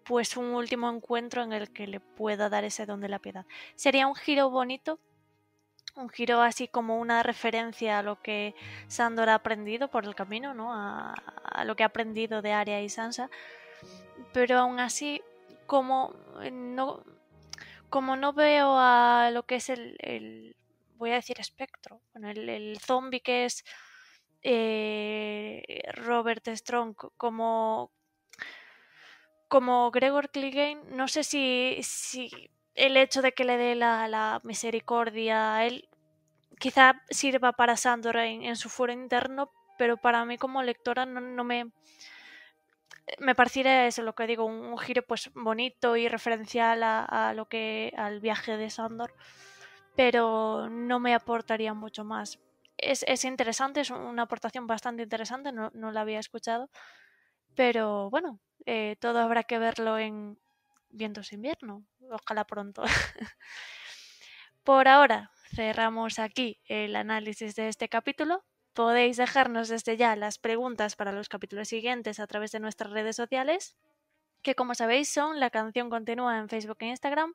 pues un último encuentro en el que le pueda dar ese don de la piedad. Sería un giro bonito, un giro así como una referencia a lo que Sandor ha aprendido por el camino, ¿no? A, lo que ha aprendido de Arya y Sansa, pero aún así como eh, no como no veo a lo que es el, voy a decir espectro, bueno, el, el zombie que es eh, Robert Strong como, como Gregor Clegane, no sé si, si el hecho de que le dé la, misericordia a él quizá sirva para Sandor en, su foro interno, pero para mí como lectora no, me... Me pareciera eso lo que digo, un, giro pues bonito y referencial a, a, lo que al viaje de Sandor, pero no me aportaría mucho más es, interesante, es una aportación bastante interesante, no, la había escuchado. Pero bueno, eh, todo habrá que verlo en Vientos Invierno, ojalá pronto. Por ahora cerramos aquí el análisis de este capítulo. Podéis dejarnos desde ya las preguntas para los capítulos siguientes a través de nuestras redes sociales, que como sabéis son La Canción Continúa en Facebook e Instagram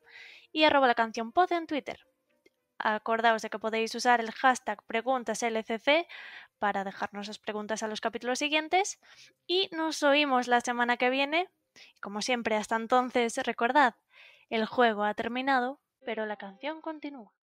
y arroba la canción pod en Twitter acordaos de que podéis usar el hashtag preguntaslcc para dejarnos las preguntas a los capítulos siguientes y nos oímos la semana que viene. Como siempre, hasta entonces, recordad, el juego ha terminado, pero la canción continúa.